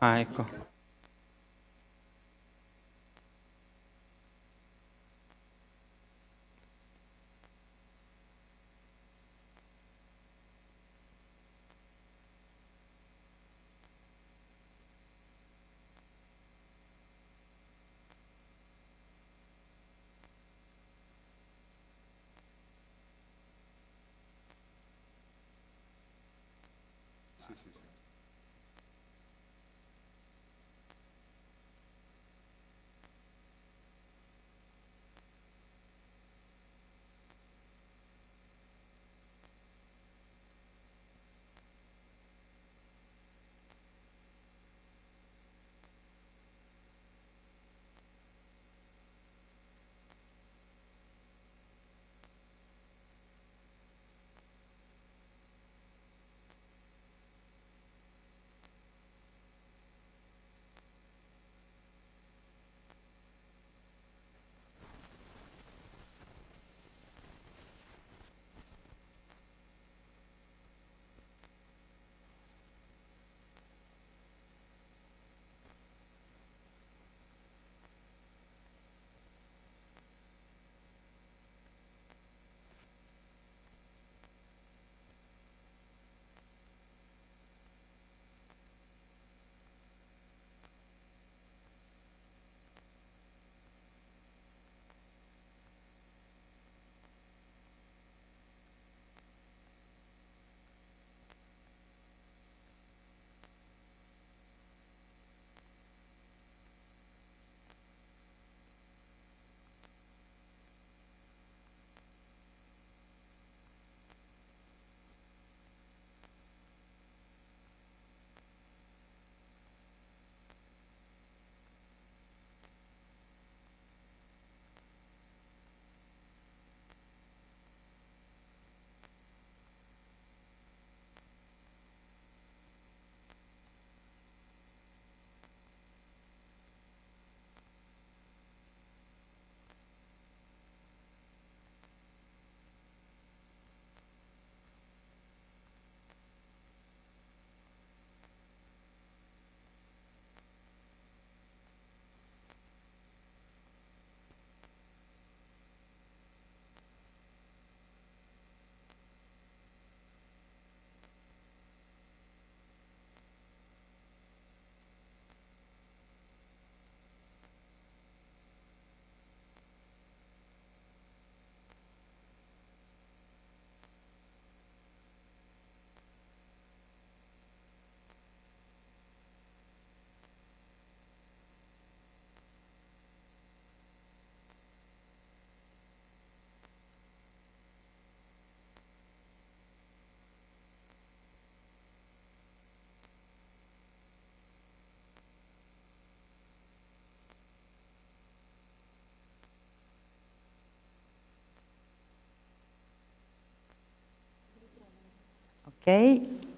Ah, ecco. Sì, sì, sì.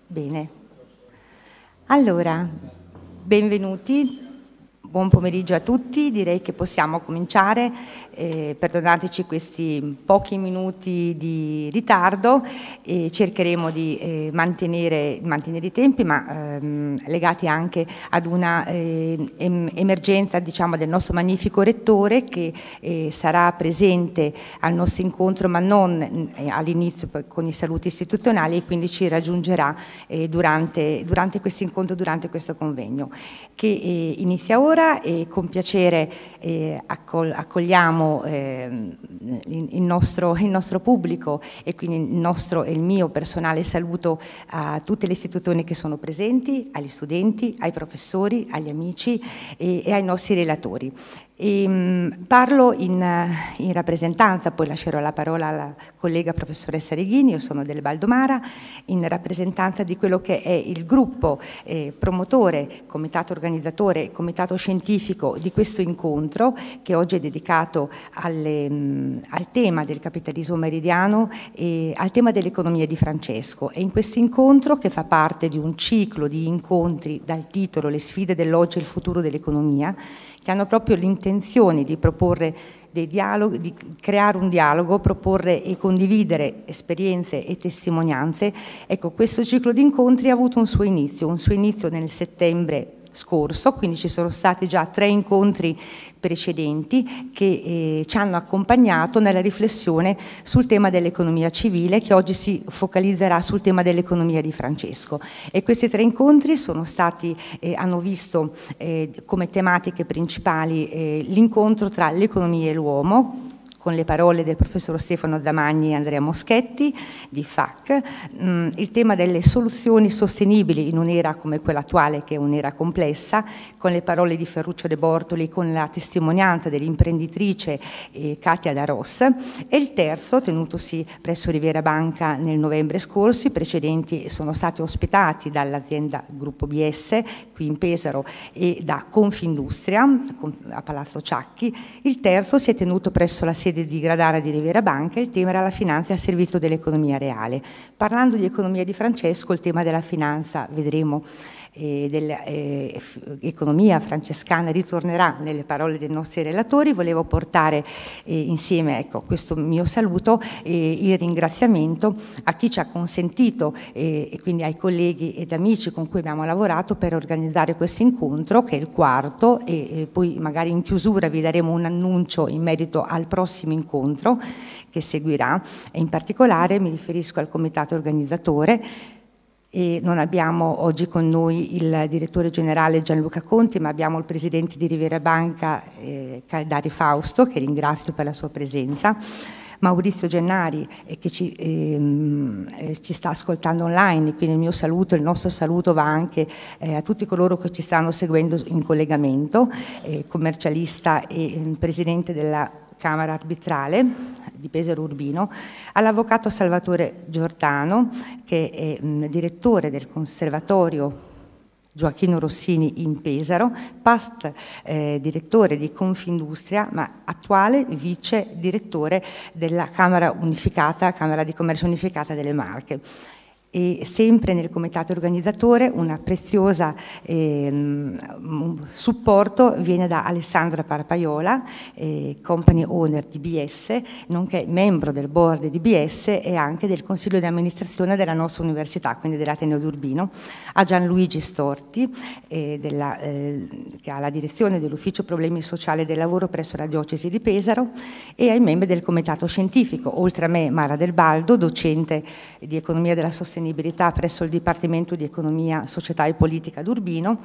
bene. Allora, benvenuti Buon pomeriggio a tutti, direi che possiamo cominciare, eh, perdonateci questi pochi minuti di ritardo, eh, cercheremo di eh, mantenere, mantenere, i tempi ma ehm, legati anche ad una eh, em emergenza diciamo, del nostro magnifico rettore che eh, sarà presente al nostro incontro ma non eh, all'inizio con i saluti istituzionali e quindi ci raggiungerà durante, durante questo incontro, durante questo convegno che inizia ora ancora e con piacere eh, accogliamo eh, il, nostro, il, nostro, pubblico e quindi il nostro e il mio personale saluto a tutte le istituzioni che sono presenti, agli studenti, ai professori, agli amici e, e ai nostri relatori. E, ehm, parlo in, in, rappresentanza, poi lascerò la parola alla collega professoressa Reghini, io sono del Valdomara, in rappresentanza di quello che è il gruppo eh, promotore, comitato organizzatore, comitato scientifico scientifico di questo incontro che oggi è dedicato alle, mh, mm, al tema del capitalismo meridiano e al tema dell'economia di Francesco. È in questo incontro, che fa parte di un ciclo di incontri dal titolo Le sfide dell'oggi e il futuro dell'economia, che hanno proprio l'intenzione di proporre dei Dialoghi, di creare un dialogo, proporre e condividere esperienze e testimonianze. Ecco, questo ciclo di incontri ha avuto un suo inizio, un suo inizio nel settembre scorso, quindi ci sono stati già tre incontri precedenti che eh, ci hanno accompagnato nella riflessione sul tema dell'economia civile che oggi si focalizzerà sul tema dell'economia di Francesco e questi tre incontri stati, eh, hanno visto eh, come tematiche principali eh, l'incontro tra l'economia e l'uomo con le parole del professor Stefano Damagni e Andrea Moschetti di FAC, mm, il tema delle soluzioni sostenibili in un'era come quella attuale che è un'era complessa, con le parole di Ferruccio De Bortoli, con la testimonianza dell'imprenditrice eh, Katia Daros e il terzo tenutosi presso Riviera Banca nel novembre scorso, i precedenti sono stati ospitati dall'azienda Gruppo BS qui in Pesaro e da Confindustria a Palazzo Ciacchi, il terzo si è tenuto presso la sede sede di Gradara di Rivera Banca, il tema era la finanza al servizio dell'economia reale. Parlando di economia di Francesco, il tema della finanza, vedremo, e dell'economia francescana ritornerà nelle parole dei nostri relatori, volevo portare eh, insieme ecco, questo mio saluto e il ringraziamento a chi ci ha consentito eh, e quindi ai colleghi ed amici con cui abbiamo lavorato per organizzare questo incontro che è il quarto e poi magari in chiusura vi daremo un annuncio in merito al prossimo incontro che seguirà e in particolare mi riferisco al comitato organizzatore e non abbiamo oggi con noi il direttore generale Gianluca Conti, ma abbiamo il presidente di Riviera Banca eh, Caldari Fausto, che ringrazio per la sua presenza. Maurizio Gennari eh, che ci, ehm, eh, ci, sta ascoltando online, quindi il mio saluto, il nostro saluto va anche eh, a tutti coloro che ci stanno seguendo in collegamento, eh, commercialista e ehm, presidente della Camera Arbitrale di Pesaro Urbino, all'avvocato Salvatore Giordano, che è mh, direttore del Conservatorio Gioacchino Rossini in Pesaro, past eh, direttore di Confindustria, ma attuale vice direttore della Camera Unificata, Camera di Commercio Unificata delle Marche e sempre nel comitato organizzatore una preziosa eh, supporto viene da Alessandra Parpaiola, eh, company owner di BS, nonché membro del board di BS e anche del consiglio di amministrazione della nostra università, quindi dell'Ateneo d'Urbino, a Gianluigi Storti, eh, della, eh, che ha la direzione dell'ufficio problemi sociali del lavoro presso la diocesi di Pesaro e ai membri del comitato scientifico, oltre a me Mara Del Baldo, docente di economia della sostenibilità sostenibilità presso il Dipartimento di Economia, Società e Politica d'Urbino,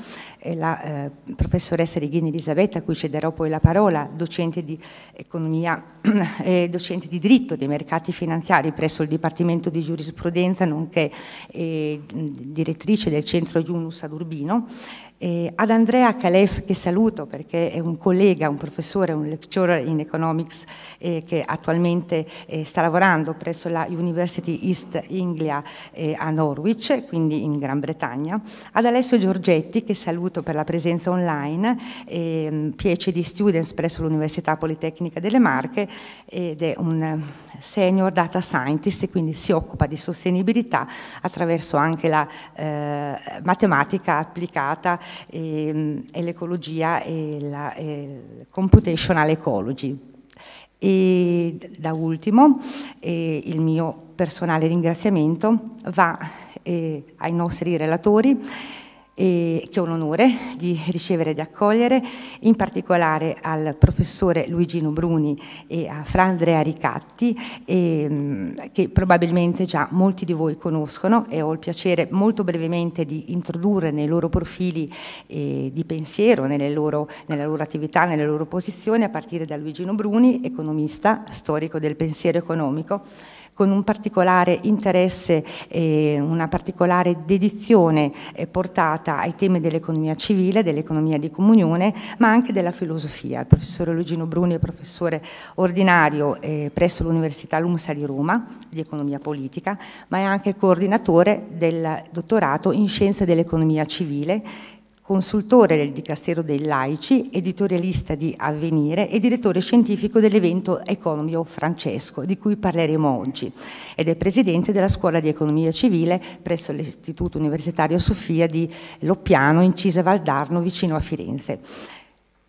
la eh, professoressa Righini Elisabetta, a cui cederò poi la parola, docente di economia e docente di diritto dei mercati finanziari presso il Dipartimento di Giurisprudenza, nonché eh, direttrice del centro Giunus ad Urbino, eh, ad Andrea Calef, che saluto perché è un collega, un professore, un lecturer in economics eh, che attualmente eh, sta lavorando presso la University East Anglia eh, a Norwich, quindi in Gran Bretagna. Ad Alessio Giorgetti, che saluto per la presenza online, ehm, PhD Students presso l'Università Politecnica delle Marche ed è un eh, senior data scientist e quindi si occupa di sostenibilità attraverso anche la eh, matematica applicata e, ehm, e l'ecologia e la e eh, computational ecology. E da ultimo eh, il mio personale ringraziamento va eh, ai nostri relatori e che ho l'onore di ricevere e di accogliere, in particolare al professore Luigino Bruni e a Frandrea Ricatti, e, ehm, che probabilmente già molti di voi conoscono e ho il piacere molto brevemente di introdurre nei loro profili eh, di pensiero, loro, nella loro attività, nelle loro posizioni, a partire da Luigino Bruni, economista, storico del pensiero economico con un particolare interesse e una particolare dedizione eh, portata ai temi dell'economia civile, dell'economia di comunione, ma anche della filosofia. Il professore Luigino Bruni è professore ordinario eh, presso l'Università LUMSA di Roma di economia politica, ma è anche coordinatore del dottorato in scienze dell'economia civile consultore del Dicastero dei Laici, editorialista di Avvenire e direttore scientifico dell'evento Economio Francesco, di cui parleremo oggi, ed è presidente della Scuola di Economia Civile presso l'Istituto Universitario Sofia di Loppiano, in Cisa Valdarno, vicino a Firenze.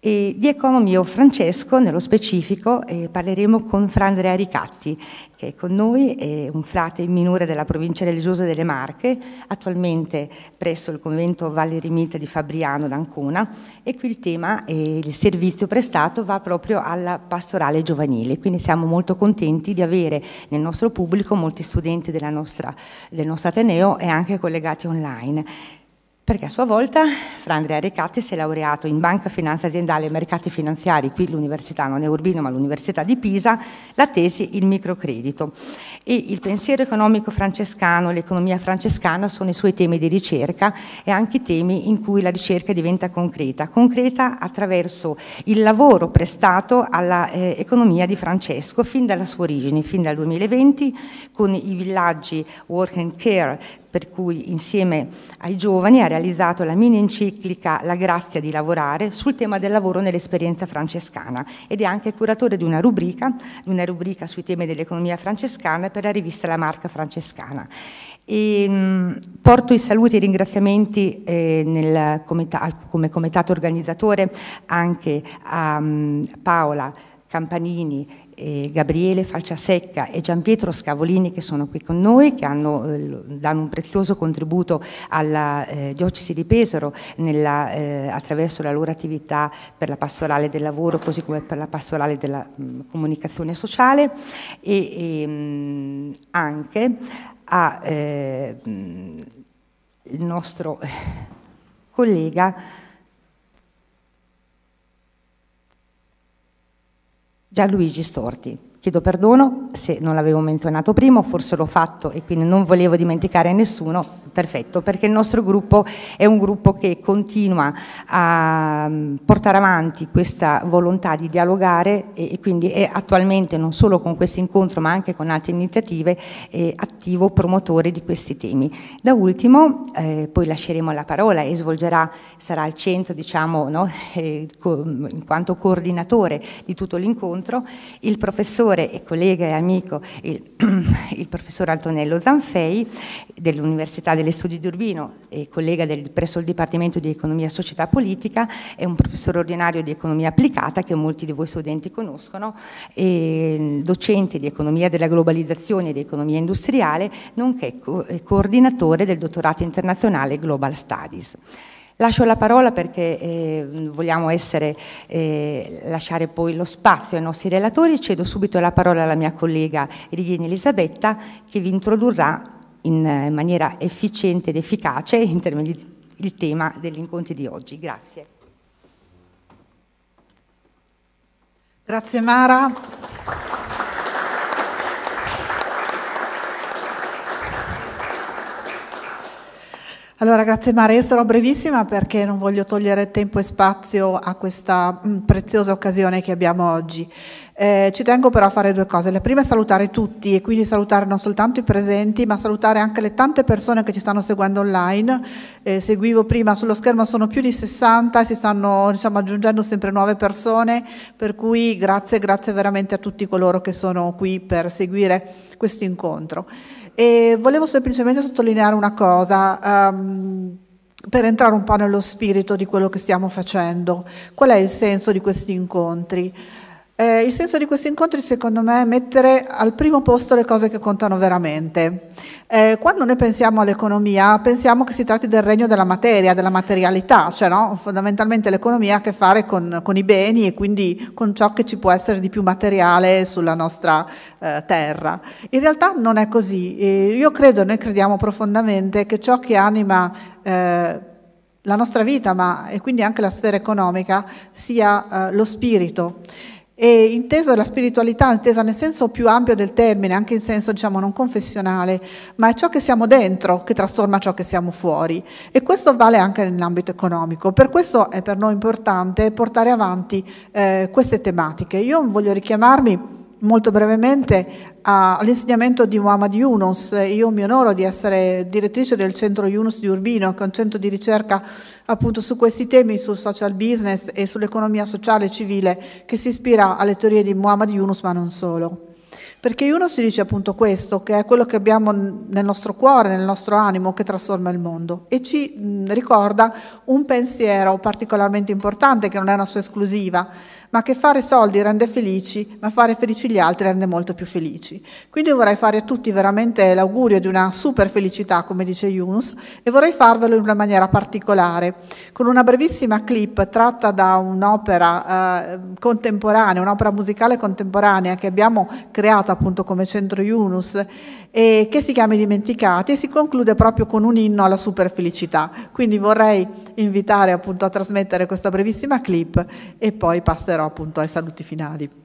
E di economia o Francesco, nello specifico, eh, parleremo con Fra Andrea Ricatti, che è con noi, è un frate minore della provincia religiosa delle Marche, attualmente presso il convento Valle Rimita di Fabriano d'Ancona e qui il tema e il servizio prestato va proprio alla pastorale giovanile, quindi siamo molto contenti di avere nel nostro pubblico molti studenti nostra, del nostro Ateneo e anche collegati online perché a sua volta Fra Andrea Recatti si è laureato in Banca Finanza Aziendale e Mercati Finanziari, qui l'università non è Urbino ma l'università di Pisa, la tesi Il microcredito. E il pensiero economico francescano, l'economia francescana sono i suoi temi di ricerca e anche i temi in cui la ricerca diventa concreta, concreta attraverso il lavoro prestato all'economia eh, di Francesco fin dalla sua origine, fin dal 2020, con i villaggi Work and Care per cui insieme ai giovani ha realizzato la mini enciclica La grazia di lavorare sul tema del lavoro nell'esperienza francescana ed è anche curatore di una rubrica, di una rubrica sui temi dell'economia francescana per la rivista La Marca Francescana. E, mm, porto i saluti e i ringraziamenti eh, nel, come, come comitato organizzatore anche a mh, mm, Paola Campanini Gabriele Falciasecca e Gian Pietro Scavolini che sono qui con noi, che hanno, eh, danno un prezioso contributo alla eh, diocesi di Pesaro nella, eh, attraverso la loro attività per la pastorale del lavoro, così come per la pastorale della mh, mm, comunicazione sociale e, e ehm, mh, anche a eh, mh, mm, il nostro eh, collega Gianluigi Storti. Chiedo perdono se non l'avevo menzionato prima, forse l'ho fatto e quindi non volevo dimenticare nessuno, perfetto, perché il nostro gruppo è un gruppo che continua a mm, portare avanti questa volontà di dialogare e quindi è attualmente non solo con questo incontro ma anche con altre iniziative attivo promotore di questi temi. Da ultimo, eh, poi lasceremo la parola e svolgerà, sarà al centro diciamo, no? eh, in quanto coordinatore di tutto l'incontro, il professore professore e collega e amico, il, il professor Antonello Zanfei dell'Università degli Studi di Urbino e collega del, presso il Dipartimento di Economia e Società Politica, è un professore ordinario di Economia Applicata che molti di voi studenti conoscono, docente di Economia della Globalizzazione e di Economia Industriale, nonché co coordinatore del dottorato internazionale Global Studies. Lascio la parola perché eh, vogliamo essere, eh, lasciare poi lo spazio ai nostri relatori. Cedo subito la parola alla mia collega Righini Elisabetta che vi introdurrà in, eh, maniera efficiente ed efficace in termini di, il tema degli incontri di oggi. Grazie. Grazie Mara. Allora, grazie Mare, io sarò brevissima perché non voglio togliere tempo e spazio a questa mm, preziosa occasione che abbiamo oggi. Eh, ci tengo però a fare due cose. La prima è salutare tutti e quindi salutare non soltanto i presenti, ma salutare anche le tante persone che ci stanno seguendo online. Eh, seguivo prima sullo schermo, sono più di 60 e si stanno diciamo, aggiungendo sempre nuove persone, per cui grazie, grazie veramente a tutti coloro che sono qui per seguire questo incontro. E volevo semplicemente sottolineare una cosa. Um, per entrare un po' nello spirito di quello che stiamo facendo, qual è il senso di questi incontri? Eh, il senso di questi incontri, secondo me, è mettere al primo posto le cose che contano veramente. Eh, quando noi pensiamo all'economia, pensiamo che si tratti del regno della materia, della materialità, cioè no? fondamentalmente l'economia ha a che fare con, con, i beni e quindi con ciò che ci può essere di più materiale sulla nostra eh, terra. In realtà non è così. Eh, io credo, noi crediamo profondamente che ciò che anima eh, la nostra vita, ma e quindi anche la sfera economica, sia eh, lo spirito. E intesa la spiritualità, intesa nel senso più ampio del termine, anche in senso diciamo non confessionale, ma è ciò che siamo dentro che trasforma ciò che siamo fuori. E questo vale anche nell'ambito economico. Per questo è per noi importante portare avanti eh, queste tematiche. Io voglio richiamarmi molto brevemente all'insegnamento di Muhammad Yunus. Io mi onoro di essere direttrice del centro Yunus di Urbino, che è un centro di ricerca appunto su questi temi, sul social business e sull'economia sociale e civile, che si ispira alle teorie di Muhammad Yunus, ma non solo. Perché Yunus dice appunto questo, che è quello che abbiamo nel nostro cuore, nel nostro animo, che trasforma il mondo. E ci ricorda un pensiero particolarmente importante, che non è una sua esclusiva, ma che fare soldi rende felici, ma fare felici gli altri rende molto più felici. Quindi vorrei fare a tutti veramente l'augurio di una super felicità, come dice Yunus, e vorrei farvelo in una maniera particolare, con una brevissima clip tratta da un'opera eh, contemporanea, un'opera musicale contemporanea che abbiamo creato appunto come centro Yunus e che si chiama I Dimenticati e si conclude proprio con un inno alla super felicità. Quindi vorrei invitare appunto a trasmettere questa brevissima clip e poi passerò appunto ai saluti finali.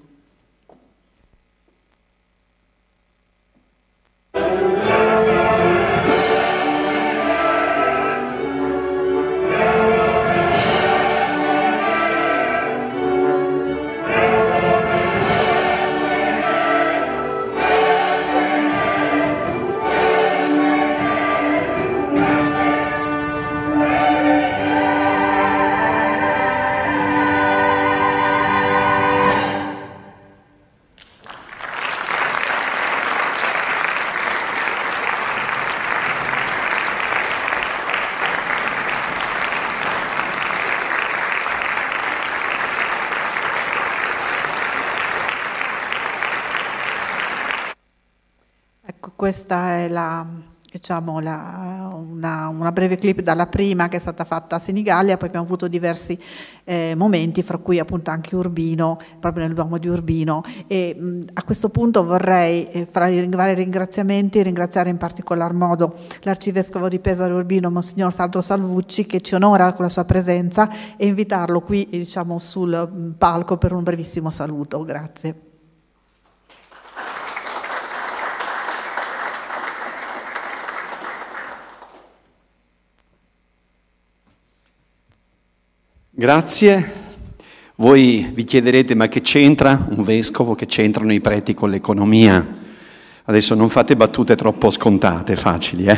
questa è la, diciamo, la, una, una, breve clip dalla prima che è stata fatta a Senigallia, poi abbiamo avuto diversi eh, momenti, fra cui appunto anche Urbino, proprio nel Duomo di Urbino. E, mh, a questo punto vorrei, eh, fra i vari ringraziamenti, ringraziare in particolar modo l'arcivescovo di Pesaro Urbino, Monsignor Saldro Salvucci, che ci onora con la sua presenza e invitarlo qui diciamo, sul palco per un brevissimo saluto. Grazie. Grazie. Voi vi chiederete ma che c'entra un vescovo, che c'entrano i preti con l'economia? Adesso non fate battute troppo scontate, facili. Eh?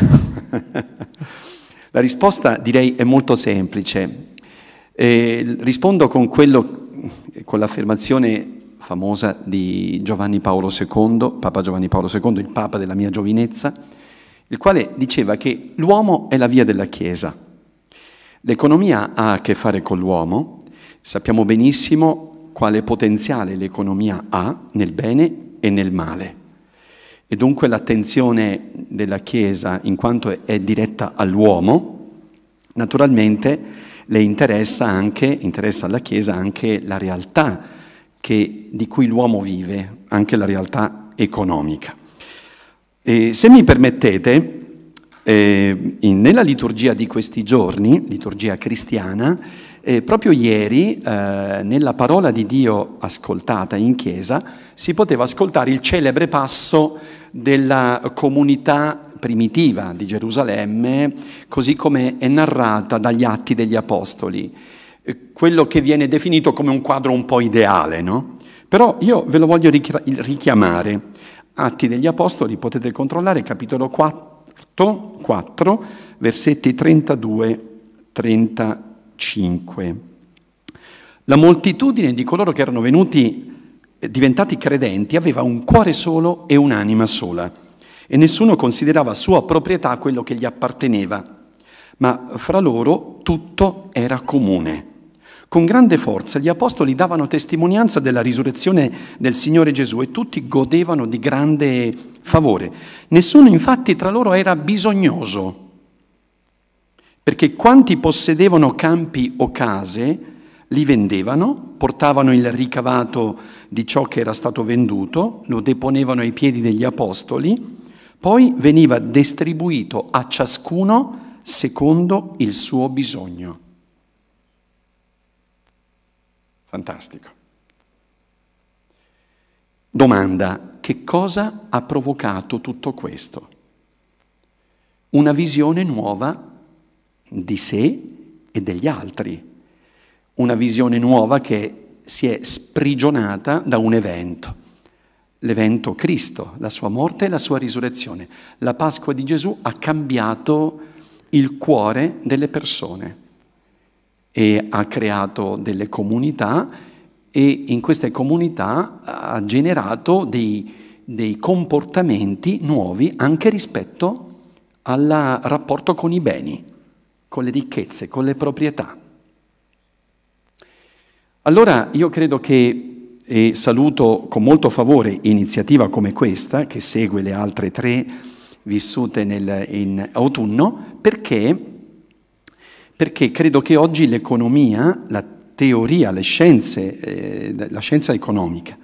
La risposta direi è molto semplice. Eh, rispondo con, quello, con l'affermazione famosa di Giovanni Paolo II, Papa Giovanni Paolo II, il Papa della mia giovinezza, il quale diceva che l'uomo è la via della Chiesa. L'economia ha a che fare con l'uomo, sappiamo benissimo quale potenziale l'economia ha nel bene e nel male. E dunque l'attenzione della Chiesa, in quanto è diretta all'uomo, naturalmente le interessa anche, interessa alla Chiesa anche la realtà che, di cui l'uomo vive, anche la realtà economica. E se mi permettete, eh, in, nella liturgia di questi giorni, liturgia cristiana, eh, proprio ieri eh, nella parola di Dio ascoltata in chiesa si poteva ascoltare il celebre passo della comunità primitiva di Gerusalemme, così come è narrata dagli Atti degli Apostoli, eh, quello che viene definito come un quadro un po' ideale, no? Però io ve lo voglio richiamare. Atti degli Apostoli, potete controllare, capitolo 4 8, 4, versetti 32, 35. La moltitudine di coloro che erano venuti, eh, diventati credenti, aveva un cuore solo e un'anima sola, e nessuno considerava sua proprietà quello che gli apparteneva, ma fra loro tutto era comune. Con grande forza gli apostoli davano testimonianza della risurrezione del Signore Gesù e tutti godevano di grande favore. Nessuno infatti tra loro era bisognoso, perché quanti possedevano campi o case li vendevano, portavano il ricavato di ciò che era stato venduto, lo deponevano ai piedi degli apostoli, poi veniva distribuito a ciascuno secondo il suo bisogno. Fantastico. Domanda, che cosa ha provocato tutto questo. Una visione nuova di sé e degli altri, una visione nuova che si è sprigionata da un evento, l'evento Cristo, la sua morte e la sua risurrezione. La Pasqua di Gesù ha cambiato il cuore delle persone e ha creato delle comunità e in queste comunità eh, ha generato dei, dei comportamenti nuovi anche rispetto al rapporto con i beni, con le ricchezze, con le proprietà. Allora io credo che e saluto con molto favore iniziativa come questa, che segue le altre tre vissute nel, in autunno, perché, perché credo che oggi l'economia, la teoria, le scienze, eh, la scienza economica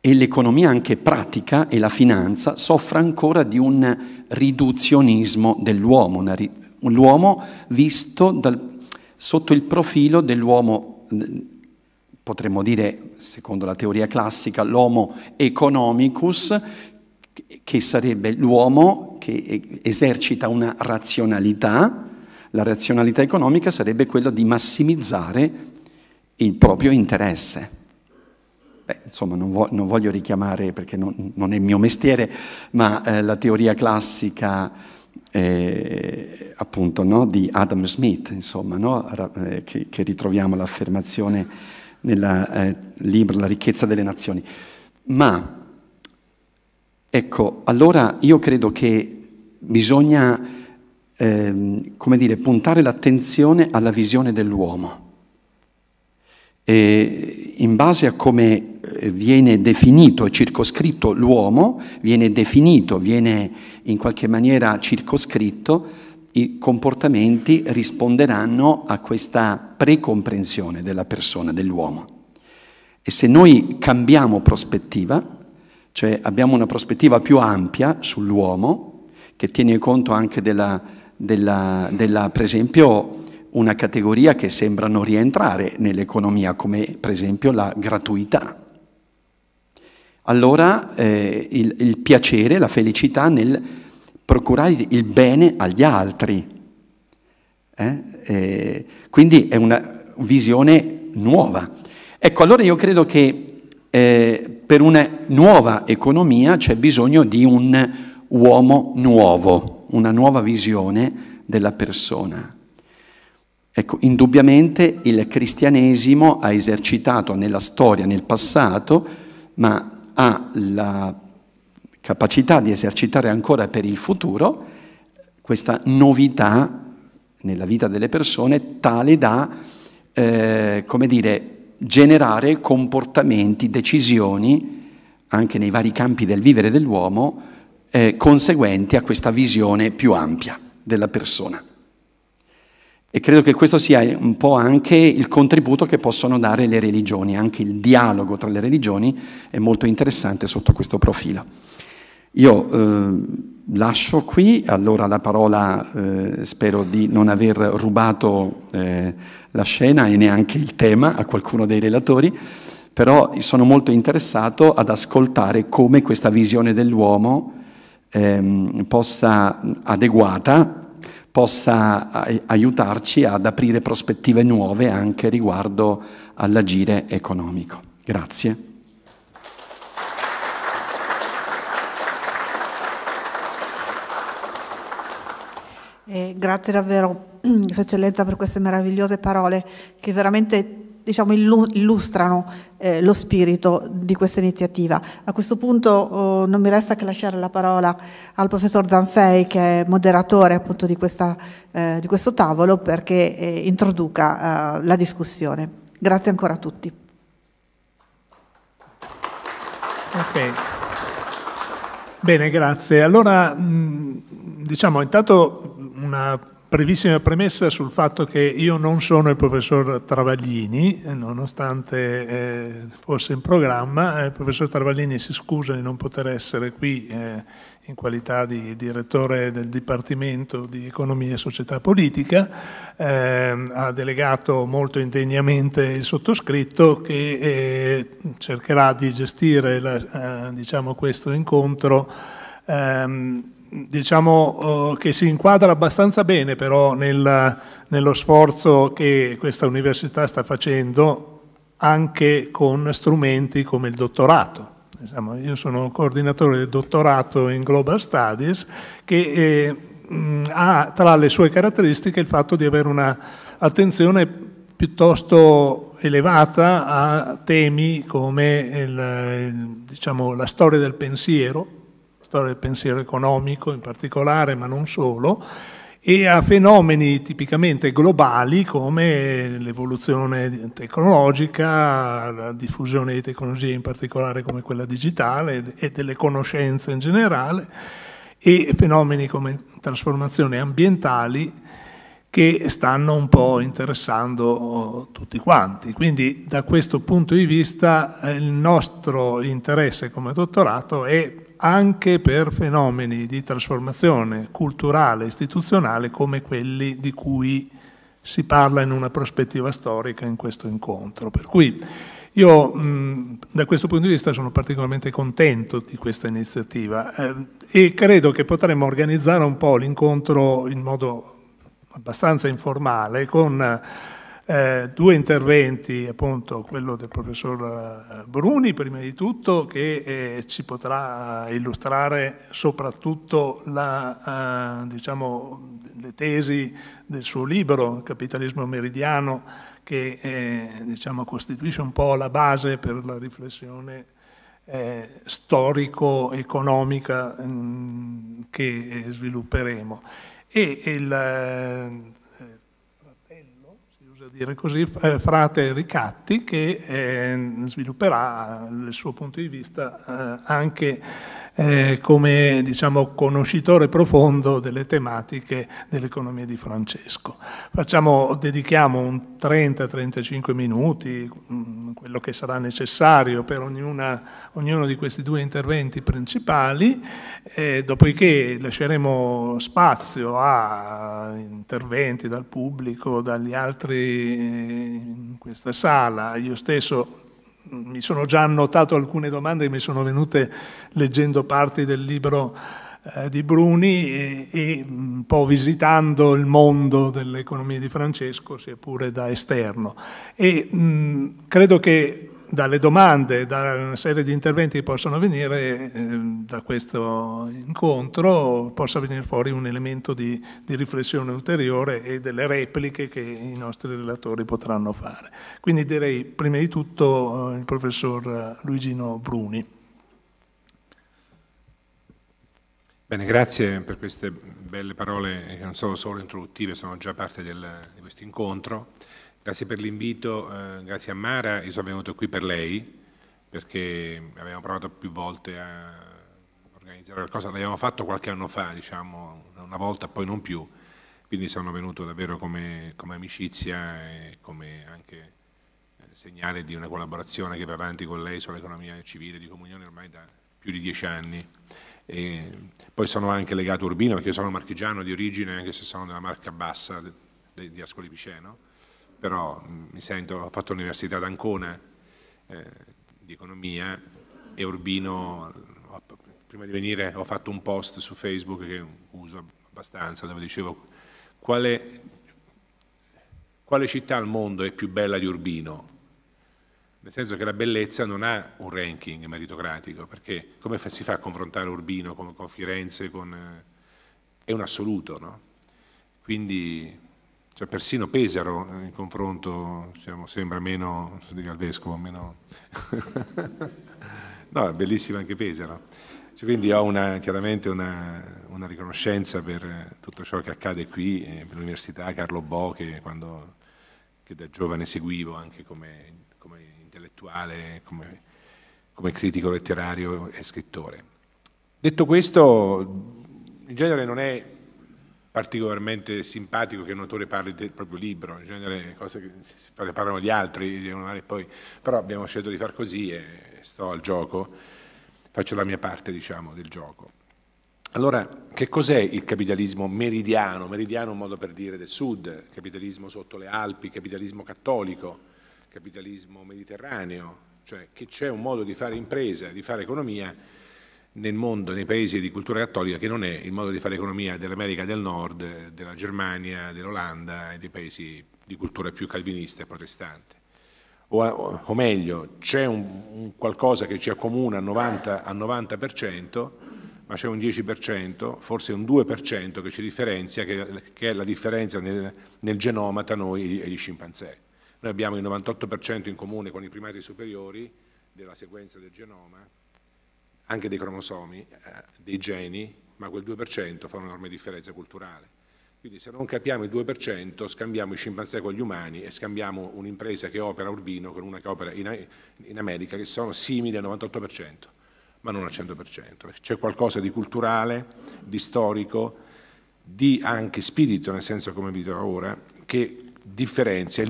e l'economia anche pratica e la finanza soffra ancora di un riduzionismo dell'uomo, l'uomo visto dal, sotto il profilo dell'uomo, potremmo dire, secondo la teoria classica, l'homo economicus, che sarebbe l'uomo che esercita una razionalità, la razionalità economica sarebbe quella di massimizzare il proprio interesse. Beh, insomma, non, vo- non, voglio richiamare, perché non, non è il mio mestiere, ma eh, la teoria classica eh, appunto no, di Adam Smith, insomma, no, eh, che, che, ritroviamo l'affermazione nel eh, libro La ricchezza delle nazioni. Ma, ecco, allora io credo che bisogna, ehm, come dire, puntare l'attenzione alla visione dell'uomo eh, in base a come eh, viene definito e circoscritto l'uomo, viene definito, viene in qualche maniera circoscritto, i comportamenti risponderanno a questa precomprensione della persona, dell'uomo. E se noi cambiamo prospettiva, cioè abbiamo una prospettiva più ampia sull'uomo, che tiene conto anche della, della, della per esempio, una categoria che sembra non rientrare nell'economia, come per esempio la gratuità. Allora eh, il, il piacere, la felicità nel procurare il bene agli altri. Eh? Eh, quindi è una visione nuova. Ecco, allora io credo che eh, per una nuova economia c'è bisogno di un uomo nuovo, una nuova visione della persona. Ecco, indubbiamente il cristianesimo ha esercitato nella storia, nel passato, ma ha la capacità di esercitare ancora per il futuro questa novità nella vita delle persone tale da, eh, come dire, generare comportamenti, decisioni, anche nei vari campi del vivere dell'uomo, eh, conseguenti a questa visione più ampia della persona. E credo che questo sia un po' anche il contributo che possono dare le religioni, anche il dialogo tra le religioni è molto interessante sotto questo profilo. Io eh, lascio qui allora la parola, eh, spero di non aver rubato eh, la scena e neanche il tema a qualcuno dei relatori, però sono molto interessato ad ascoltare come questa visione dell'uomo ehm, possa adeguata possa aiutarci ad aprire prospettive nuove anche riguardo all'agire economico. Grazie. Eh, grazie davvero, Sua Eccellenza, per queste meravigliose parole che veramente diciamo, illustrano eh, lo spirito di questa iniziativa. A questo punto eh, non mi resta che lasciare la parola al professor Zanfei, che è moderatore appunto di, questa, eh, di questo tavolo, perché eh, introduca eh, la discussione. Grazie ancora a tutti. Okay. Bene, grazie. Allora, mh, mm, diciamo intanto una brevissima premessa sul fatto che io non sono il professor Travaglini, eh, nonostante eh, fosse in programma, eh, il professor Travaglini si scusa di non poter essere qui eh, in qualità di direttore del Dipartimento di Economia e Società Politica, eh, ha delegato molto indegnamente il sottoscritto che eh, cercherà di gestire la, diciamo questo incontro ehm, diciamo, eh, che si inquadra abbastanza bene però nel, nello sforzo che questa università sta facendo anche con strumenti come il dottorato. Diciamo, io sono coordinatore del dottorato in Global Studies che eh, ha tra le sue caratteristiche il fatto di avere un'attenzione piuttosto elevata a temi come il, diciamo, la storia del pensiero, storia del pensiero economico in particolare, ma non solo, e a fenomeni tipicamente globali come l'evoluzione tecnologica, la diffusione di tecnologie in particolare come quella digitale e delle conoscenze in generale, e fenomeni come trasformazioni ambientali che stanno un po' interessando tutti quanti. Quindi da questo punto di vista il nostro interesse come dottorato è anche per fenomeni di trasformazione culturale e istituzionale come quelli di cui si parla in una prospettiva storica in questo incontro. Per cui io mh, da questo punto di vista sono particolarmente contento di questa iniziativa eh, e credo che potremmo organizzare un po' l'incontro in modo abbastanza informale con eh, due interventi, appunto quello del professor eh, Bruni prima di tutto, che eh, ci potrà illustrare soprattutto la, eh, diciamo, le tesi del suo libro, Capitalismo Meridiano, che eh, diciamo, costituisce un po' la base per la riflessione eh, storico-economica mm, che svilupperemo. E il, dire così, eh, frate Ricatti, che eh, svilupperà il suo punto di vista eh, anche eh, come diciamo, conoscitore profondo delle tematiche dell'economia di Francesco. Facciamo, dedichiamo un 30-35 minuti, mm, quello che sarà necessario per ognuna, ognuno di questi due interventi principali, eh, dopodiché lasceremo spazio a interventi dal pubblico, dagli altri eh, in questa sala. Io stesso mi sono già annotato alcune domande che mi sono venute leggendo parti del libro eh, di Bruni e, e, mm, un po' visitando il mondo dell'economia di Francesco, sia pure da esterno. E mh, mm, credo che dalle domande, da una serie di interventi che possono venire eh, da questo incontro, possa venire fuori un elemento di, di, riflessione ulteriore e delle repliche che i nostri relatori potranno fare. Quindi direi prima di tutto eh, il professor Luigino Bruni. Bene, grazie per queste belle parole che non sono solo introduttive, sono già parte del, di questo incontro. Grazie per l'invito, eh, grazie a Mara, io sono venuto qui per lei perché abbiamo provato più volte a organizzare qualcosa, l'abbiamo fatto qualche anno fa, diciamo, una volta poi non più, quindi sono venuto davvero come, come amicizia e come anche eh, segnale di una collaborazione che va avanti con lei sull'economia civile di comunione ormai da più di dieci anni. E poi sono anche legato a Urbino perché sono marchigiano di origine anche se sono della marca bassa di Ascoli Piceno però mm, mi sento, ho fatto l'università d'Ancona eh, di economia e Urbino, ho, prima di venire ho fatto un post su Facebook che uso abbastanza dove dicevo quale, quale città al mondo è più bella di Urbino? Nel senso che la bellezza non ha un ranking meritocratico, perché come si fa a confrontare Urbino con, con Firenze? Con, eh, è un assoluto, no? Quindi cioè persino Pesaro eh, in confronto diciamo, sembra meno, se dica il vescovo, meno... no, è bellissimo anche Pesaro. Cioè, quindi ho una, chiaramente una, una, riconoscenza per tutto ciò che accade qui, eh, per l'università, Carlo Bo, che, quando, che, da giovane seguivo anche come, come intellettuale, come, come critico letterario e scrittore. Detto questo, in genere non è particolarmente simpatico che un autore parli del proprio libro, in genere cose che parlano gli altri, però abbiamo scelto di far così e sto al gioco, faccio la mia parte diciamo, del gioco. Allora, che cos'è il capitalismo meridiano? Meridiano è un modo per dire del sud, capitalismo sotto le Alpi, capitalismo cattolico, capitalismo mediterraneo, cioè che c'è un modo di fare impresa, di fare economia nel mondo, nei paesi di cultura cattolica, che non è il modo di fare economia dell'America del Nord, della Germania, dell'Olanda e dei paesi di cultura più calvinista e protestante. O, o meglio, c'è un, un qualcosa che ci accomuna al 90%, al 90% ma c'è un 10%, forse un 2% che ci differenzia, che, che è la differenza nel, nel, genoma tra noi e gli scimpanzé. Noi abbiamo il 98% in comune con i primati superiori della sequenza del genoma, anche dei cromosomi, eh, dei geni, ma quel 2% fa un'enorme differenza culturale. Quindi se non capiamo il 2% scambiamo i scimpanzé con gli umani e scambiamo un'impresa che opera a Urbino con una che opera in, in America che sono simili al 98%, ma non al 100%. C'è qualcosa di culturale, di storico, di anche spirito, nel senso come vi dirò ora, che differenzia.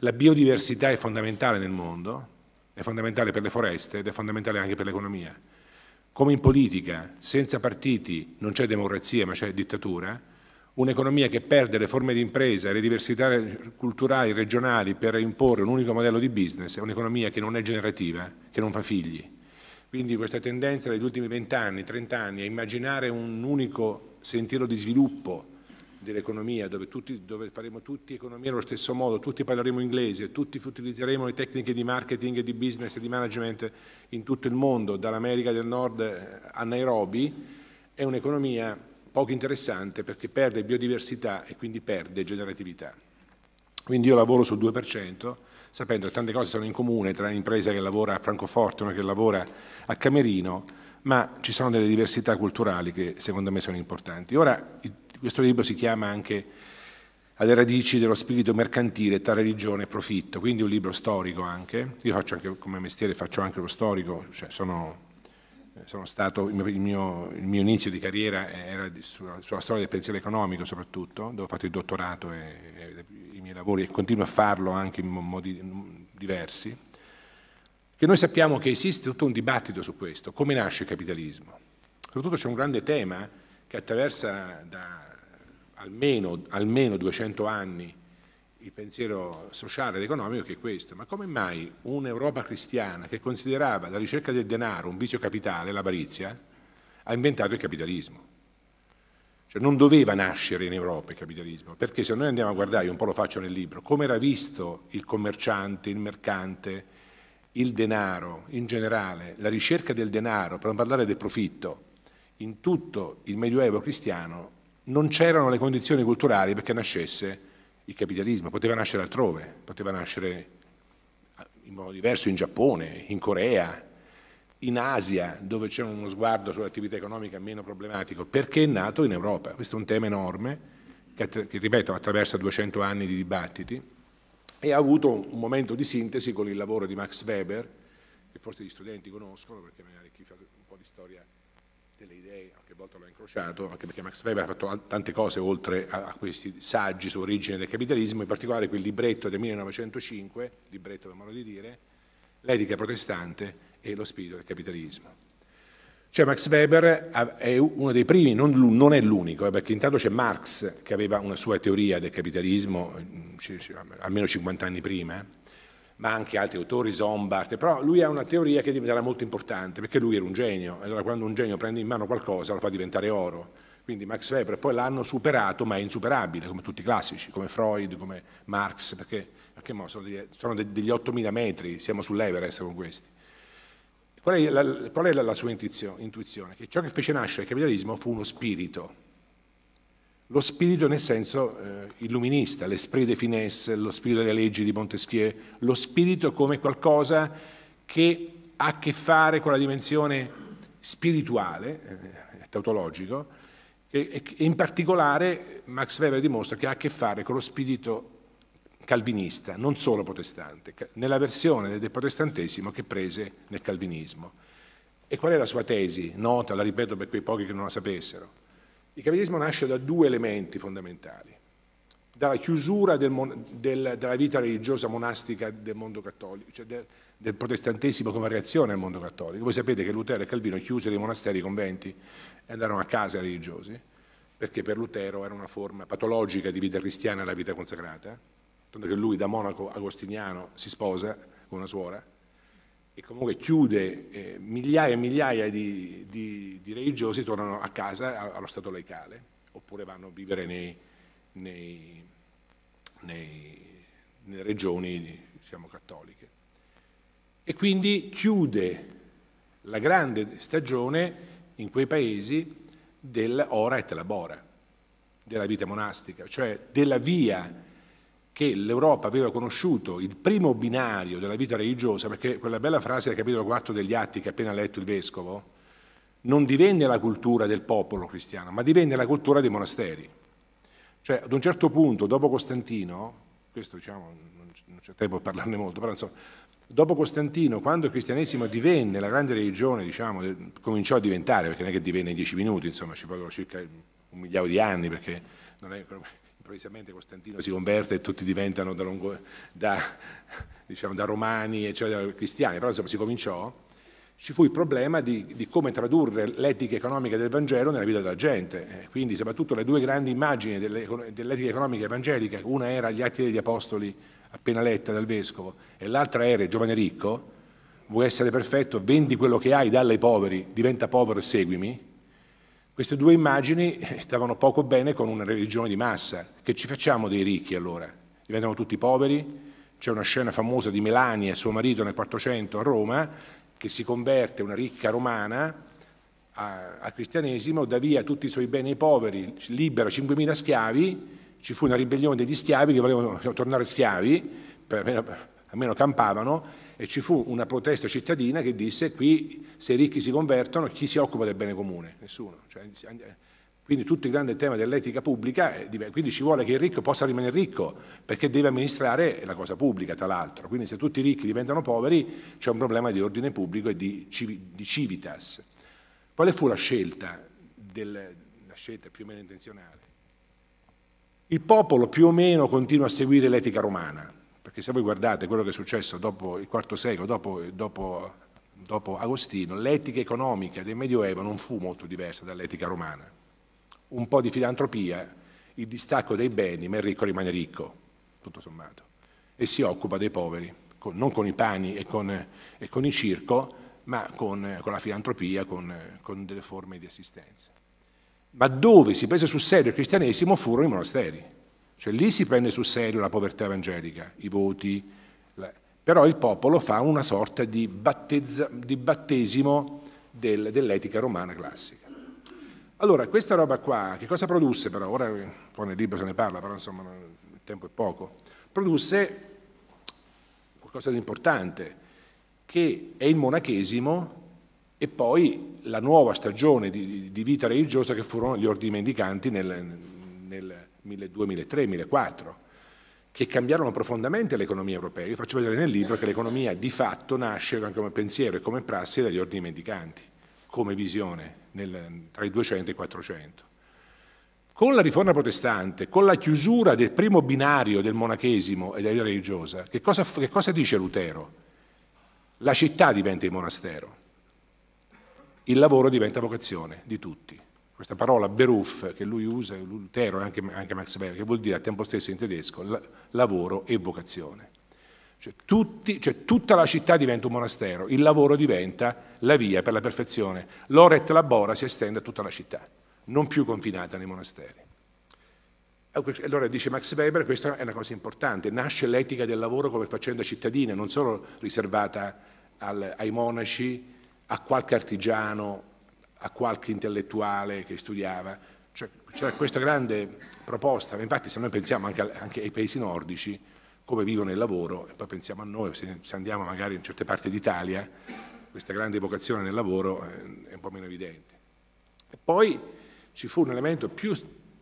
La biodiversità è fondamentale nel mondo, è fondamentale per le foreste ed è fondamentale anche per l'economia come in politica, senza partiti non c'è democrazia ma c'è dittatura, un'economia che perde le forme di impresa, le diversità culturali, regionali per imporre un unico modello di business, è un'economia che non è generativa, che non fa figli. Quindi questa tendenza negli ultimi vent'anni, trent'anni a immaginare un unico sentiero di sviluppo dell'economia, dove, dove, faremo tutti economia allo stesso modo, tutti parleremo inglese, tutti utilizzeremo le tecniche di marketing, di business e di management in tutto il mondo, dall'America del Nord eh, a Nairobi, è un'economia poco interessante perché perde biodiversità e quindi perde generatività. Quindi io lavoro sul 2%, sapendo che tante cose sono in comune tra un'impresa che lavora a Francoforte e una che lavora a Camerino, ma ci sono delle diversità culturali che secondo me sono importanti. Ora, il questo libro si chiama anche alle radici dello spirito mercantile tra religione e profitto, quindi un libro storico anche. Io faccio anche come mestiere, faccio anche lo storico, cioè sono, eh, sono stato, il mio, il mio, inizio di carriera era sulla, sulla, storia del pensiero economico soprattutto, dove ho fatto il dottorato e, e i miei lavori e continuo a farlo anche in modi diversi, che noi sappiamo che esiste tutto un dibattito su questo, come nasce il capitalismo. Soprattutto c'è un grande tema che attraversa da, almeno, almeno 200 anni il pensiero sociale ed economico che è questo. Ma come mai un'Europa cristiana che considerava la ricerca del denaro un vizio capitale, l'avarizia, ha inventato il capitalismo? Cioè non doveva nascere in Europa il capitalismo, perché se noi andiamo a guardare, io un po' lo faccio nel libro, come era visto il commerciante, il mercante, il denaro in generale, la ricerca del denaro, per non parlare del profitto, in tutto il Medioevo cristiano non c'erano le condizioni culturali perché nascesse il capitalismo, poteva nascere altrove, poteva nascere eh, in modo diverso in Giappone, in Corea, in Asia, dove c'è uno sguardo sull'attività economica meno problematico, perché è nato in Europa. Questo è un tema enorme che, che ripeto, attraversa 200 anni di dibattiti e ha avuto un momento di sintesi con il lavoro di Max Weber, che forse gli studenti conoscono, perché magari chi fa un po' di storia delle idee, qualche volta l'ho incrociato, anche perché Max Weber ha fatto tante cose oltre a, a questi saggi sull'origine del capitalismo, in particolare quel libretto del 1905, libretto per modo di dire, l'etica protestante e lo spirito del capitalismo. Cioè Max Weber è uno dei primi, non, è l'unico, eh, perché intanto c'è Marx che aveva una sua teoria del capitalismo mm, almeno 50 anni prima, eh ma anche altri autori, Zombart, però lui ha una teoria che diventerà molto importante, perché lui era un genio, allora quando un genio prende in mano qualcosa lo fa diventare oro. Quindi Max Weber poi l'hanno superato, ma è insuperabile, come tutti i classici, come Freud, come Marx, perché, perché no, sono, degli, sono degli 8000 metri, siamo sull'Everest con questi. Qual è la, qual è la, la sua intuizio, intuizione? Che ciò che fece nascere il capitalismo fu uno spirito, lo spirito nel senso eh, illuminista, l'esprit de finesse, lo spirito delle leggi di Montesquieu, lo spirito come qualcosa che ha a che fare con la dimensione spirituale, eh, tautologico, e, e in particolare Max Weber dimostra che ha a che fare con lo spirito calvinista, non solo protestante, nella versione del protestantesimo che prese nel calvinismo. E qual è la sua tesi? Nota, la ripeto per quei pochi che non la sapessero. Il capitalismo nasce da due elementi fondamentali, dalla chiusura del, del, della vita religiosa monastica del mondo cattolico, cioè del, del, protestantesimo come reazione al mondo cattolico. Voi sapete che Lutero e Calvino chiusero i monasteri, i conventi e andarono a casa religiosi, perché per Lutero era una forma patologica di vita cristiana la vita consacrata, tanto che lui da monaco agostiniano si sposa con una suora, e comunque chiude eh, migliaia e migliaia di, di, di, religiosi tornano a casa allo stato laicale oppure vanno a vivere nei, nei, nei, nelle regioni diciamo, cattoliche. E quindi chiude la grande stagione in quei paesi dell'ora et labora, della vita monastica, cioè della via che l'Europa aveva conosciuto il primo binario della vita religiosa, perché quella bella frase del capitolo 4 degli Atti che ha appena letto il Vescovo, non divenne la cultura del popolo cristiano, ma divenne la cultura dei monasteri. Cioè, ad un certo punto, dopo Costantino, questo diciamo, non c'è tempo di parlarne molto, però insomma, dopo Costantino, quando il cristianesimo divenne la grande religione, diciamo, cominciò a diventare, perché non è che divenne in dieci minuti, insomma, ci vogliono circa un migliaio di anni, perché non è improvvisamente Costantino si converte e tutti diventano da, lungo, da, diciamo, da romani, eccetera, cristiani, però insomma si cominciò, ci fu il problema di, di come tradurre l'etica economica del Vangelo nella vita della gente. Eh, quindi soprattutto le due grandi immagini dell'etica economica evangelica, una era gli atti degli apostoli appena letta dal vescovo e l'altra era il giovane ricco, vuoi essere perfetto, vendi quello che hai, dalle ai poveri, diventa povero e seguimi, queste due immagini eh, stavano poco bene con una religione di massa. Che ci facciamo dei ricchi allora? Diventano tutti poveri? C'è una scena famosa di Melania e suo marito nel 400 a Roma che si converte una ricca romana al cristianesimo, dà via tutti i suoi beni ai poveri, libera 5.000 schiavi, ci fu una ribellione degli schiavi che volevano tornare schiavi, per, almeno campavano, e ci fu una protesta cittadina che disse qui se i ricchi si convertono chi si occupa del bene comune? Nessuno. Cioè, quindi tutto il grande tema dell'etica pubblica, quindi ci vuole che il ricco possa rimanere ricco perché deve amministrare la cosa pubblica tra l'altro, quindi se tutti i ricchi diventano poveri c'è un problema di ordine pubblico e di, di civitas. Quale fu la scelta, del, la scelta più o meno intenzionale? Il popolo più o meno continua a seguire l'etica romana, perché se voi guardate quello che è successo dopo il IV secolo, dopo, dopo, dopo Agostino, l'etica economica del Medioevo non fu molto diversa dall'etica romana. Un po' di filantropia, il distacco dei beni, ma il ricco rimane ricco, tutto sommato, e si occupa dei poveri, con, non con i pani e con, e con il circo, ma con, con la filantropia, con, con, delle forme di assistenza. Ma dove si prese sul serio il cristianesimo furono i monasteri. Cioè lì si prende sul serio la povertà evangelica, i voti, però il popolo fa una sorta di, battezza, di battesimo del, dell'etica romana classica. Allora, questa roba qua, che cosa produsse però? Ora poi nel libro se ne parla, però insomma il tempo è poco. Produsse qualcosa di importante, che è il monachesimo e poi la nuova stagione di, di vita religiosa che furono gli ordini mendicanti nel, nel 2003, 2004, che cambiarono profondamente l'economia europea. Io faccio vedere nel libro che l'economia di fatto nasce anche come pensiero e come prassi dagli ordini mendicanti, come visione nel, tra i 200 e i 400. Con la riforma protestante, con la chiusura del primo binario del monachesimo e della vita religiosa, che cosa, che cosa dice Lutero? La città diventa il monastero, il lavoro diventa vocazione di tutti questa parola beruf che lui usa, Lutero e anche, anche, Max Weber, che vuol dire al tempo stesso in tedesco la, lavoro e vocazione. Cioè, tutti, cioè, tutta la città diventa un monastero, il lavoro diventa la via per la perfezione. L'oret labora si estende a tutta la città, non più confinata nei monasteri. Ah, allora dice Max Weber, questa è una cosa importante, nasce l'etica del lavoro come faccenda cittadina, non solo riservata al, ai monaci, a qualche artigiano a qualche intellettuale che studiava, cioè, c'era questa grande proposta, infatti se noi pensiamo anche, anche, ai paesi nordici, come vivono il lavoro, e poi pensiamo a noi, se, se andiamo magari in certe parti d'Italia, questa grande vocazione nel lavoro eh, è un po' meno evidente. E poi ci fu un elemento più,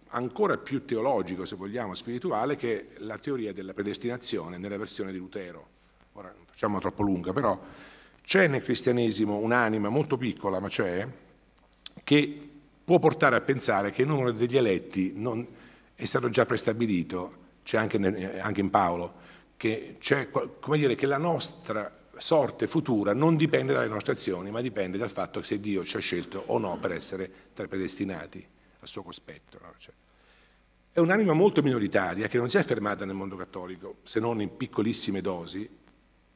ancora più teologico, se vogliamo, spirituale, che è la teoria della predestinazione nella versione di Lutero. Ora non facciamo troppo lunga, però c'è nel cristianesimo un'anima molto piccola, ma c'è, che può portare a pensare che il numero degli eletti non, è stato già prestabilito, c'è anche, eh, anche, in Paolo, che, dire, che la nostra sorte futura non dipende dalle nostre azioni, ma dipende dal fatto se Dio ci ha scelto o no per essere tra i predestinati al suo cospetto. No? Cioè, è un'anima molto minoritaria che non si è fermata nel mondo cattolico, se non in piccolissime dosi,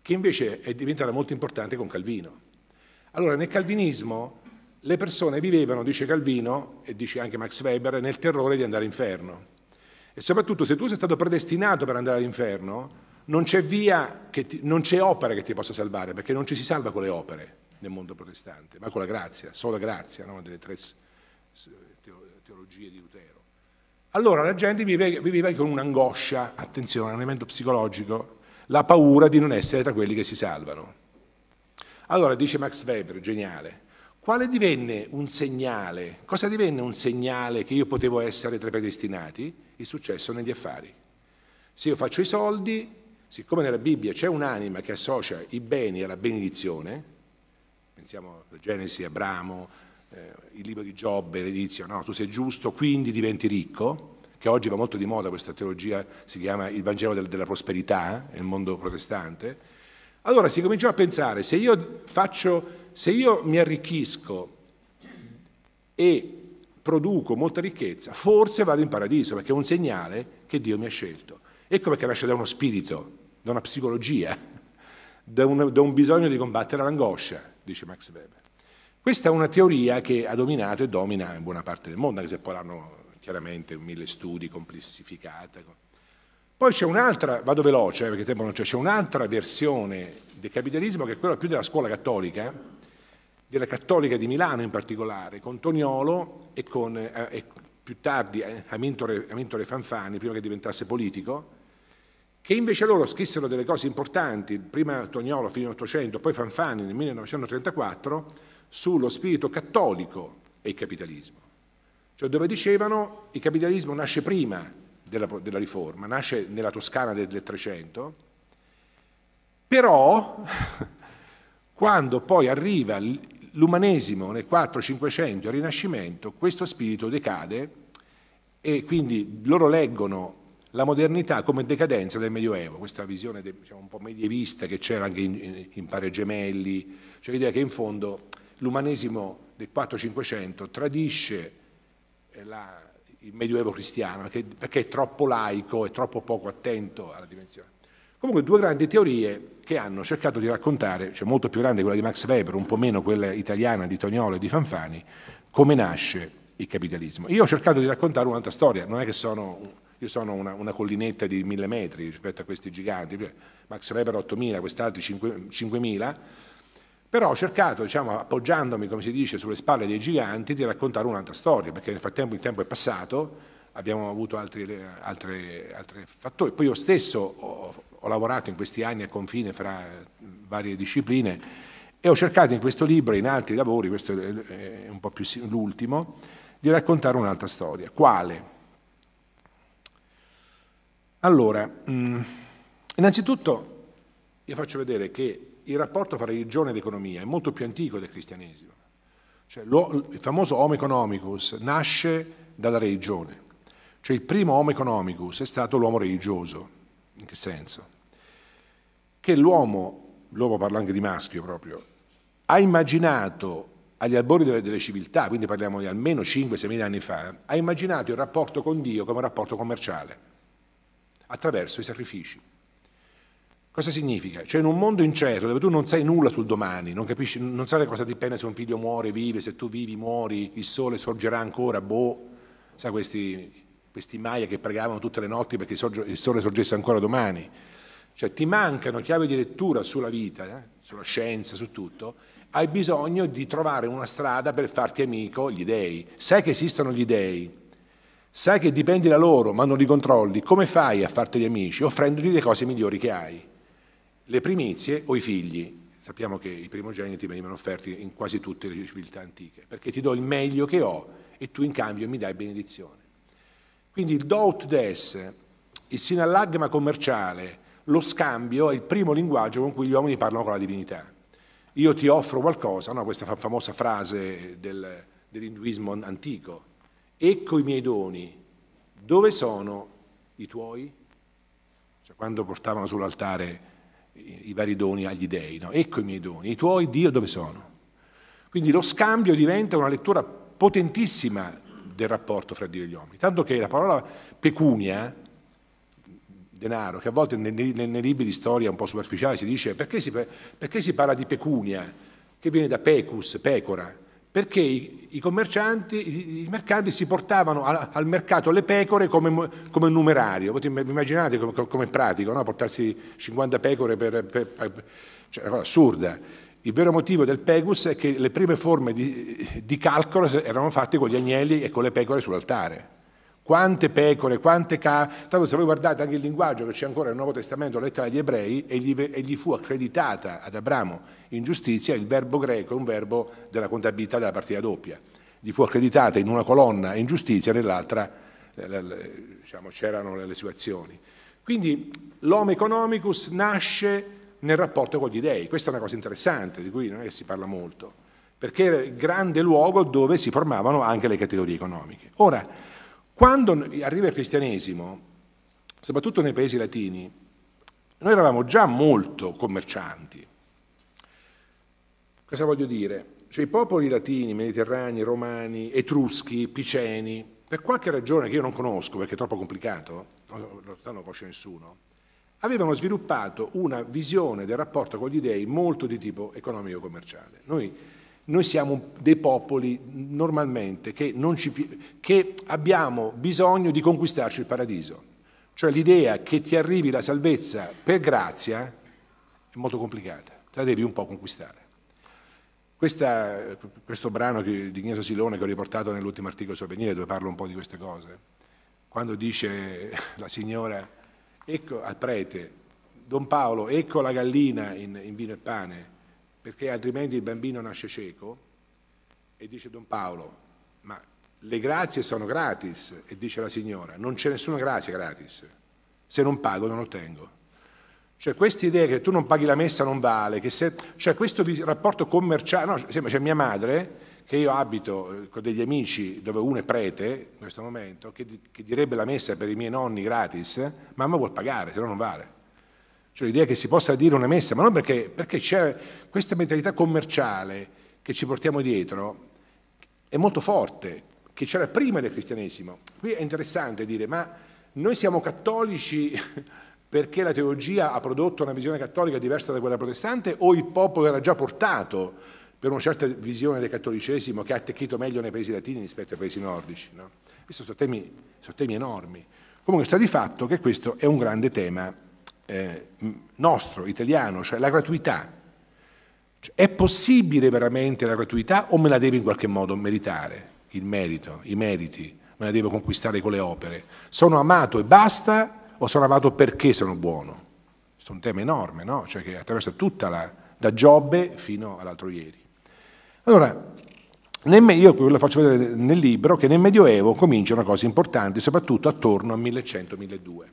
che invece è diventata molto importante con Calvino. Allora, nel calvinismo le persone vivevano, dice Calvino e dice anche Max Weber, nel terrore di andare all'inferno. E soprattutto se tu sei stato predestinato per andare all'inferno, non c'è via, ti, non c'è opera che ti possa salvare, perché non ci si salva con le opere nel mondo protestante, ma con la grazia, solo la grazia, no? delle tre teologie di Lutero. Allora la gente vive, viveva con un'angoscia, attenzione, un elemento psicologico, la paura di non essere tra quelli che si salvano. Allora dice Max Weber, geniale, quale divenne un segnale? Cosa divenne un segnale che io potevo essere tra i predestinati? Il successo negli affari. Se io faccio i soldi, siccome nella Bibbia c'è un'anima che associa i beni alla benedizione, pensiamo a Genesi, Abramo, eh, il libro di Giobbe, l'inizio, no, tu sei giusto, quindi diventi ricco, che oggi va molto di moda questa teologia, si chiama il Vangelo del, della prosperità eh, nel mondo protestante, allora si cominciò a pensare, se io, faccio, se io mi arricchisco e produco molta ricchezza, forse vado in paradiso, perché è un segnale che Dio mi ha scelto. Ecco perché nasce da uno spirito, da una psicologia, da un, da un bisogno di combattere l'angoscia, dice Max Weber. Questa è una teoria che ha dominato e domina in buona parte del mondo, anche se poi l'hanno chiaramente mille studi, complessificata. Poi c'è un'altra, vado veloce eh, perché tempo non c'è, c'è un'altra versione del capitalismo che è quella più della scuola cattolica, della cattolica di Milano in particolare, con Toniolo e con, eh, e più tardi eh, Amintore, Fanfani, prima che diventasse politico, che invece loro scrissero delle cose importanti, prima Tognolo, fine 800, poi Fanfani nel 1934, sullo spirito cattolico e il capitalismo. Cioè dove dicevano il capitalismo nasce prima della, della riforma, nasce nella Toscana del 300, però quando poi arriva l'umanesimo nel 4-500 e il Rinascimento, questo spirito decade e quindi loro leggono la modernità come decadenza del Medioevo, questa visione diciamo, un po' medievista che c'era anche in, in Pare Gemelli, cioè l'idea che in fondo l'umanesimo del 4-500 tradisce eh, la, il Medioevo cristiano, perché, perché è troppo laico e troppo poco attento alla dimensione. Comunque due grandi teorie che hanno cercato di raccontare, cioè molto più grande quella di Max Weber, un po' meno quella italiana di Toniolo e di Fanfani, come nasce il capitalismo. Io ho cercato di raccontare un'altra storia, non è che sono io sono una, una, collinetta di mille metri rispetto a questi giganti, cioè Max Weber 8.000, quest'altro 5.000, però ho cercato, diciamo, appoggiandomi, come si dice, sulle spalle dei giganti, di raccontare un'altra storia, perché nel frattempo il tempo è passato, abbiamo avuto altri, altri, altri fattori. Poi io stesso ho, ho lavorato in questi anni a confine fra varie discipline e ho cercato in questo libro e in altri lavori, questo è un po' più l'ultimo, di raccontare un'altra storia. Quale? Allora, innanzitutto io faccio vedere che il rapporto fra religione ed economia è molto più antico del cristianesimo. Cioè, lo, il famoso Homo economicus nasce dalla religione. Cioè il primo Homo economicus è stato l'uomo religioso. In che senso? Che l'uomo, l'uomo parla anche di maschio proprio, ha immaginato agli albori delle, delle civiltà, quindi parliamo di almeno 5-6 mila anni fa, ha immaginato il rapporto con Dio come un rapporto commerciale, attraverso i sacrifici. Cosa significa? Cioè in un mondo incerto dove tu non sai nulla sul domani, non capisci, non sai da cosa dipende se un figlio muore, vive, se tu vivi, muori, il sole sorgerà ancora, boh, sai questi, questi maia che pregavano tutte le notti perché il sole sorgesse ancora domani. Cioè ti mancano chiavi di lettura sulla vita, eh? sulla scienza, su tutto, hai bisogno di trovare una strada per farti amico gli dèi. Sai che esistono gli dèi, sai che dipendi da loro, ma non li controlli. Come fai a farteli amici? Offrendogli le cose migliori che hai le primizie o i figli. Sappiamo che i primogeniti venivano offerti in quasi tutte le civiltà antiche, perché ti do il meglio che ho e tu in cambio mi dai benedizione. Quindi il dout des, il sinallagma commerciale, lo scambio è il primo linguaggio con cui gli uomini parlano con la divinità. Io ti offro qualcosa, no? questa famosa frase del, dell'induismo antico, ecco i miei doni, dove sono i tuoi? Cioè, quando portavano sull'altare i, vari doni agli dèi, No? Ecco i miei doni, i tuoi Dio dove sono? Quindi lo scambio diventa una lettura potentissima del rapporto fra Dio e gli uomini, tanto che la parola pecunia, denaro, che a volte nei, nei, nei libri di storia un po' superficiali si dice perché si, perché si parla di pecunia, che viene da pecus, pecora, perché i, i commercianti, i, mercanti si portavano al, al mercato le pecore come, come numerario. Voi immaginate come, come pratico, no? portarsi 50 pecore per, per, per cioè una cosa assurda. Il vero motivo del Pegus è che le prime forme di, di calcolo erano fatte con gli agnelli e con le pecore sull'altare. Quante pecore, quante ca... Tanto se voi guardate anche il linguaggio che c'è ancora nel Nuovo Testamento, lettera agli ebrei, e gli, e gli fu accreditata ad Abramo in giustizia, il verbo greco è un verbo della contabilità della partita doppia. Gli fu accreditata in una colonna in giustizia, nell'altra eh, diciamo, c'erano le situazioni. Quindi l'homo economicus nasce nel rapporto con gli dei. Questa è una cosa interessante, di cui non è eh, che si parla molto, perché era il grande luogo dove si formavano anche le categorie economiche. Ora, quando arriva il cristianesimo, soprattutto nei paesi latini, noi eravamo già molto commercianti. Cosa voglio dire? Cioè i popoli latini, mediterranei, romani, etruschi, piceni, per qualche ragione che io non conosco perché è troppo complicato, non lo conosce nessuno, avevano sviluppato una visione del rapporto con gli dei molto di tipo economico-commerciale. Noi noi siamo dei popoli normalmente che, ci, che abbiamo bisogno di conquistarci il paradiso. Cioè l'idea che ti arrivi la salvezza per grazia è molto complicata, te la devi un po' conquistare. Questa, questo brano di Ignacio Silone che ho riportato nell'ultimo articolo Sorvenire dove parlo un po' di queste cose, quando dice la signora ecco, al prete, Don Paolo, ecco la gallina in, in vino e pane, perché altrimenti il bambino nasce cieco e dice Don Paolo, ma le grazie sono gratis, e dice la signora, non c'è nessuna grazia gratis, se non pago non ottengo. Cioè questa idea che tu non paghi la messa non vale, se, cioè questo rapporto commerciale, no, c'è mia madre che io abito eh, con degli amici dove uno è prete in questo momento, che, che direbbe la messa per i miei nonni gratis, mamma vuol pagare, se no non vale. Cioè l'idea che si possa dire una messa, ma non perché, perché c'è questa mentalità commerciale che ci portiamo dietro, è molto forte, che c'era prima del cristianesimo. Qui è interessante dire, ma noi siamo cattolici perché la teologia ha prodotto una visione cattolica diversa da quella protestante o il popolo era già portato per una certa visione del cattolicesimo che ha attecchito meglio nei paesi latini rispetto ai paesi nordici. No? Questi sono temi, sono temi enormi. Comunque sta di fatto che questo è un grande tema eh, nostro, italiano, cioè la gratuità. Cioè, è possibile veramente la gratuità o me la devo in qualche modo meritare? Il merito, i meriti, me la devo conquistare con le opere. Sono amato e basta o sono amato perché sono buono? Questo è un tema enorme, no? Cioè che attraversa tutta la, da Giobbe fino all'altro ieri. Allora, io ve lo faccio vedere nel libro che nel Medioevo comincia una cosa importante, soprattutto attorno al 1100-1200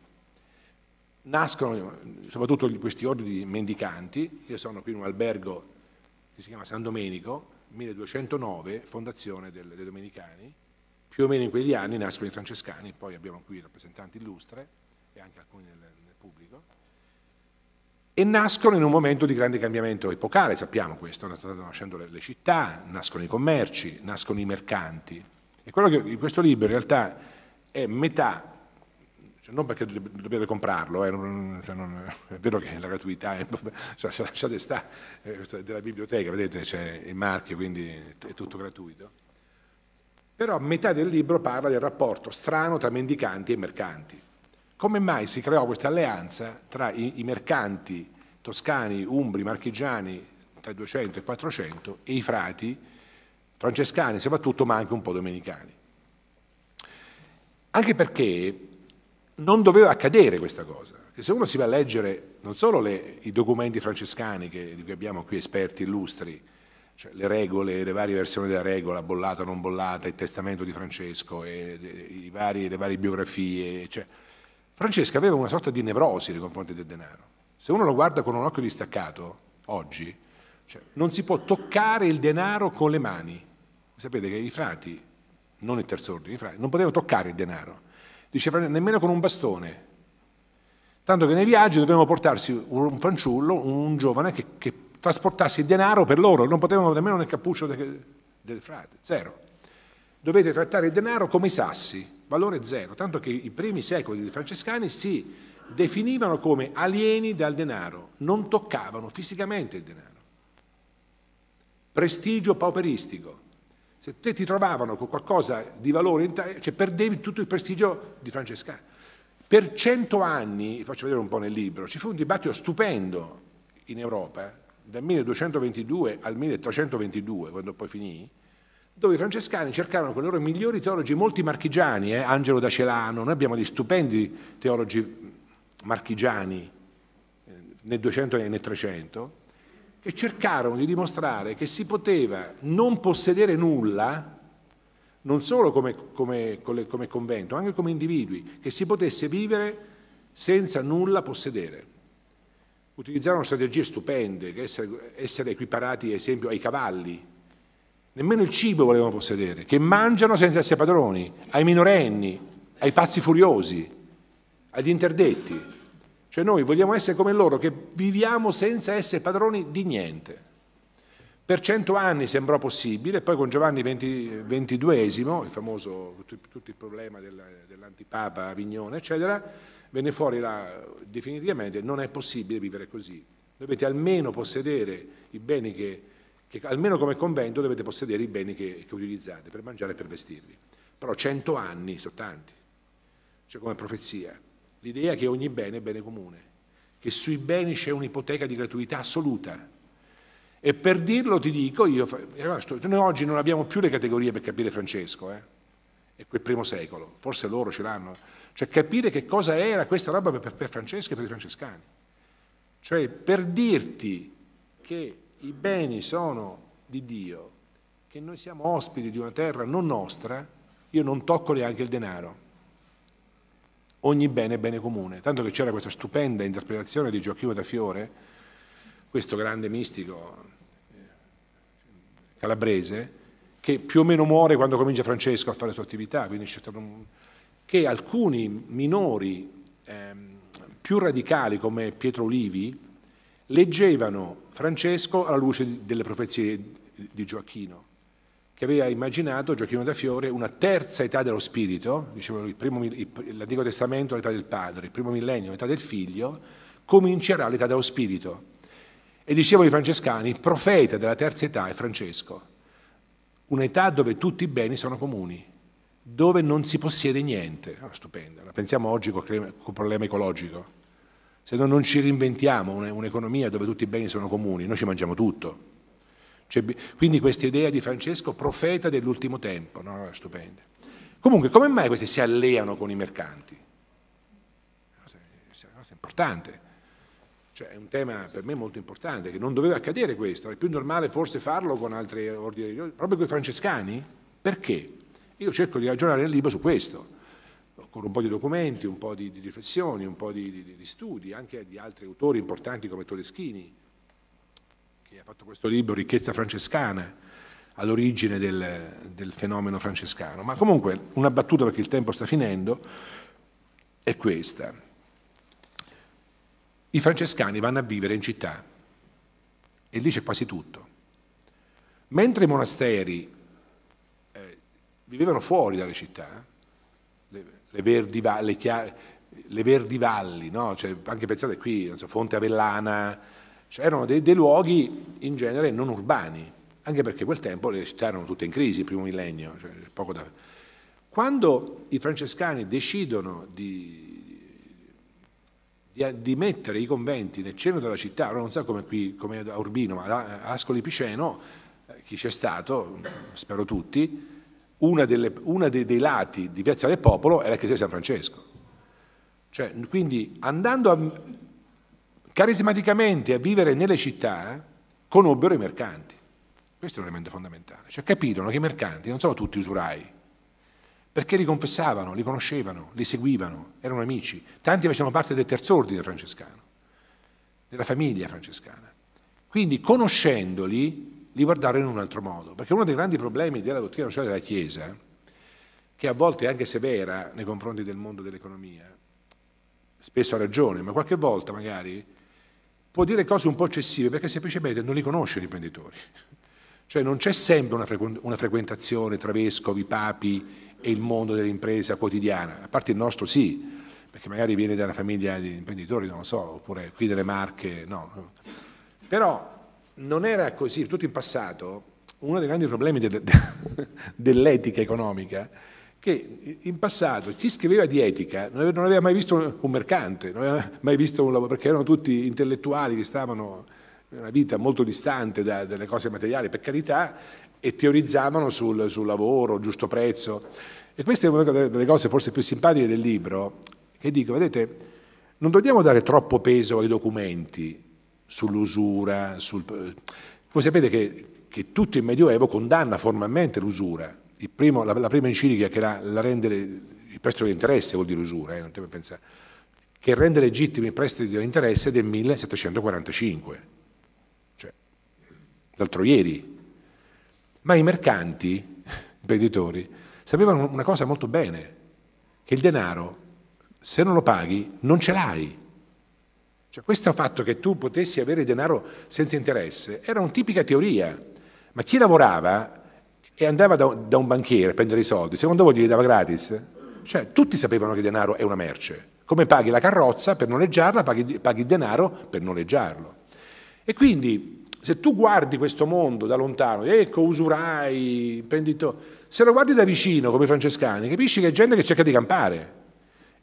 nascono soprattutto questi ordini di mendicanti, io sono qui in un albergo che si chiama San Domenico, 1209, fondazione del, dei Domenicani, più o meno in quegli anni nascono i francescani, poi abbiamo qui i rappresentanti illustre e anche alcuni nel, nel pubblico, e nascono in un momento di grande cambiamento epocale, sappiamo questo, stanno nascendo le, le città, nascono i commerci, nascono i mercanti, e quello che in questo libro in realtà è metà non perché dobbiate comprarlo, eh, non, cioè non, è vero che la gratuità è, cioè, lasciate stare, eh, della biblioteca, vedete c'è il marchio, quindi è tutto gratuito. Però metà del libro parla del rapporto strano tra mendicanti e mercanti. Come mai si creò questa alleanza tra i, i mercanti toscani, umbri, marchigiani tra il 200 e il 400 e i frati francescani soprattutto, ma anche un po' domenicani. Anche perché non doveva accadere questa cosa. E se uno si va a leggere non solo le, i documenti francescani, che, di cui abbiamo qui esperti illustri, cioè le regole, le varie versioni della regola, bollata o non bollata, il testamento di Francesco, e, e, vari, le varie biografie, cioè, Francesco aveva una sorta di nevrosi nei confronti del denaro. Se uno lo guarda con un occhio distaccato, oggi, cioè, non si può toccare il denaro con le mani. Sapete che i frati, non il terzo ordine, i frati, non potevano toccare il denaro diceva nemmeno con un bastone. Tanto che nei viaggi dovevano portarsi un fanciullo, un giovane che, che trasportasse il denaro per loro, non potevano nemmeno nel cappuccio del, del frate, zero. Dovete trattare il denaro come i sassi, valore zero, tanto che i primi secoli dei francescani si definivano come alieni dal denaro, non toccavano fisicamente il denaro. Prestigio pauperistico, se te ti trovavano con qualcosa di valore, cioè perdevi tutto il prestigio di Francescani. Per cento anni, faccio vedere un po' nel libro, ci fu un dibattito stupendo in Europa, eh, dal 1222 al 1322, quando poi finì, dove i francescani cercarono con i loro migliori teologi, molti marchigiani, eh, Angelo da Celano, noi abbiamo gli stupendi teologi marchigiani eh, nel 200 e nel 300, che cercarono di dimostrare che si poteva non possedere nulla, non solo come, come, come convento, ma anche come individui, che si potesse vivere senza nulla possedere. Utilizzarono strategie stupende, essere, essere equiparati ad esempio ai cavalli, nemmeno il cibo volevano possedere, che mangiano senza essere padroni, ai minorenni, ai pazzi furiosi, agli interdetti. Cioè noi vogliamo essere come loro che viviamo senza essere padroni di niente. Per cento anni sembrò possibile, poi con Giovanni XXII, il famoso, tutto il problema dell'antipapa Avignone, eccetera, venne fuori là, definitivamente non è possibile vivere così. Dovete almeno possedere i beni che, che almeno come convento dovete possedere i beni che, che utilizzate per mangiare e per vestirvi. Però cento anni sono tanti, cioè come profezia l'idea che ogni bene è bene comune, che sui beni c'è un'ipoteca di gratuità assoluta. E per dirlo ti dico, io, eh, noi oggi non abbiamo più le categorie per capire Francesco, eh? è quel primo secolo, forse loro ce l'hanno, cioè capire che cosa era questa roba per, per Francesco e per i francescani. Cioè per dirti che i beni sono di Dio, che noi siamo ospiti di una terra non nostra, io non tocco neanche il denaro ogni bene è bene comune. Tanto che c'era questa stupenda interpretazione di Gioacchino da Fiore, questo grande mistico eh, calabrese, che più o meno muore quando comincia Francesco a fare la sua attività, quindi c'è stato un... che alcuni minori ehm, più radicali come Pietro Olivi leggevano Francesco alla luce delle profezie di Gioacchino che aveva immaginato Gioachino da Fiore una terza età dello spirito, dicevo l'Antico Testamento l'età del padre, il primo millennio l'età del figlio, comincerà l'età dello spirito. E dicevo ai francescani, il profeta della terza età è Francesco, un'età dove tutti i beni sono comuni, dove non si possiede niente. Oh, stupenda, la pensiamo oggi col, col problema ecologico. Se noi non ci reinventiamo un'economia dove tutti i beni sono comuni, noi ci mangiamo tutto cioè, quindi questa idea di Francesco, profeta dell'ultimo tempo, no? stupenda. Comunque, come mai questi si alleano con i mercanti? È una cosa importante. Cioè, è un tema per me molto importante, che non doveva accadere questo, è più normale forse farlo con altri ordini religiosi, proprio con i francescani? Perché? Io cerco di ragionare nel libro su questo, con un po' di documenti, un po' di, di riflessioni, un po' di, di, di, studi, anche di altri autori importanti come Todeschini, che ha fatto questo libro, Ricchezza francescana, all'origine del, del fenomeno francescano. Ma comunque una battuta perché il tempo sta finendo è questa. I francescani vanno a vivere in città e lì c'è quasi tutto. Mentre i monasteri eh, vivevano fuori dalle città, le, le, verdi, le, chiare, le verdi, valli, no? cioè, anche pensate qui, so, Fonte Avellana, cioè erano dei, dei luoghi in genere non urbani, anche perché quel tempo le città erano tutte in crisi, il primo millennio, cioè poco da... Quando i francescani decidono di, di, di, mettere i conventi nel centro della città, ora non so come qui, come a Urbino, ma a Ascoli Piceno, eh, chi c'è stato, spero tutti, uno delle, una dei, dei, lati di Piazza del Popolo è la chiesa di San Francesco. Cioè, quindi andando a carismaticamente a vivere nelle città conobbero i mercanti. Questo è un elemento fondamentale. Cioè capirono che i mercanti non sono tutti usurai, perché li confessavano, li conoscevano, li seguivano, erano amici. Tanti facevano parte del terzo ordine francescano, della famiglia francescana. Quindi conoscendoli li guardarono in un altro modo, perché uno dei grandi problemi della dottrina sociale della Chiesa, che a volte è anche severa nei confronti del mondo dell'economia, spesso ha ragione, ma qualche volta magari può dire cose un po' eccessive perché semplicemente non li conosce gli imprenditori. Cioè non c'è sempre una, frequentazione tra vescovi, papi e il mondo dell'impresa quotidiana, a parte il nostro sì, perché magari viene da una famiglia di imprenditori, non lo so, oppure qui delle marche, no. Però non era così, tutto in passato, uno dei grandi problemi dell'etica economica che in passato chi scriveva di etica non aveva mai visto un mercante, non aveva mai visto un lavoro, perché erano tutti intellettuali che stavano in una vita molto distante da, dalle cose materiali, per carità, e teorizzavano sul, sul lavoro, giusto prezzo. E questa è una delle cose forse più simpatiche del libro, che dico, vedete, non dobbiamo dare troppo peso ai documenti sull'usura, sul... Voi sapete che, che tutto il Medioevo condanna formalmente l'usura, primo, la, la, prima incirica che la, la rende il prestito di interesse, vuol dire usura, eh, non te ne pensare, che rende legittimo il prestito di interesse del 1745, cioè l'altro ieri. Ma i mercanti, i imprenditori, sapevano una cosa molto bene, che il denaro, se non lo paghi, non ce l'hai. Cioè, questo fatto che tu potessi avere denaro senza interesse era una tipica teoria, ma chi lavorava e andava da un, da un banchiere a prendere i soldi, secondo voi gli dava gratis? Cioè, tutti sapevano che il denaro è una merce. Come paghi la carrozza per noleggiarla, paghi, paghi il denaro per noleggiarlo. E quindi, se tu guardi questo mondo da lontano, ecco, usurai, imprenditore, se lo guardi da vicino, come i francescani, capisci che è gente che cerca di campare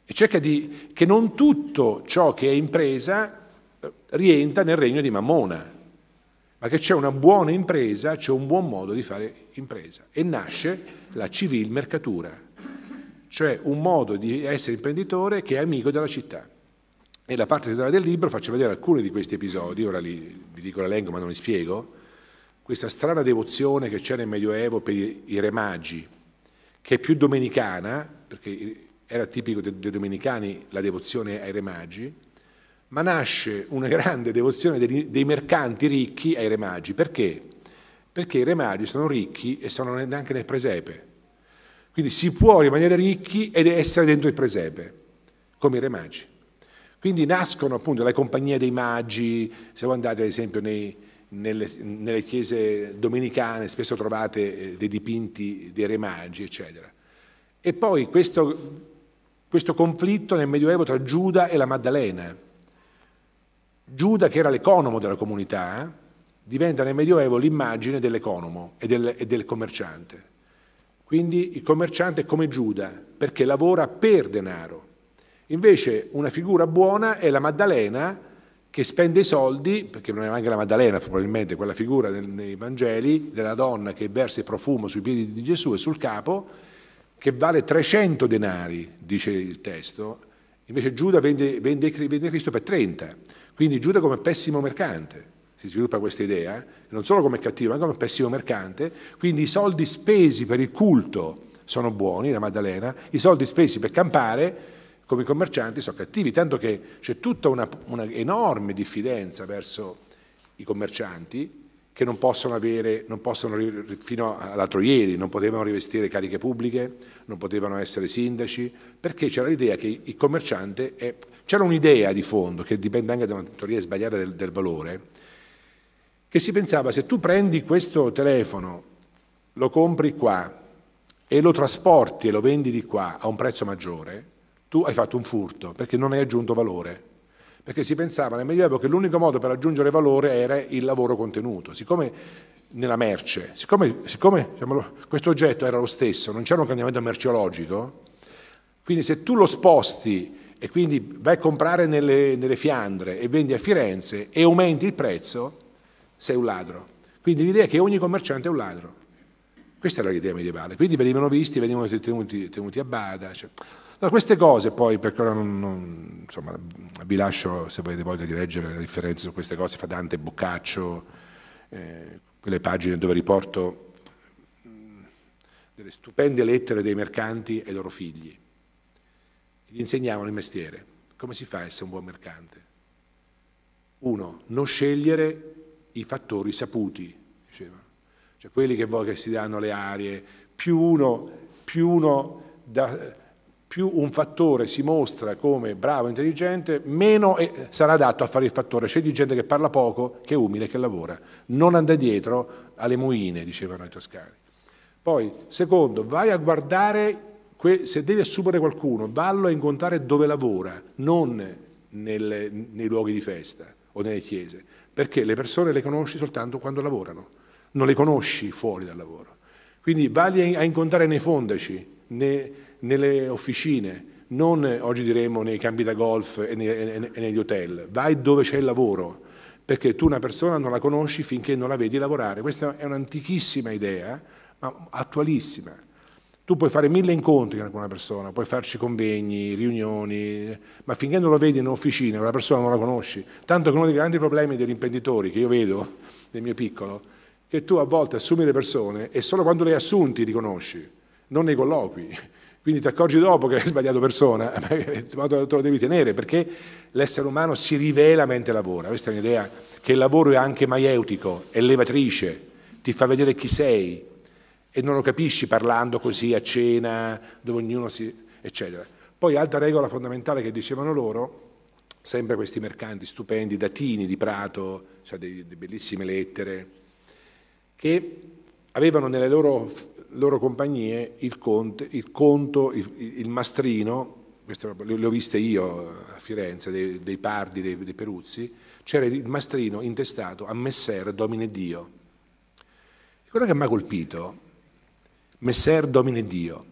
e cerca di, che non tutto ciò che è impresa eh, rientra nel regno di Mammona ma che c'è una buona impresa, c'è un buon modo di fare impresa. E nasce la civil mercatura, cioè un modo di essere imprenditore che è amico della città. E la parte titolare del libro faccio vedere alcuni di questi episodi, ora li, vi dico la l'elenco ma non li spiego, questa strana devozione che c'era nel Medioevo per i re magi, che è più domenicana, perché era tipico dei domenicani la devozione ai re magi, ma nasce una grande devozione dei, mercanti ricchi ai re magi. Perché? Perché i re magi sono ricchi e sono neanche nel presepe. Quindi si può rimanere ricchi ed essere dentro il presepe, come i re magi. Quindi nascono appunto le compagnie dei magi, se voi andate ad esempio nei, nelle, nelle, chiese domenicane spesso trovate eh, dei dipinti dei re magi, eccetera. E poi questo, questo conflitto nel Medioevo tra Giuda e la Maddalena, Giuda, che era l'economo della comunità, diventa nel Medioevo l'immagine dell'economo e del, e del commerciante. Quindi il commerciante è come Giuda, perché lavora per denaro. Invece una figura buona è la Maddalena, che spende i soldi, perché non è neanche la Maddalena, probabilmente quella figura nei Vangeli, della donna che versa il profumo sui piedi di Gesù e sul capo, che vale 300 denari, dice il testo, invece Giuda vende, vende, vende Cristo per 30. Quindi Giuda come pessimo mercante, si sviluppa questa idea, non solo come cattivo, ma come pessimo mercante, quindi i soldi spesi per il culto sono buoni, la Maddalena, i soldi spesi per campare come i commercianti sono cattivi, tanto che c'è tutta una, una enorme diffidenza verso i commercianti, che non possono avere, non possono, fino all'altro ieri non potevano rivestire cariche pubbliche, non potevano essere sindaci, perché c'era l'idea che il commerciante, è, c'era un'idea di fondo, che dipende anche da una teoria sbagliata del, del valore, che si pensava se tu prendi questo telefono, lo compri qua e lo trasporti e lo vendi di qua a un prezzo maggiore, tu hai fatto un furto perché non hai aggiunto valore perché si pensava nel Medioevo che l'unico modo per aggiungere valore era il lavoro contenuto. Siccome nella merce, siccome, siccome diciamo, questo oggetto era lo stesso, non c'era un cambiamento merceologico, quindi se tu lo sposti e quindi vai a comprare nelle, nelle Fiandre e vendi a Firenze e aumenti il prezzo, sei un ladro. Quindi l'idea è che ogni commerciante è un ladro. Questa era l'idea medievale. Quindi venivano visti, venivano tenuti, tenuti a bada. Cioè. Da queste cose poi, perché ora non, non, insomma, vi lascio, se avete voglia di leggere le differenze su queste cose, fa Dante Boccaccio, eh, quelle pagine dove riporto mm, delle stupende lettere dei mercanti ai loro figli, gli insegnavano il mestiere. Come si fa a essere un buon mercante? Uno, non scegliere i fattori saputi, dicevano, cioè quelli che, che si danno le arie, più uno, più uno da, più un fattore si mostra come bravo, intelligente, meno sarà adatto a fare il fattore. C'è di gente che parla poco, che è umile, che lavora. Non anda dietro alle muine, dicevano i toscani. Poi, secondo, vai a guardare, se devi assumere qualcuno, vallo a incontrare dove lavora, non nel, nei luoghi di festa o nelle chiese, perché le persone le conosci soltanto quando lavorano, non le conosci fuori dal lavoro. Quindi vai a incontrare nei fondaci, nei nelle officine, non eh, oggi diremo nei campi da golf e, nei, e, e negli hotel, vai dove c'è il lavoro, perché tu una persona non la conosci finché non la vedi lavorare. Questa è un'antichissima idea, ma attualissima. Tu puoi fare mille incontri con una persona, puoi farci convegni, riunioni, ma finché non lo vedi in officina, quella persona non la conosci. Tanto che uno dei grandi problemi degli imprenditori, che io vedo nel mio piccolo, è che tu a volte assumi le persone e solo quando le hai assunti li conosci, non nei colloqui quindi ti accorgi dopo che hai sbagliato persona, ma te lo devi tenere perché l'essere umano si rivela mentre lavora. Questa è un'idea che il lavoro è anche maieutico, è levatrice, ti fa vedere chi sei e non lo capisci parlando così a cena, dove ognuno si... eccetera. Poi altra regola fondamentale che dicevano loro, sempre questi mercanti stupendi, datini di Prato, cioè delle bellissime lettere, che avevano nelle loro loro compagnie il, conte, il conto, il, il mastrino, queste, le, ho viste io a Firenze, dei, dei Pardi, dei, dei Peruzzi, c'era il mastrino intestato a Messer Domine Dio. E quello che mi ha colpito, Messer Domine Dio,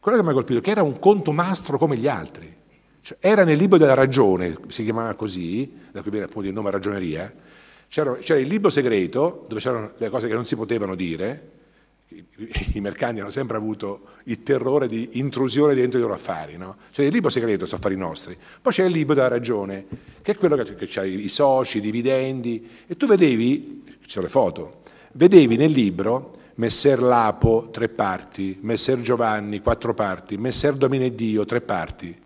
quello che mi ha colpito è che era un conto mastro come gli altri. Cioè, era nel libro della ragione, si chiamava così, da cui viene appunto il nome ragioneria, c'era, c'era il libro segreto, dove c'erano le cose che non si potevano dire, i mercanti hanno sempre avuto il terrore di intrusione dentro i loro affari, no? C'è cioè, il libro segreto, sono affari nostri, poi c'è il libro della ragione, che è quello che, che ha i soci, i dividendi, e tu vedevi, ci sono le foto, vedevi nel libro Messer Lapo, tre parti, Messer Giovanni, quattro parti, Messer Dominedio, tre parti.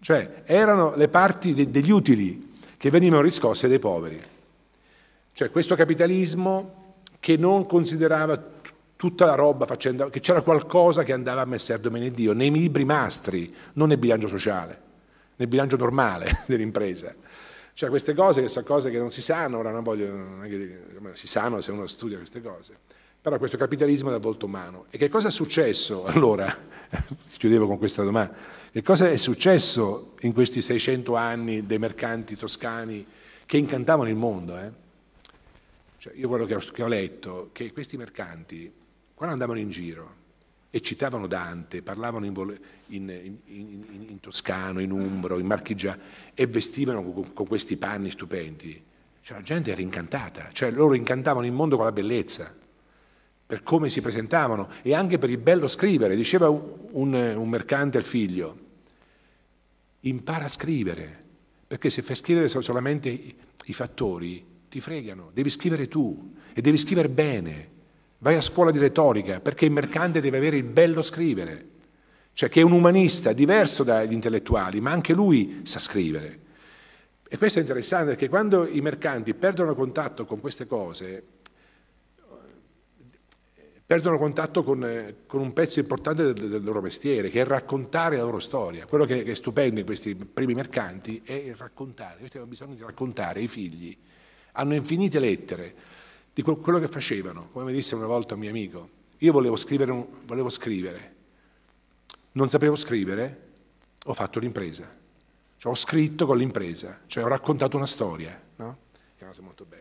Cioè erano le parti de, degli utili che venivano riscosse dai poveri. Cioè questo capitalismo che non considerava tutta la roba facendo, che c'era qualcosa che andava a messer Domenedio nei libri mastri, non nel bilancio sociale, nel bilancio normale dell'impresa. Cioè queste cose che sono cose che non si sanno, ora non voglio, non che, si sanno se uno studia queste cose, però questo capitalismo è dal volto umano. E che cosa è successo allora? Chiudevo con questa domanda. Che cosa è successo in questi 600 anni dei mercanti toscani che incantavano il mondo? Eh? Cioè, io quello che ho, che ho letto, che questi mercanti quando andavano in giro e citavano Dante, parlavano in, in, in, in toscano, in umbro, in marchigiano e vestivano con, con questi panni stupendi, cioè, la gente era incantata, cioè loro incantavano il mondo con la bellezza per come si presentavano e anche per il bello scrivere. Diceva un, un, mercante al figlio, impara a scrivere, perché se fai scrivere solamente i, i fattori ti fregano, devi scrivere tu e devi scrivere bene vai a scuola di retorica, perché il mercante deve avere il bello scrivere, cioè che è un umanista diverso dagli intellettuali, ma anche lui sa scrivere. E questo è interessante perché quando i mercanti perdono contatto con queste cose, perdono contatto con, con un pezzo importante del, del, loro mestiere, che è raccontare la loro storia. Quello che, che è stupendo in questi primi mercanti è il raccontare, questi hanno bisogno di raccontare i figli, hanno infinite lettere, di quello che facevano. Come mi disse una volta un mio amico, io volevo scrivere, volevo scrivere. non sapevo scrivere, ho fatto l'impresa. Cioè, ho scritto con l'impresa, cioè ho raccontato una storia, no? cosa molto bella.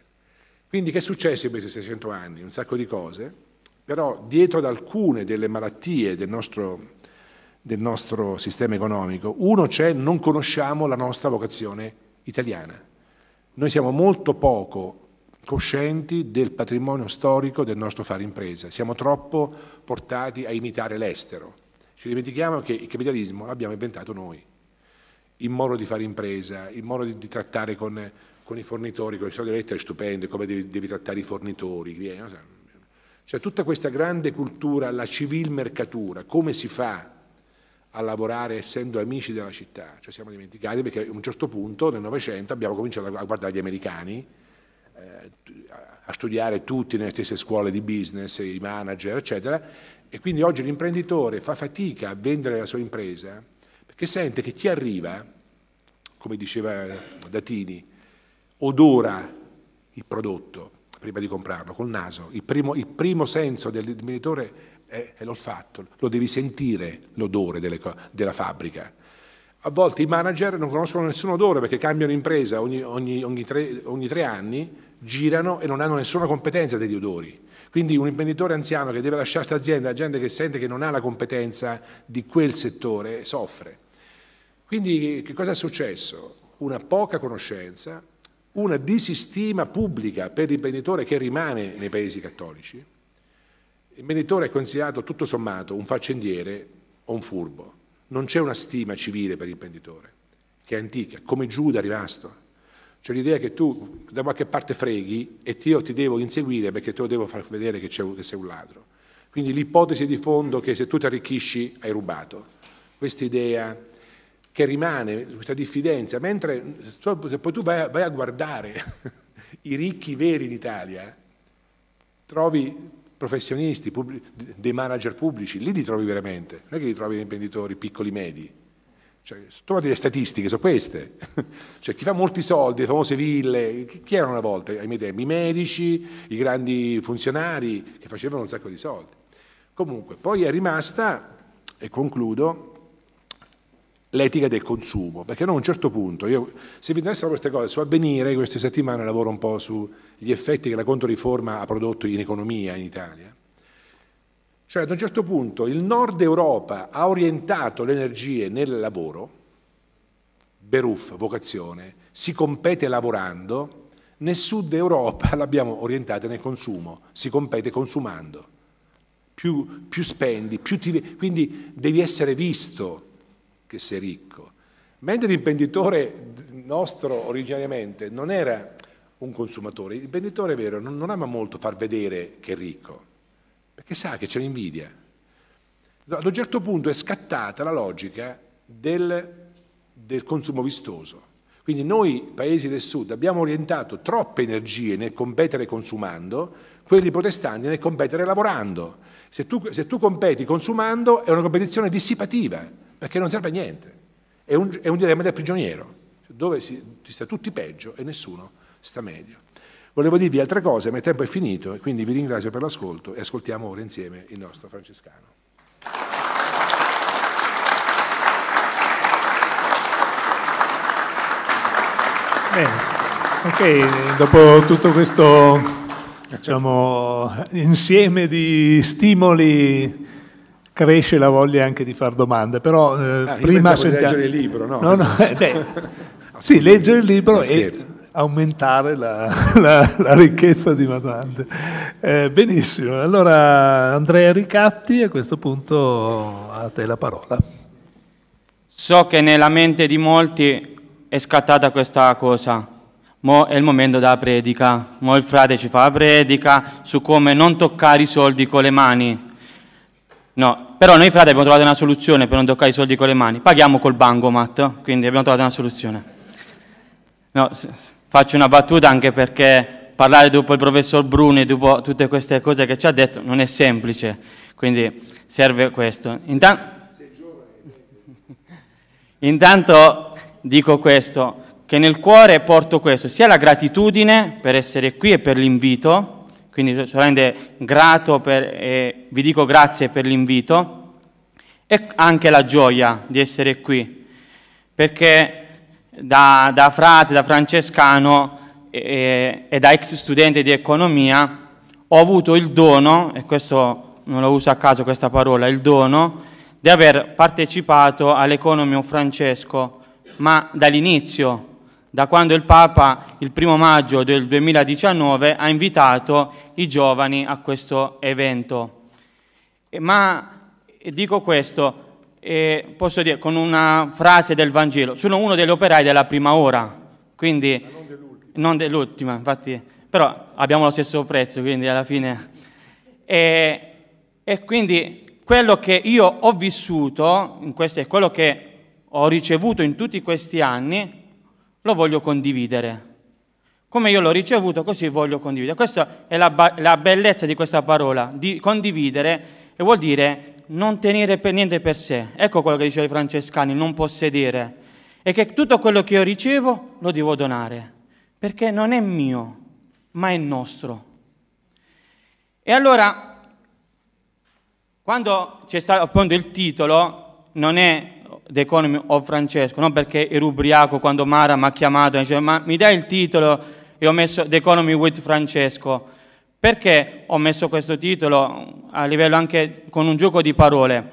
Quindi che è successo in questi 600 anni? Un sacco di cose, però dietro ad alcune delle malattie del nostro, del nostro sistema economico, uno c'è non conosciamo la nostra vocazione italiana. Noi siamo molto poco coscienti del patrimonio storico del nostro fare impresa. Siamo troppo portati a imitare l'estero. Ci dimentichiamo che il capitalismo l'abbiamo inventato noi. Il modo di fare impresa, il modo di, di trattare con, con, i fornitori, con i soldi lettera è stupendo, come devi, devi trattare i fornitori, Cioè tutta questa grande cultura, la civil mercatura, come si fa a lavorare essendo amici della città. Cioè siamo dimenticati perché a un certo punto nel Novecento abbiamo cominciato a guardare gli americani eh, a studiare tutti nelle stesse scuole di business, i manager, eccetera, e quindi oggi l'imprenditore fa fatica a vendere la sua impresa perché sente che chi arriva, come diceva Datini, odora il prodotto prima di comprarlo, col naso. Il primo, il primo senso dell'imprenditore è, è l'olfatto, lo devi sentire l'odore della fabbrica. A volte i manager non conoscono nessun odore perché cambiano impresa ogni, ogni, ogni, tre, ogni tre anni girano e non hanno nessuna competenza degli odori. Quindi un imprenditore anziano che deve lasciare l'azienda, la gente che sente che non ha la competenza di quel settore, soffre. Quindi che cosa è successo? Una poca conoscenza, una disistima pubblica per l'imprenditore che rimane nei paesi cattolici. L'imprenditore è considerato tutto sommato un faccendiere o un furbo. Non c'è una stima civile per l'imprenditore, che è antica, come Giuda è rimasto. Cioè l'idea che tu da qualche parte freghi e io ti devo inseguire perché te lo devo far vedere che, che sei un ladro. Quindi l'ipotesi di fondo che se tu ti arricchisci hai rubato. Questa idea che rimane, questa diffidenza, mentre cioè, se poi tu vai a, vai a guardare i ricchi veri in Italia, trovi professionisti, dei manager pubblici, lì li trovi veramente, non è che li trovi gli imprenditori piccoli medi. Cioè, trovate le statistiche sono queste. Cioè, chi fa molti soldi, le famose ville, chi erano una volta ai miei tempi? I medici, i grandi funzionari che facevano un sacco di soldi. Comunque, poi è rimasta, e concludo, l'etica del consumo, perché a un certo punto, io, se vi interessano queste cose, su avvenire queste settimane lavoro un po' sugli effetti che la controriforma ha prodotto in economia in Italia, cioè ad un certo punto il nord Europa ha orientato le energie nel lavoro, Beruf, vocazione, si compete lavorando, nel sud Europa l'abbiamo orientata nel consumo, si compete consumando. Più, più spendi, più ti, quindi devi essere visto che sei ricco. Mentre l'imprenditore nostro originariamente non era un consumatore, l'imprenditore vero non, non ama molto far vedere che è ricco perché sa che c'è l'invidia. Ad un certo punto è scattata la logica del, del consumo vistoso. Quindi noi, paesi del sud, abbiamo orientato troppe energie nel competere consumando, quelli protestanti nel competere lavorando. Se tu, se tu competi consumando è una competizione dissipativa, perché non serve a niente. È un, è un dilemma del prigioniero, dove si, si sta tutti peggio e nessuno sta meglio. Volevo dirvi altre cose, ma il tempo è finito e quindi vi ringrazio per l'ascolto e ascoltiamo ora insieme il nostro francescano. Bene. Ok, dopo tutto questo diciamo, insieme di stimoli cresce la voglia anche di fare domande, però eh, ah, prima sentiamo... leggere il libro, no? no, no eh, beh, sì, leggere il libro e Scherzo aumentare la, la, la ricchezza di Madante. Eh, benissimo, allora Andrea Ricatti a questo punto a te la parola. So che nella mente di molti è scattata questa cosa, mo è il momento della predica, mo il frate ci fa la predica su come non toccare i soldi con le mani. No, però noi frate abbiamo trovato una soluzione per non toccare i soldi con le mani, paghiamo col bancomat, quindi abbiamo trovato una soluzione. No, sì, faccio una battuta anche perché parlare dopo il professor Bruni, dopo tutte queste cose che ci ha detto, non è semplice, quindi serve questo. Intanto, Intanto dico questo, che nel cuore porto questo, sia la gratitudine per essere qui e per l'invito, quindi ci rende grato per, eh, vi dico grazie per l'invito, e anche la gioia di essere qui, perché da, da frate, da francescano e, e, da ex studente di economia, ho avuto il dono, e questo non lo uso a caso questa parola, il dono di aver partecipato all'Economio Francesco, ma dall'inizio, da quando il Papa il primo maggio del 2019 ha invitato i giovani a questo evento. Ma dico questo, e posso dire con una frase del Vangelo, sono uno degli operai della prima ora, quindi non dell'ultima. non dell'ultima, infatti, però abbiamo lo stesso prezzo, quindi alla fine. E, e quindi quello che io ho vissuto, in questo è quello che ho ricevuto in tutti questi anni, lo voglio condividere. Come io l'ho ricevuto, così voglio condividere. Questa è la, la bellezza di questa parola, di condividere, e vuol dire non tenere per niente per sé. Ecco quello che diceva i francescani, non possedere. E che tutto quello che io ricevo lo devo donare, perché non è mio, ma è nostro. E allora, quando c'è stato appunto il titolo, non è The Economy of Francesco, non perché ero ubriaco quando Mara mi ha chiamato e diceva ma mi dai il titolo e ho messo The Economy with Francesco perché ho messo questo titolo a livello anche con un gioco di parole?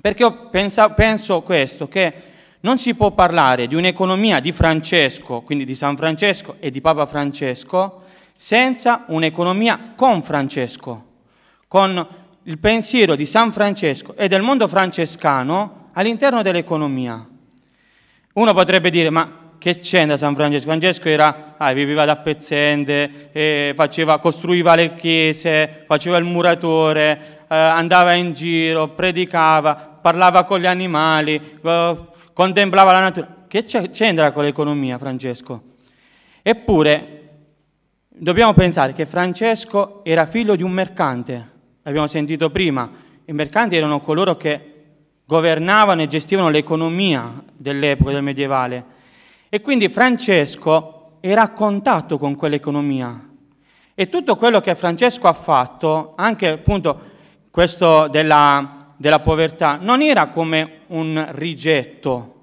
Perché io penso, penso questo, che non si può parlare di un'economia di Francesco, quindi di San Francesco e di Papa Francesco, senza un'economia con Francesco, con il pensiero di San Francesco e del mondo francescano all'interno dell'economia. Uno potrebbe dire, ma che c'è da San Francesco? Francesco era, ah, viveva da pezzente, eh, faceva, costruiva le chiese, faceva il muratore, eh, andava in giro, predicava, parlava con gli animali, eh, contemplava la natura. Che c'entra con l'economia Francesco? Eppure dobbiamo pensare che Francesco era figlio di un mercante, l'abbiamo sentito prima, i mercanti erano coloro che governavano e gestivano l'economia dell'epoca del medievale e quindi Francesco era a contatto con quell'economia. E tutto quello che Francesco ha fatto, anche appunto questo della, della povertà, non era come un rigetto,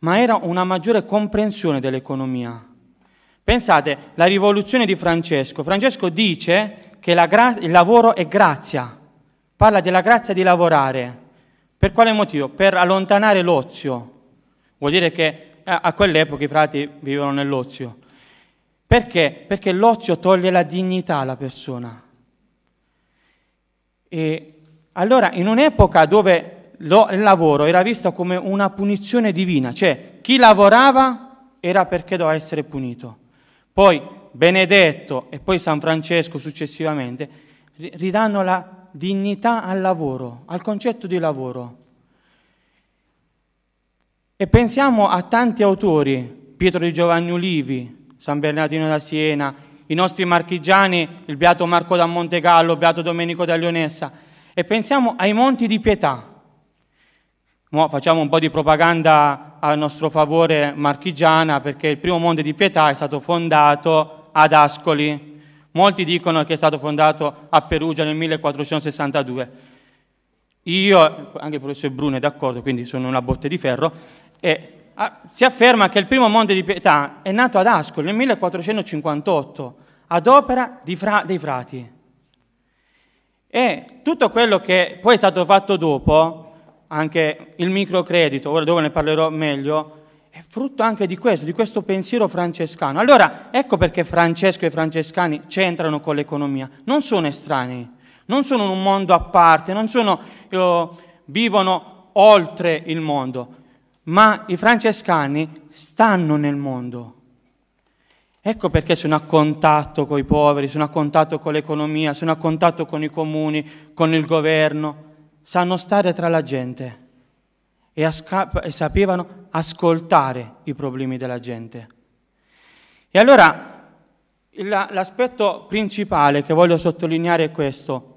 ma era una maggiore comprensione dell'economia. Pensate, la rivoluzione di Francesco. Francesco dice che gra- il lavoro è grazia, parla della grazia di lavorare. Per quale motivo? Per allontanare l'ozio. Vuol dire che eh, a quell'epoca i frati vivevano nell'ozio. Perché? Perché l'ozio toglie la dignità alla persona. E allora, in un'epoca dove lo, il lavoro era visto come una punizione divina, cioè chi lavorava era perché doveva essere punito. Poi Benedetto e poi San Francesco successivamente ridanno la dignità al lavoro, al concetto di lavoro. E pensiamo a tanti autori, Pietro di Giovanni Ulivi, San Bernardino da Siena, i nostri marchigiani, il beato Marco da Montegallo, beato Domenico da Leonessa, e pensiamo ai monti di pietà. Mo facciamo un po' di propaganda a nostro favore marchigiana perché il primo monte di pietà è stato fondato ad Ascoli. Molti dicono che è stato fondato a Perugia nel 1462. Io, anche il professor Bruno è d'accordo, quindi sono una botte di ferro, e ah, si afferma che il primo Monte di Pietà è nato ad Ascoli nel 1458 ad opera fra, dei frati. E tutto quello che poi è stato fatto dopo, anche il microcredito, ora dove ne parlerò meglio, è frutto anche di questo, di questo pensiero francescano. Allora, ecco perché Francesco e i francescani c'entrano con l'economia, non sono estranei, non sono in un mondo a parte, non sono, eh, vivono oltre il mondo, ma i francescani stanno nel mondo. Ecco perché sono a contatto con i poveri, sono a contatto con l'economia, sono a contatto con i comuni, con il governo, sanno stare tra la gente e, e sapevano ascoltare i problemi della gente. E allora l'aspetto principale che voglio sottolineare è questo,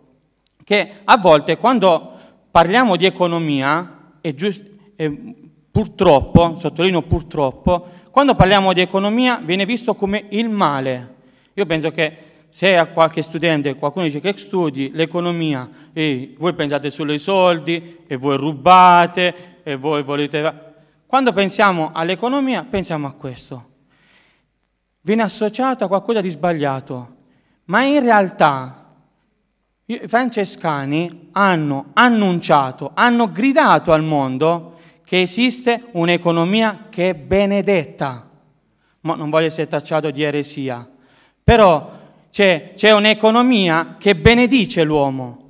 che a volte quando parliamo di economia è, giust- è purtroppo, sottolineo purtroppo, quando parliamo di economia viene visto come il male. Io penso che se a qualche studente qualcuno dice che studi l'economia e voi pensate solo ai soldi e voi rubate e voi volete... Quando pensiamo all'economia pensiamo a questo. Viene associato a qualcosa di sbagliato, ma in realtà i francescani hanno annunciato, hanno gridato al mondo che esiste un'economia che è benedetta. Ma non voglio essere tacciato di eresia, però c'è, c'è un'economia che benedice l'uomo.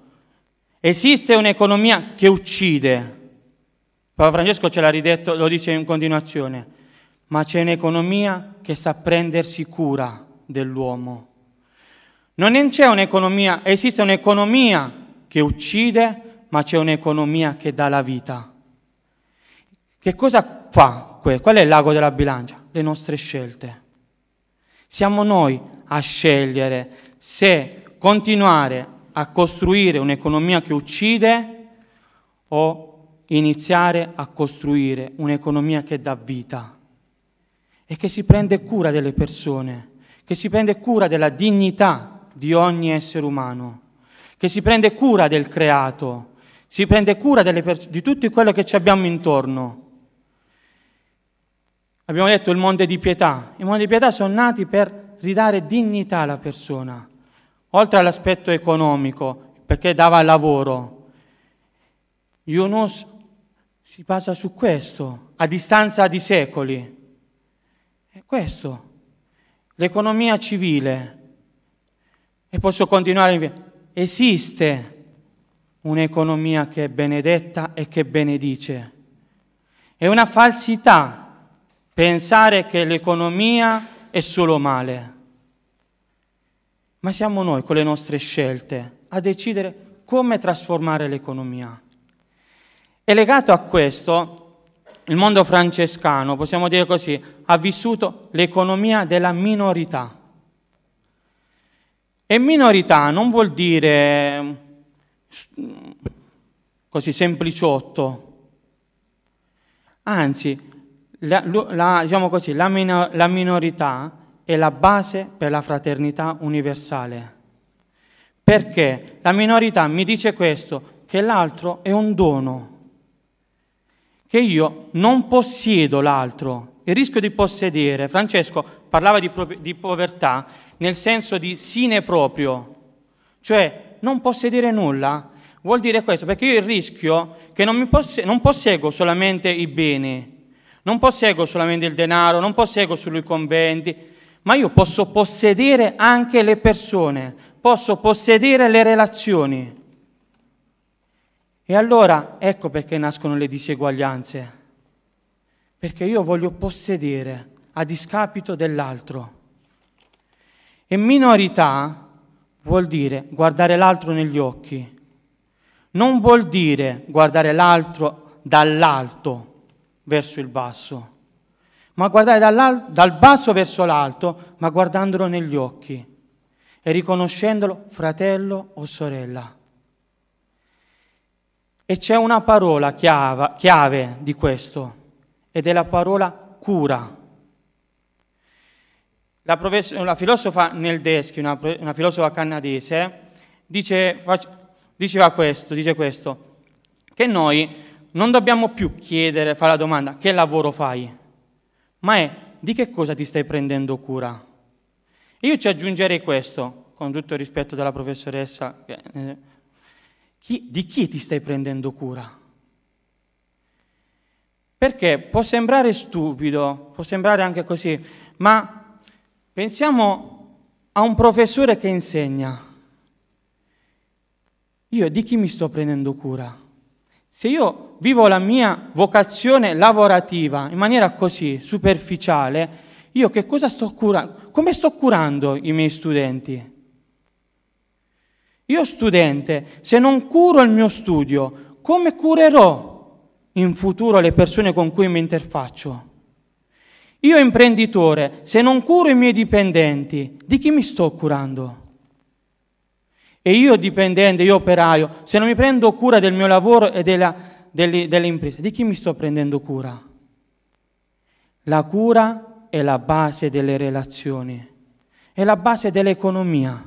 Esiste un'economia che uccide. Papa Francesco ce l'ha ridetto, lo dice in continuazione. Ma c'è un'economia che sa prendersi cura dell'uomo. Non c'è un'economia, esiste un'economia che uccide, ma c'è un'economia che dà la vita. Che cosa fa? Qual è il l'ago della bilancia? Le nostre scelte. Siamo noi a scegliere se continuare a costruire un'economia che uccide o iniziare a costruire un'economia che dà vita e che si prende cura delle persone, che si prende cura della dignità di ogni essere umano, che si prende cura del creato, si prende cura per- di tutto quello che ci abbiamo intorno. Abbiamo detto il mondo di pietà. I mondi di pietà sono nati per ridare dignità alla persona, oltre all'aspetto economico, perché dava lavoro. Yunus si basa su questo, a distanza di secoli. È questo, l'economia civile. E posso continuare. Esiste un'economia che è benedetta e che benedice. È una falsità pensare che l'economia è solo male, ma siamo noi con le nostre scelte a decidere come trasformare l'economia. E legato a questo, il mondo francescano, possiamo dire così, ha vissuto l'economia della minorità. E minorità non vuol dire mm, così sempliciotto, anzi la, la, diciamo così, la, minor, la minorità è la base per la fraternità universale. Perché la minorità mi dice questo, che l'altro è un dono, che io non possiedo l'altro, il rischio di possedere, Francesco parlava di, di povertà nel senso di sine proprio, cioè non possedere nulla, vuol dire questo, perché io il rischio che non, posse non posseggo solamente i beni, non posseggo solamente il denaro, non posseggo solo i conventi, ma io posso possedere anche le persone, posso possedere le relazioni. E allora ecco perché nascono le diseguaglianze, perché io voglio possedere a discapito dell'altro. E minorità vuol dire guardare l'altro negli occhi, non vuol dire guardare l'altro dall'alto verso il basso, ma guardare dal basso verso l'alto, ma guardandolo negli occhi e riconoscendolo fratello o sorella. E c'è una parola chiave, chiave di questo, ed è la parola cura. La, la filosofa Neldeschi, una, una filosofa canadese, dice, diceva questo, dice questo, che noi non dobbiamo più chiedere, fare la domanda che lavoro fai, ma è di che cosa ti stai prendendo cura. io ci aggiungerei questo, con tutto il rispetto della professoressa, eh, chi, di chi ti stai prendendo cura? Perché può sembrare stupido, può sembrare anche così, ma pensiamo a un professore che insegna. Io di chi mi sto prendendo cura? Se io vivo la mia vocazione lavorativa in maniera così superficiale, io che cosa sto curando? Come sto curando i miei studenti? Io studente, se non curo il mio studio, come curerò in futuro le persone con cui mi interfaccio? Io imprenditore, se non curo i miei dipendenti, di chi mi sto curando? E io dipendente, io operaio, se non mi prendo cura del mio lavoro e della, delle, delle imprese, di chi mi sto prendendo cura? La cura è la base delle relazioni, è la base dell'economia.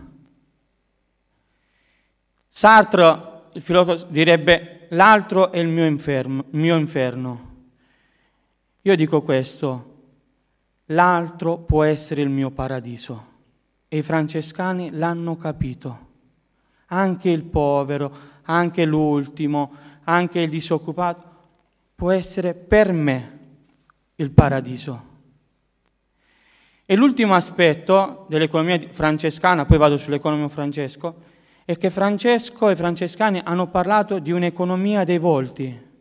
Sartre, il filosofo, direbbe l'altro è il mio, inferno, mio inferno. Io dico questo, l'altro può essere il mio paradiso. E i francescani l'hanno capito. Anche il povero, anche l'ultimo, anche il disoccupato, può essere per me il paradiso. E l'ultimo aspetto dell'economia francescana, poi vado sull'economia francesco, è che Francesco e i Francescani hanno parlato di un'economia dei volti.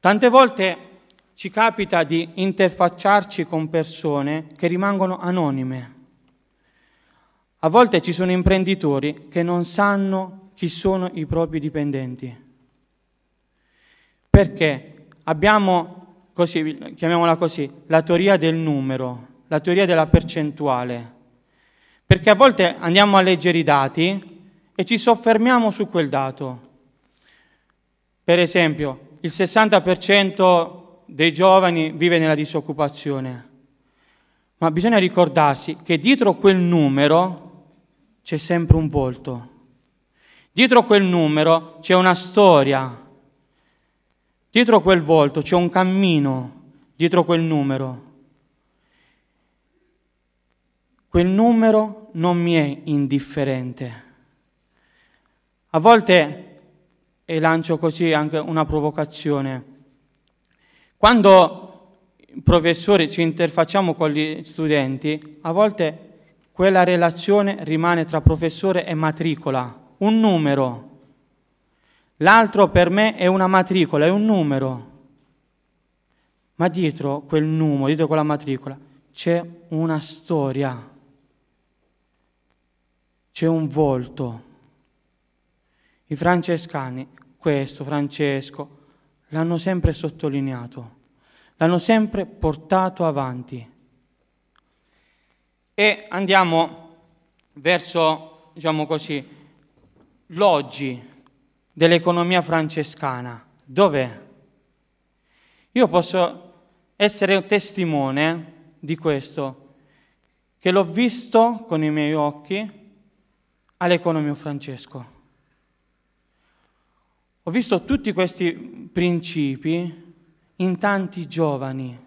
Tante volte ci capita di interfacciarci con persone che rimangono anonime. A volte ci sono imprenditori che non sanno chi sono i propri dipendenti. Perché abbiamo, così, chiamiamola così, la teoria del numero, la teoria della percentuale. Perché a volte andiamo a leggere i dati e ci soffermiamo su quel dato. Per esempio, il 60% dei giovani vive nella disoccupazione, ma bisogna ricordarsi che dietro quel numero c'è sempre un volto. Dietro quel numero c'è una storia, Dietro quel volto c'è un cammino, dietro quel numero. Quel numero non mi è indifferente. A volte, e lancio così anche una provocazione, quando professori ci interfacciamo con gli studenti, a volte quella relazione rimane tra professore e matricola, un numero. L'altro per me è una matricola, è un numero. Ma dietro quel numero, dietro quella matricola, c'è una storia, c'è un volto. I francescani, questo Francesco, l'hanno sempre sottolineato, l'hanno sempre portato avanti. E andiamo verso, diciamo così, l'oggi dell'economia francescana. Dov'è? Io posso essere un testimone di questo, che l'ho visto con i miei occhi all'economio francesco. Ho visto tutti questi principi in tanti giovani,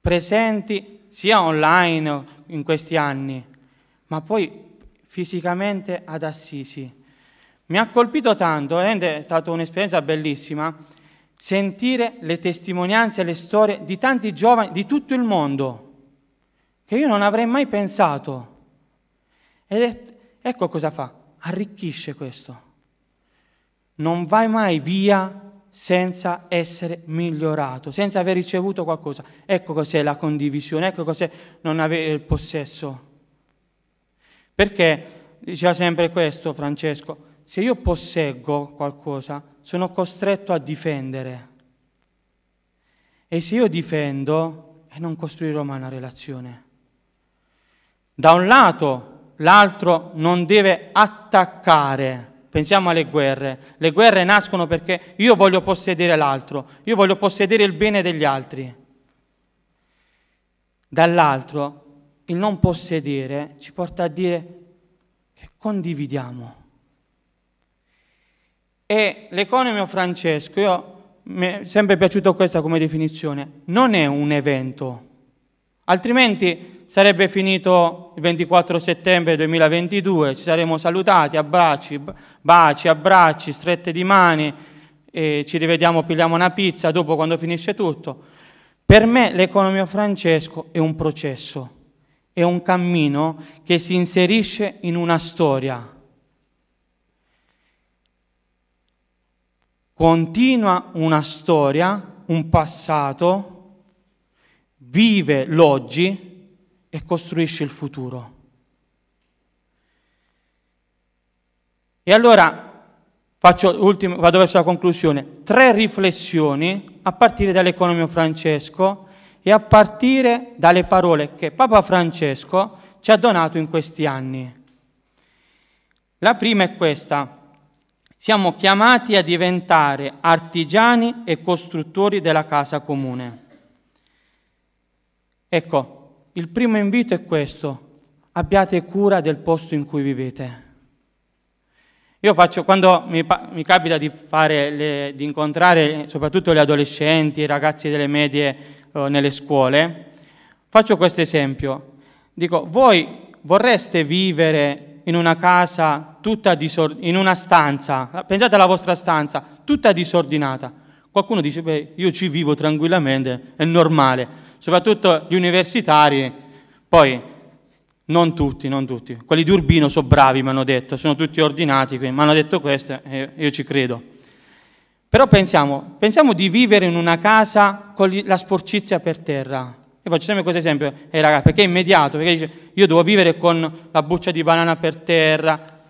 presenti sia online in questi anni, ma poi fisicamente ad Assisi mi ha colpito tanto, è stata un'esperienza bellissima, sentire le testimonianze le storie di tanti giovani di tutto il mondo, che io non avrei mai pensato. Ed ecco cosa fa, arricchisce questo. Non vai mai via senza essere migliorato, senza aver ricevuto qualcosa. Ecco cos'è la condivisione, ecco cos'è non avere il possesso. Perché diceva sempre questo Francesco, se io posseggo qualcosa, sono costretto a difendere. E se io difendo, eh, non costruirò mai una relazione. Da un lato, l'altro non deve attaccare. Pensiamo alle guerre. Le guerre nascono perché io voglio possedere l'altro, io voglio possedere il bene degli altri. Dall'altro, il non possedere ci porta a dire che condividiamo e l'economio francesco, io, mi è sempre piaciuta questa come definizione, non è un evento, altrimenti sarebbe finito il 24 settembre 2022, ci saremmo salutati, abbracci, baci, abbracci, strette di mani, ci rivediamo, pigliamo una pizza, dopo quando finisce tutto. Per me l'economio francesco è un processo, è un cammino che si inserisce in una storia continua una storia, un passato, vive l'oggi e costruisce il futuro. E allora ultimo, vado verso la conclusione, tre riflessioni a partire dall'economio Francesco e a partire dalle parole che Papa Francesco ci ha donato in questi anni. La prima è questa, siamo chiamati a diventare artigiani e costruttori della casa comune. Ecco, il primo invito è questo, abbiate cura del posto in cui vivete. Io faccio, quando mi, mi capita di, le, di, incontrare soprattutto gli adolescenti, i ragazzi delle medie eh, nelle scuole, faccio questo esempio. Dico, voi vorreste vivere in una casa tutta disordinata, in una stanza, pensate alla vostra stanza, tutta disordinata. Qualcuno dice, beh, io ci vivo tranquillamente, è normale, soprattutto gli universitari, poi non tutti, non tutti, quelli di Urbino sono bravi, mi hanno detto, sono tutti ordinati, mi hanno detto questo e io ci credo. Però pensiamo, pensiamo di vivere in una casa con la sporcizia per terra, io faccio sempre questo esempio ai ragazzi, perché è immediato, perché dice io devo vivere con la buccia di banana per terra.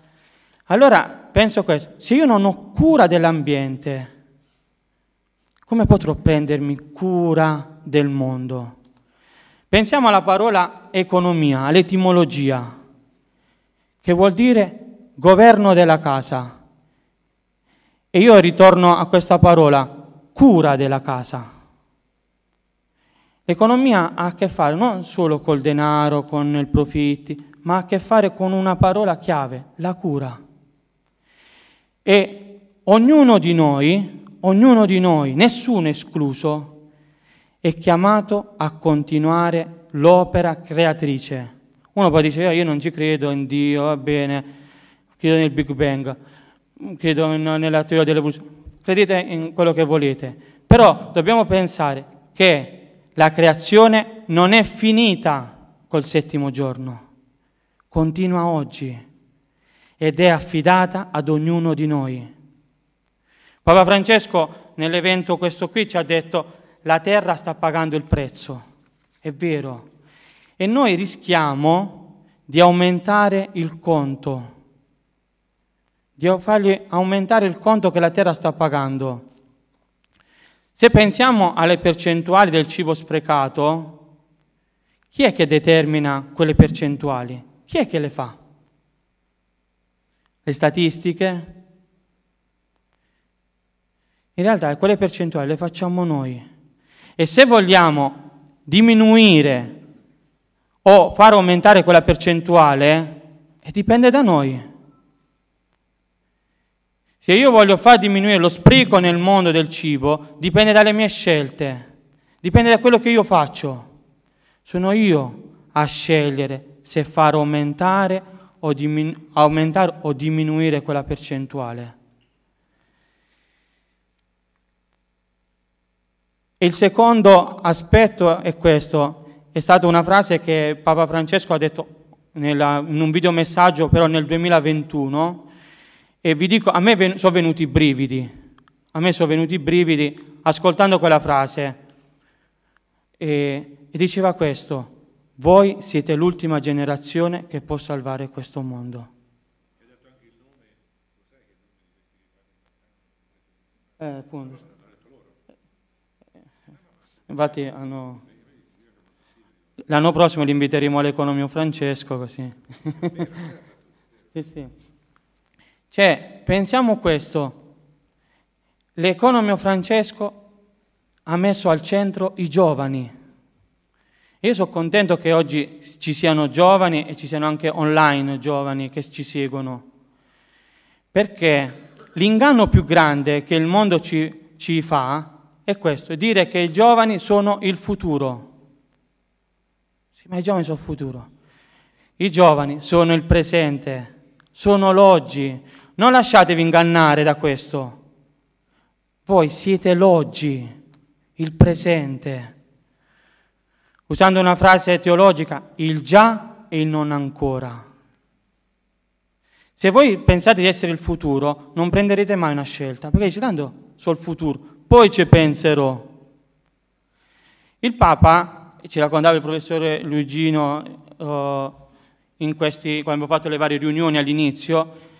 Allora penso questo, se io non ho cura dell'ambiente, come potrò prendermi cura del mondo? Pensiamo alla parola economia, all'etimologia, che vuol dire governo della casa. E io ritorno a questa parola, cura della casa. L'economia ha a che fare non solo col denaro, con i profitti, ma ha a che fare con una parola chiave, la cura. E ognuno di noi, ognuno di noi, nessuno escluso, è chiamato a continuare l'opera creatrice. Uno può dire, eh, io non ci credo in Dio, va bene, credo nel Big Bang, credo nella teoria dell'evoluzione, credete in quello che volete, però dobbiamo pensare che la creazione non è finita col settimo giorno, continua oggi ed è affidata ad ognuno di noi. Papa Francesco nell'evento questo qui ci ha detto la terra sta pagando il prezzo, è vero, e noi rischiamo di aumentare il conto, di fargli aumentare il conto che la terra sta pagando. Se pensiamo alle percentuali del cibo sprecato, chi è che determina quelle percentuali? Chi è che le fa? Le statistiche? In realtà quelle percentuali le facciamo noi. E se vogliamo diminuire o far aumentare quella percentuale, eh, dipende da noi. Se io voglio far diminuire lo spreco nel mondo del cibo, dipende dalle mie scelte, dipende da quello che io faccio. Sono io a scegliere se far aumentare o, diminu- aumentare o diminuire quella percentuale. Il secondo aspetto è questo, è stata una frase che Papa Francesco ha detto nella, in un videomessaggio però nel 2021, e vi dico, a me ven- sono venuti i brividi, a me sono venuti i brividi ascoltando quella frase. E, e diceva questo, voi siete l'ultima generazione che può salvare questo mondo. Eh, appunto. Eh, infatti hanno... l'anno prossimo li inviteremo all'economio Francesco così. sì, sì. Cioè, pensiamo questo, l'economio Francesco ha messo al centro i giovani. Io sono contento che oggi ci siano giovani e ci siano anche online giovani che ci seguono, perché l'inganno più grande che il mondo ci, ci fa è questo, dire che i giovani sono il futuro. Sì, ma i giovani sono il futuro. I giovani sono il presente, sono l'oggi, non lasciatevi ingannare da questo. Voi siete l'oggi, il presente. Usando una frase teologica, il già e il non ancora. Se voi pensate di essere il futuro, non prenderete mai una scelta, perché dice tanto so il futuro, poi ci penserò. Il Papa, ci raccontava il professore Luigino eh, questi, quando abbiamo fatto le varie riunioni all'inizio,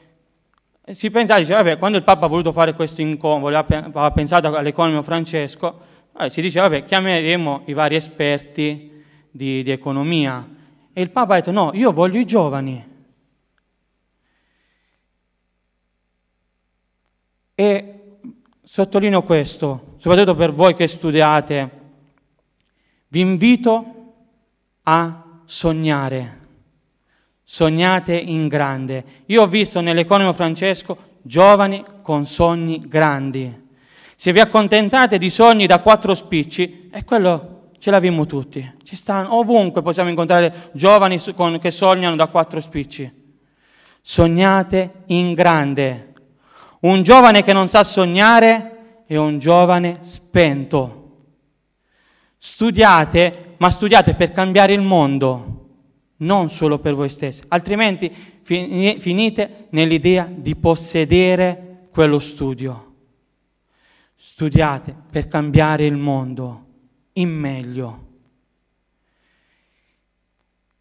si pensa, diceva, vabbè, quando il Papa ha voluto fare questo incontro, aveva pensato all'economio Francesco, vabbè, si diceva, vabbè, chiameremo i vari esperti di, di economia. E il Papa ha detto, no, io voglio i giovani. E sottolineo questo, soprattutto per voi che studiate, vi invito a sognare sognate in grande. Io ho visto nell'economo Francesco giovani con sogni grandi. Se vi accontentate di sogni da quattro spicci, è quello ce l'abbiamo tutti. Ci stanno, ovunque possiamo incontrare giovani con, che sognano da quattro spicci. Sognate in grande. Un giovane che non sa sognare è un giovane spento. Studiate, ma studiate per cambiare il mondo non solo per voi stessi, altrimenti finite nell'idea di possedere quello studio. Studiate per cambiare il mondo in meglio.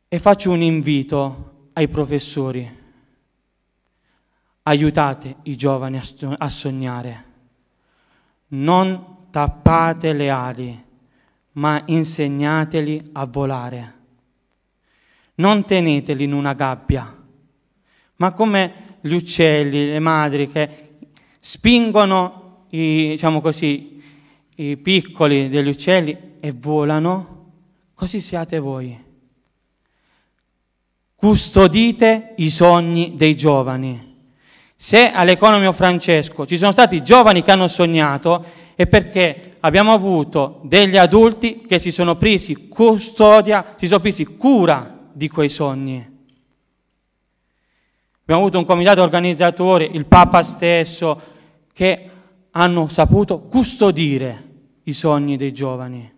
E faccio un invito ai professori. Aiutate i giovani a, sognare. Non tappate le ali, ma insegnateli a volare non teneteli in una gabbia, ma come gli uccelli, le madri che spingono i, diciamo così, i piccoli degli uccelli e volano, così siate voi. Custodite i sogni dei giovani. Se all'economio Francesco ci sono stati giovani che hanno sognato, è perché abbiamo avuto degli adulti che si sono presi custodia, si sono presi cura di quei sogni. Abbiamo avuto un comitato organizzatore, il Papa stesso, che hanno saputo custodire i sogni dei giovani.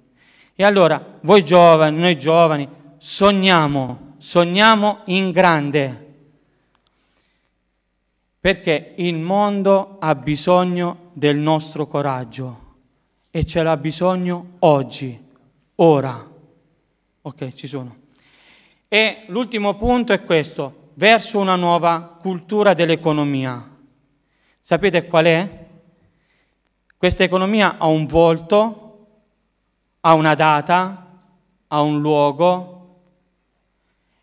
E allora, voi giovani, noi giovani, sogniamo, sogniamo in grande, perché il mondo ha bisogno del nostro coraggio e ce l'ha bisogno oggi, ora. Ok, ci sono. E l'ultimo punto è questo, verso una nuova cultura dell'economia. Sapete qual è? Questa economia ha un volto, ha una data, ha un luogo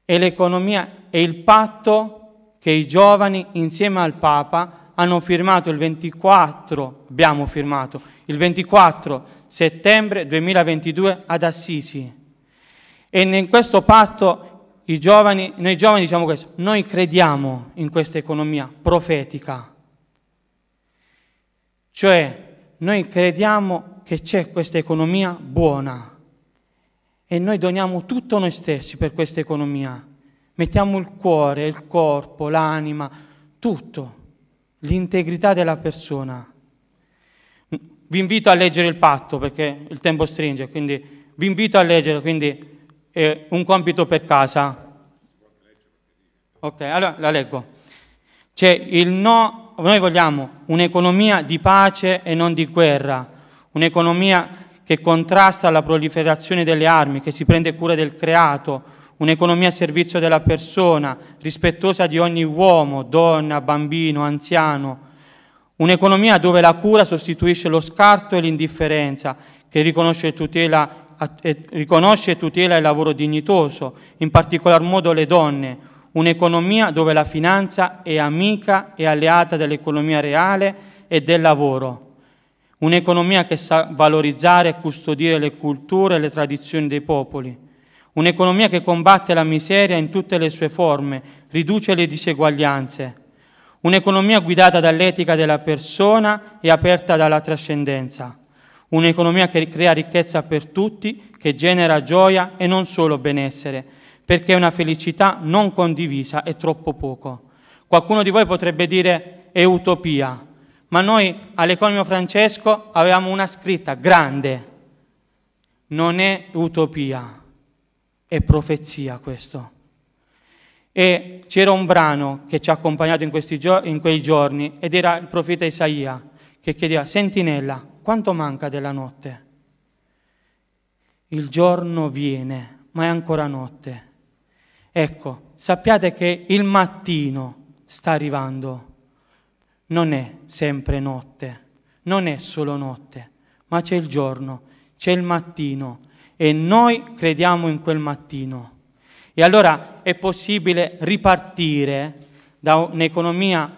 e l'economia è il patto che i giovani insieme al Papa hanno firmato il 24, abbiamo firmato il 24 settembre 2022 ad Assisi. E in questo patto i giovani, noi giovani diciamo questo, noi crediamo in questa economia profetica, cioè noi crediamo che c'è questa economia buona e noi doniamo tutto noi stessi per questa economia, mettiamo il cuore, il corpo, l'anima, tutto, l'integrità della persona. Vi invito a leggere il patto perché il tempo stringe, quindi vi invito a leggere, quindi eh, un compito per casa. Ok, allora la leggo. Cioè, il no, noi vogliamo un'economia di pace e non di guerra, un'economia che contrasta la proliferazione delle armi, che si prende cura del creato, un'economia a servizio della persona, rispettosa di ogni uomo, donna, bambino, anziano, un'economia dove la cura sostituisce lo scarto e l'indifferenza, che riconosce e tutela e riconosce e tutela il lavoro dignitoso, in particolar modo le donne, un'economia dove la finanza è amica e alleata dell'economia reale e del lavoro, un'economia che sa valorizzare e custodire le culture e le tradizioni dei popoli, un'economia che combatte la miseria in tutte le sue forme, riduce le diseguaglianze, un'economia guidata dall'etica della persona e aperta dalla trascendenza un'economia che crea ricchezza per tutti, che genera gioia e non solo benessere, perché una felicità non condivisa è troppo poco. Qualcuno di voi potrebbe dire è utopia, ma noi all'Economio Francesco avevamo una scritta grande, non è utopia, è profezia questo. E c'era un brano che ci ha accompagnato in, gio- in quei giorni ed era il profeta Isaia che chiedeva, sentinella, quanto manca della notte? Il giorno viene, ma è ancora notte. Ecco, sappiate che il mattino sta arrivando. Non è sempre notte, non è solo notte, ma c'è il giorno, c'è il mattino e noi crediamo in quel mattino. E allora è possibile ripartire da un'economia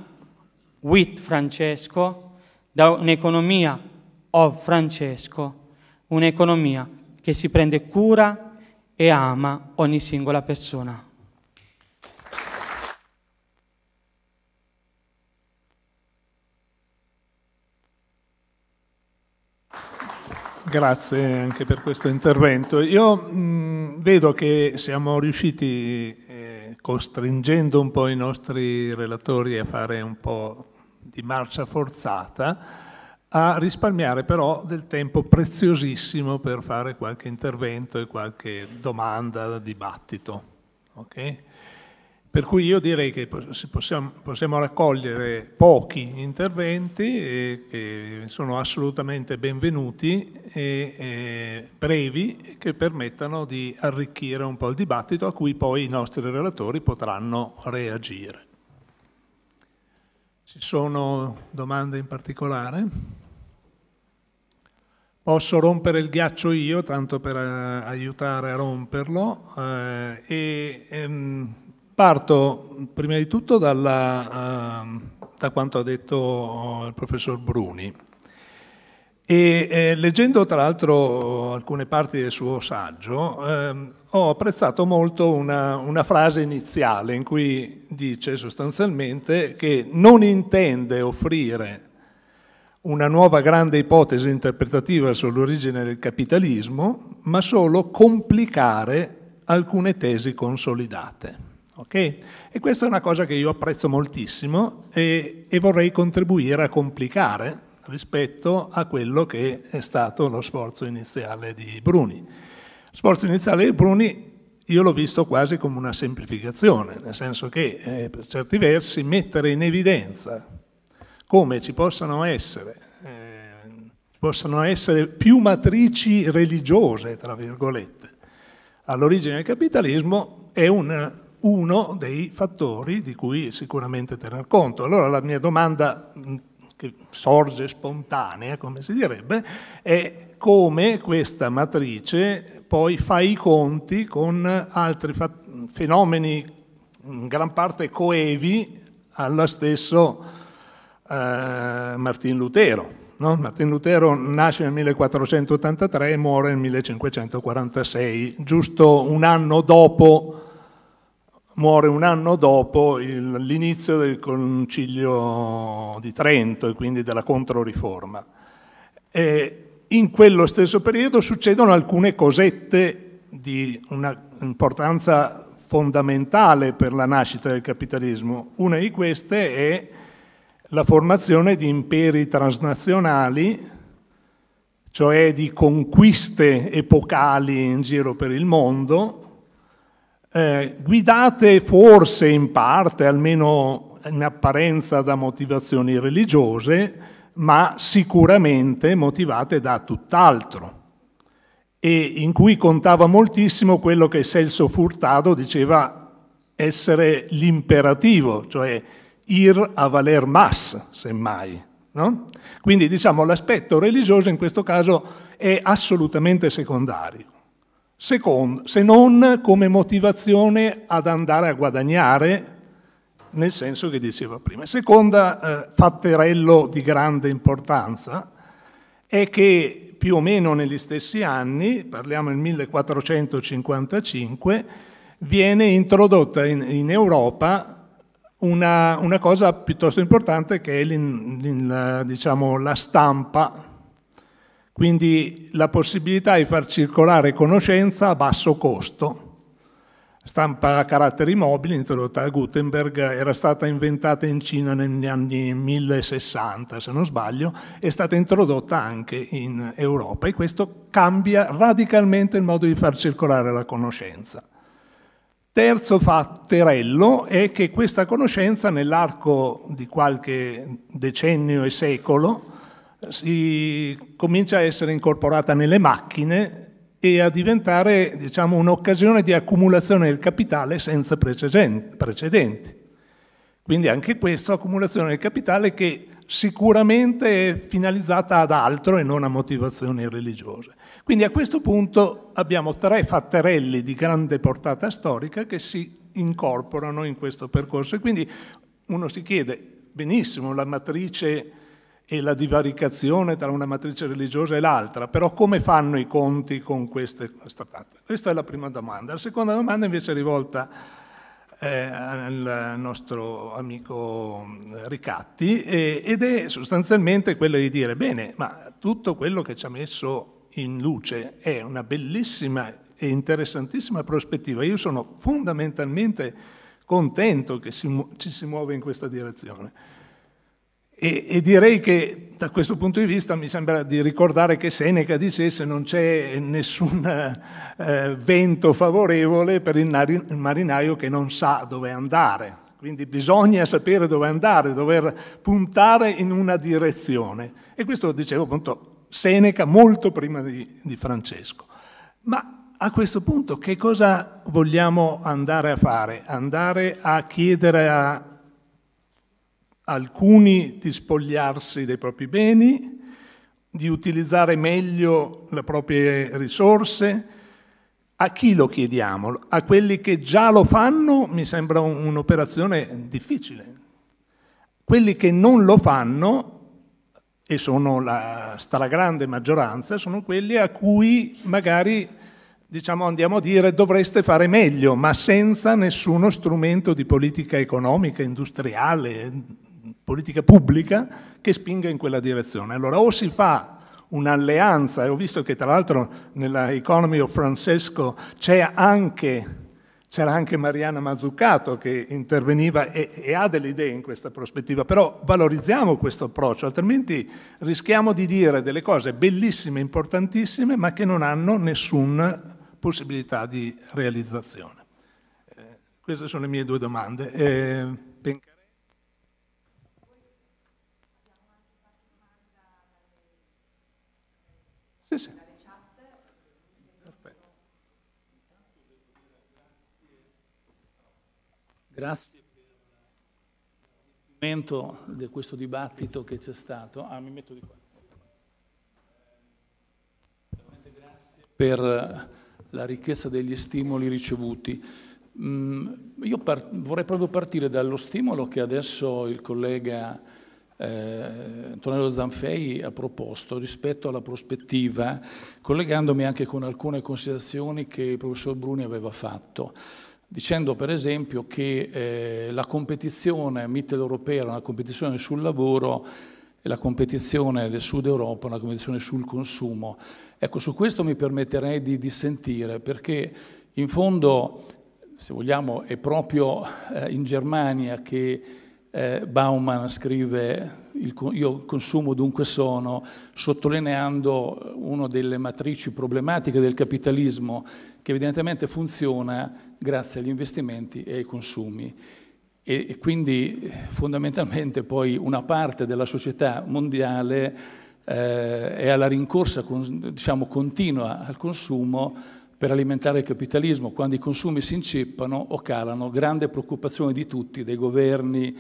with Francesco, da un'economia o Francesco, un'economia che si prende cura e ama ogni singola persona. Grazie anche per questo intervento. Io mh, vedo che siamo riusciti, eh, costringendo un po' i nostri relatori a fare un po' di marcia forzata, a risparmiare però del tempo preziosissimo per fare qualche intervento e qualche domanda, dibattito. Okay? Per cui io direi che possiamo, possiamo raccogliere pochi interventi eh, che sono assolutamente benvenuti e eh, brevi che permettano di arricchire un po' il dibattito a cui poi i nostri relatori potranno reagire. Ci sono domande in particolare? Posso rompere il ghiaccio io, tanto per eh, aiutare a romperlo, eh, e ehm, parto prima di tutto dalla, eh, da quanto ha detto eh, il professor Bruni. E, eh, leggendo tra l'altro alcune parti del suo saggio, ehm, ho apprezzato molto una, una frase iniziale in cui dice sostanzialmente che non intende offrire una nuova grande ipotesi interpretativa sull'origine del capitalismo, ma solo complicare alcune tesi consolidate. Okay? E questa è una cosa che io apprezzo moltissimo e, e vorrei contribuire a complicare rispetto a quello che è stato lo sforzo iniziale di Bruni. Lo sforzo iniziale di Bruni io l'ho visto quasi come una semplificazione, nel senso che eh, per certi versi mettere in evidenza come ci possano essere, eh, possano essere più matrici religiose, tra virgolette, all'origine del capitalismo è un, uno dei fattori di cui sicuramente tener conto. Allora la mia domanda mm, che sorge spontanea, come si direbbe, è come questa matrice poi fa i conti con altri fenomeni in gran parte coevi allo stesso eh, Martin Lutero. No? Martin Lutero nasce nel 1483 e muore nel 1546, giusto un anno dopo, muore un anno dopo il, l'inizio del concilio di Trento e quindi della Controriforma. E in quello stesso periodo succedono alcune cosette di una importanza fondamentale per la nascita del capitalismo. Una di queste è la formazione di imperi transnazionali, cioè di conquiste epocali in giro per il mondo, eh, guidate forse in parte, almeno in apparenza, da motivazioni religiose, ma sicuramente motivate da tutt'altro e in cui contava moltissimo quello che Celso Furtado diceva essere l'imperativo, cioè ir a valer mas, semmai. No? Quindi diciamo l'aspetto religioso in questo caso è assolutamente secondario, Secondo, se non come motivazione ad andare a guadagnare, nel senso che diceva prima. Seconda eh, fatterello di grande importanza è che più o meno negli stessi anni, parliamo del 1455, viene introdotta in, in Europa una, una cosa piuttosto importante che è l'in, l'in, la, diciamo, la stampa, quindi la possibilità di far circolare conoscenza a basso costo. Stampa a caratteri mobili, introdotta da Gutenberg, era stata inventata in Cina negli anni 1060, se non sbaglio, è stata introdotta anche in Europa e questo cambia radicalmente il modo di far circolare la conoscenza. Terzo fatterello è che questa conoscenza nell'arco di qualche decennio e secolo si comincia a essere incorporata nelle macchine e a diventare diciamo, un'occasione di accumulazione del capitale senza precedenti. Quindi anche questo, accumulazione del capitale che sicuramente è finalizzata ad altro e non a motivazioni religiose. Quindi a questo punto abbiamo tre fatterelli di grande portata storica che si incorporano in questo percorso e quindi uno si chiede benissimo la matrice e la divaricazione tra una matrice religiosa e l'altra, però come fanno i conti con queste, questa parte? Questa è la prima domanda. La seconda domanda invece è rivolta eh, al nostro amico eh, Ricatti ed è sostanzialmente quella di dire, bene, ma tutto quello che ci ha messo in luce è una bellissima e interessantissima prospettiva. Io sono fondamentalmente contento che si, ci si muove in questa direzione. E, e, direi che da questo punto di vista mi sembra di ricordare che Seneca dicesse non c'è nessun eh, vento favorevole per il marinaio che non sa dove andare. Quindi bisogna sapere dove andare, dover puntare in una direzione. E questo, dicevo, appunto, Seneca molto prima di, di Francesco. Ma a questo punto che cosa vogliamo andare a fare? Andare a chiedere a alcuni di spogliarsi dei propri beni, di utilizzare meglio le proprie risorse. A chi lo chiediamo? A quelli che già lo fanno mi sembra un'operazione difficile. Quelli che non lo fanno e sono la stragrande maggioranza, sono quelli a cui magari diciamo, andiamo a dire dovreste fare meglio, ma senza nessuno strumento di politica economica, industriale, politica pubblica che spinga in quella direzione. Allora o si fa un'alleanza, e ho visto che tra l'altro nella Economy of Francesco c'è anche c'era anche Mariana Mazzucato che interveniva e, e ha delle idee in questa prospettiva, però valorizziamo questo approccio, altrimenti rischiamo di dire delle cose bellissime, importantissime, ma che non hanno nessuna possibilità di realizzazione. Eh, queste sono le mie due domande. Eh, Sì, sì. Grazie per il momento di questo dibattito che c'è stato. Ah, mi metto di qua. per eh, la ricchezza degli stimoli ricevuti. Mm, io vorrei proprio partire dallo stimolo che adesso il collega eh, Antonello Zanfei ha proposto rispetto alla prospettiva, collegandomi anche con alcune considerazioni che il professor Bruni aveva fatto dicendo per esempio che eh, la competizione mitteleuropea era una competizione sul lavoro e la competizione del Sud Europa è una competizione sul consumo. Ecco, su questo mi permetterei di dissentire perché in fondo, se vogliamo, è proprio eh, in Germania che eh, Bauman scrive il, io consumo dunque sono, sottolineando una delle matrici problematiche del capitalismo che evidentemente funziona grazie agli investimenti e ai consumi. E, e quindi fondamentalmente poi una parte della società mondiale eh, è alla rincorsa con, diciamo, continua al consumo per alimentare il capitalismo. Quando i consumi si inceppano o calano, grande preoccupazione di tutti, dei governi,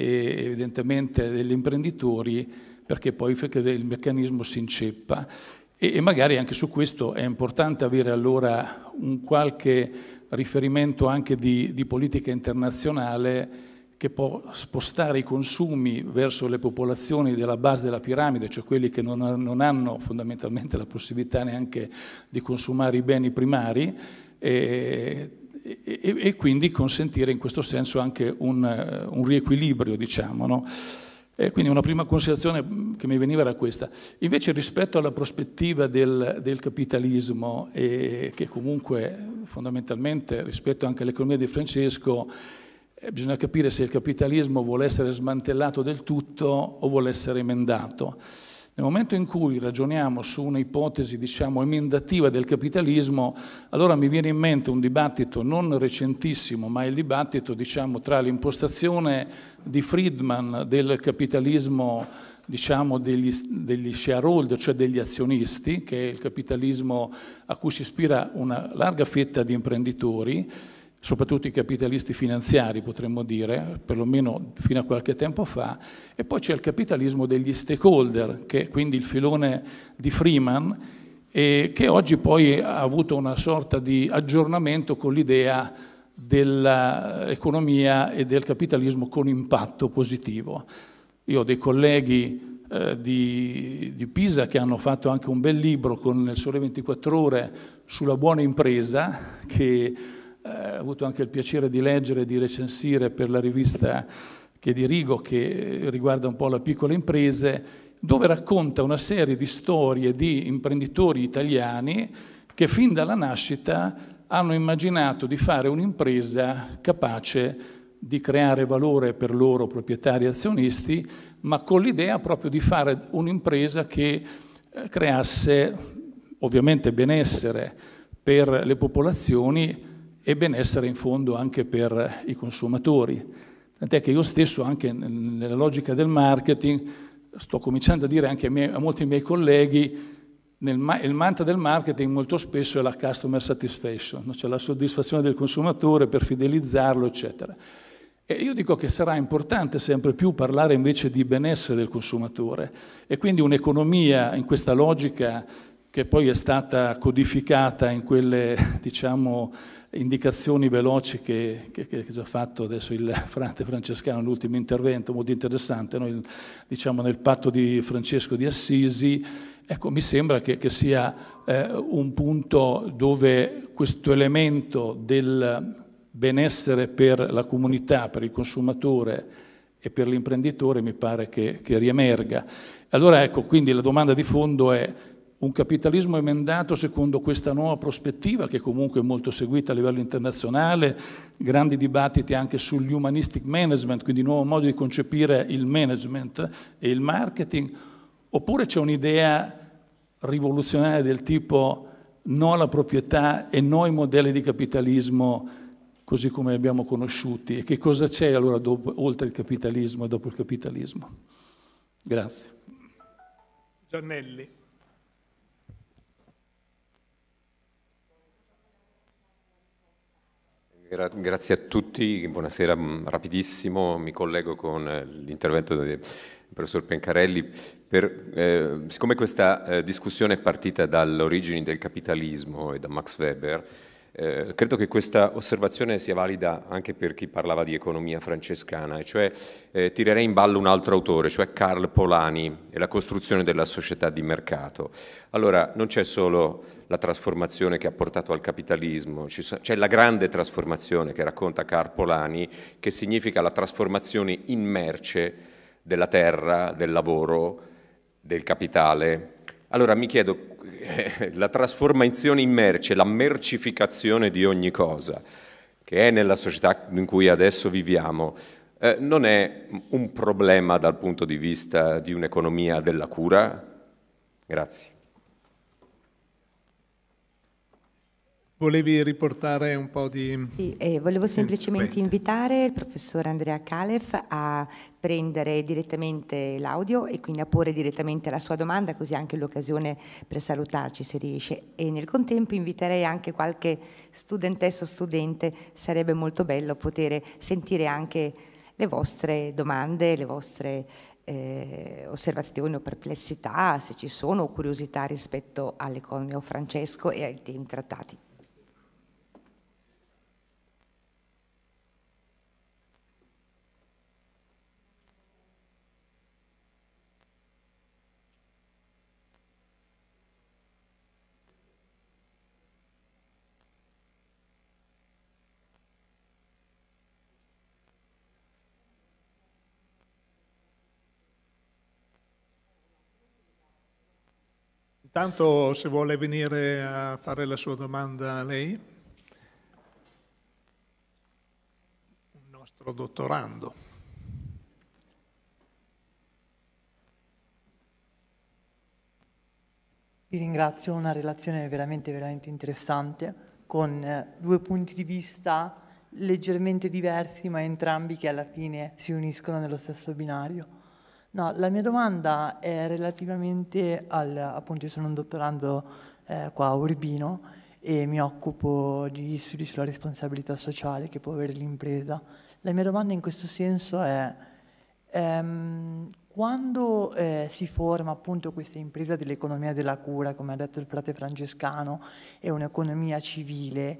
e evidentemente degli imprenditori perché poi il meccanismo si inceppa. E, magari anche su questo è importante avere allora un qualche riferimento anche di, di politica internazionale che può spostare i consumi verso le popolazioni della base della piramide, cioè quelli che non, non hanno fondamentalmente la possibilità neanche di consumare i beni primari, eh, e, e, quindi consentire in questo senso anche un, eh, un riequilibrio, diciamo. No? Eh, quindi una prima considerazione che mi veniva era questa. Invece rispetto alla prospettiva del, del capitalismo, eh, che comunque fondamentalmente rispetto anche all'economia di Francesco, eh, bisogna capire se il capitalismo vuole essere smantellato del tutto o vuole essere emendato. Nel momento in cui ragioniamo su un'ipotesi, diciamo, emendativa del capitalismo, allora mi viene in mente un dibattito non recentissimo, ma il dibattito, diciamo, tra l'impostazione di Friedman del capitalismo diciamo, degli, degli, shareholder, cioè degli azionisti, che è il capitalismo a cui si ispira una larga fetta di imprenditori, soprattutto i capitalisti finanziari potremmo dire, perlomeno fino a qualche tempo fa, e poi c'è il capitalismo degli stakeholder, che è quindi il filone di Freeman, e che oggi poi ha avuto una sorta di aggiornamento con l'idea dell'economia e del capitalismo con impatto positivo. Io ho dei colleghi eh, di, di, Pisa che hanno fatto anche un bel libro con il Sole 24 Ore sulla buona impresa, che eh, ho avuto anche il piacere di leggere e di recensire per la rivista che dirigo, che riguarda un po' le piccole imprese, dove racconta una serie di storie di imprenditori italiani che fin dalla nascita hanno immaginato di fare un'impresa capace di creare valore per loro proprietari e azionisti, ma con l'idea proprio di fare un'impresa che eh, creasse ovviamente benessere per le popolazioni, e benessere in fondo anche per i consumatori. Tant'è che io stesso, anche nella logica del marketing, sto cominciando a dire anche a, miei, a molti miei colleghi, nel, il mantra del marketing molto spesso è la customer satisfaction, cioè la soddisfazione del consumatore per fidelizzarlo, eccetera. E io dico che sarà importante sempre più parlare invece di benessere del consumatore e quindi un'economia in questa logica che poi è stata codificata in quelle, diciamo, indicazioni veloci che, che, ha già fatto adesso il frate francescano, l'ultimo intervento, molto interessante, no? il, diciamo nel patto di Francesco di Assisi, ecco, mi sembra che, che sia eh, un punto dove questo elemento del benessere per la comunità, per il consumatore e per l'imprenditore mi pare che riemerga. Allora ecco, quindi la domanda di fondo è un capitalismo emendato secondo questa nuova prospettiva che comunque è molto seguita a livello internazionale, grandi dibattiti anche sugli humanistic management, quindi nuovo modo di concepire il management e il marketing, oppure c'è un'idea rivoluzionaria del tipo no alla proprietà e no ai modelli di capitalismo così come li abbiamo conosciuti e che cosa c'è allora dopo, oltre il capitalismo e dopo il capitalismo? Grazie. Giannelli. Gra grazie a tutti, buonasera, mm, rapidissimo, mi collego con eh, l'intervento del professor Pencarelli. Per, eh, siccome questa eh, discussione è partita dalle origini del capitalismo e da Max Weber, eh, credo che questa osservazione sia valida anche per chi parlava di economia francescana, e cioè eh, tirerei in ballo un altro autore, cioè Karl Polani e la costruzione della società di mercato. Allora, non c'è solo la trasformazione che ha portato al capitalismo, c'è la grande trasformazione che racconta Karl Polani, che significa la trasformazione in merce della terra, del lavoro, del capitale allora mi chiedo, eh, la trasformazione in merce, la mercificazione di ogni cosa, che è nella società in cui adesso viviamo, eh, non è un problema dal punto di vista di un'economia della cura? Grazie. Volevi riportare un po' di... Sì, eh, volevo semplicemente invitare il professor Andrea Calef a prendere direttamente l'audio e quindi a porre direttamente la sua domanda, così anche l'occasione per salutarci se riesce. E nel contempo inviterei anche qualche studentessa o studente, sarebbe molto bello poter sentire anche le vostre domande, le vostre eh, osservazioni o perplessità, se ci sono, o curiosità rispetto all'economia o Francesco e ai temi trattati. Intanto se vuole venire a fare la sua domanda lei, un nostro dottorando. Vi ringrazio, una relazione veramente, veramente interessante con eh, due punti di vista leggermente diversi ma entrambi che alla fine si uniscono nello stesso binario. No, la mia domanda è relativamente al, appunto io sono un dottorando eh, qua a Urbino e mi occupo di studi sulla responsabilità sociale che può avere l'impresa. La mia domanda in questo senso è ehm, quando eh, si forma appunto questa impresa dell'economia della cura, come ha detto il frate francescano, è un'economia civile,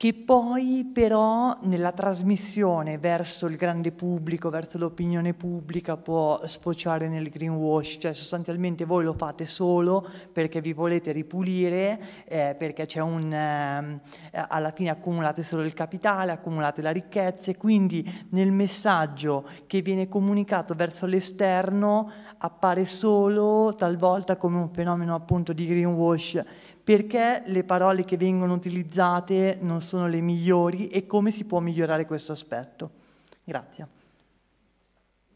che poi però nella trasmissione verso il grande pubblico, verso l'opinione pubblica può sfociare nel greenwash, cioè sostanzialmente voi lo fate solo perché vi volete ripulire, eh, perché c'è un, eh, alla fine accumulate solo il capitale, accumulate la ricchezza e quindi nel messaggio che viene comunicato verso l'esterno appare solo talvolta come un fenomeno appunto di greenwash perché le parole che vengono utilizzate non sono le migliori e come si può migliorare questo aspetto. Grazie.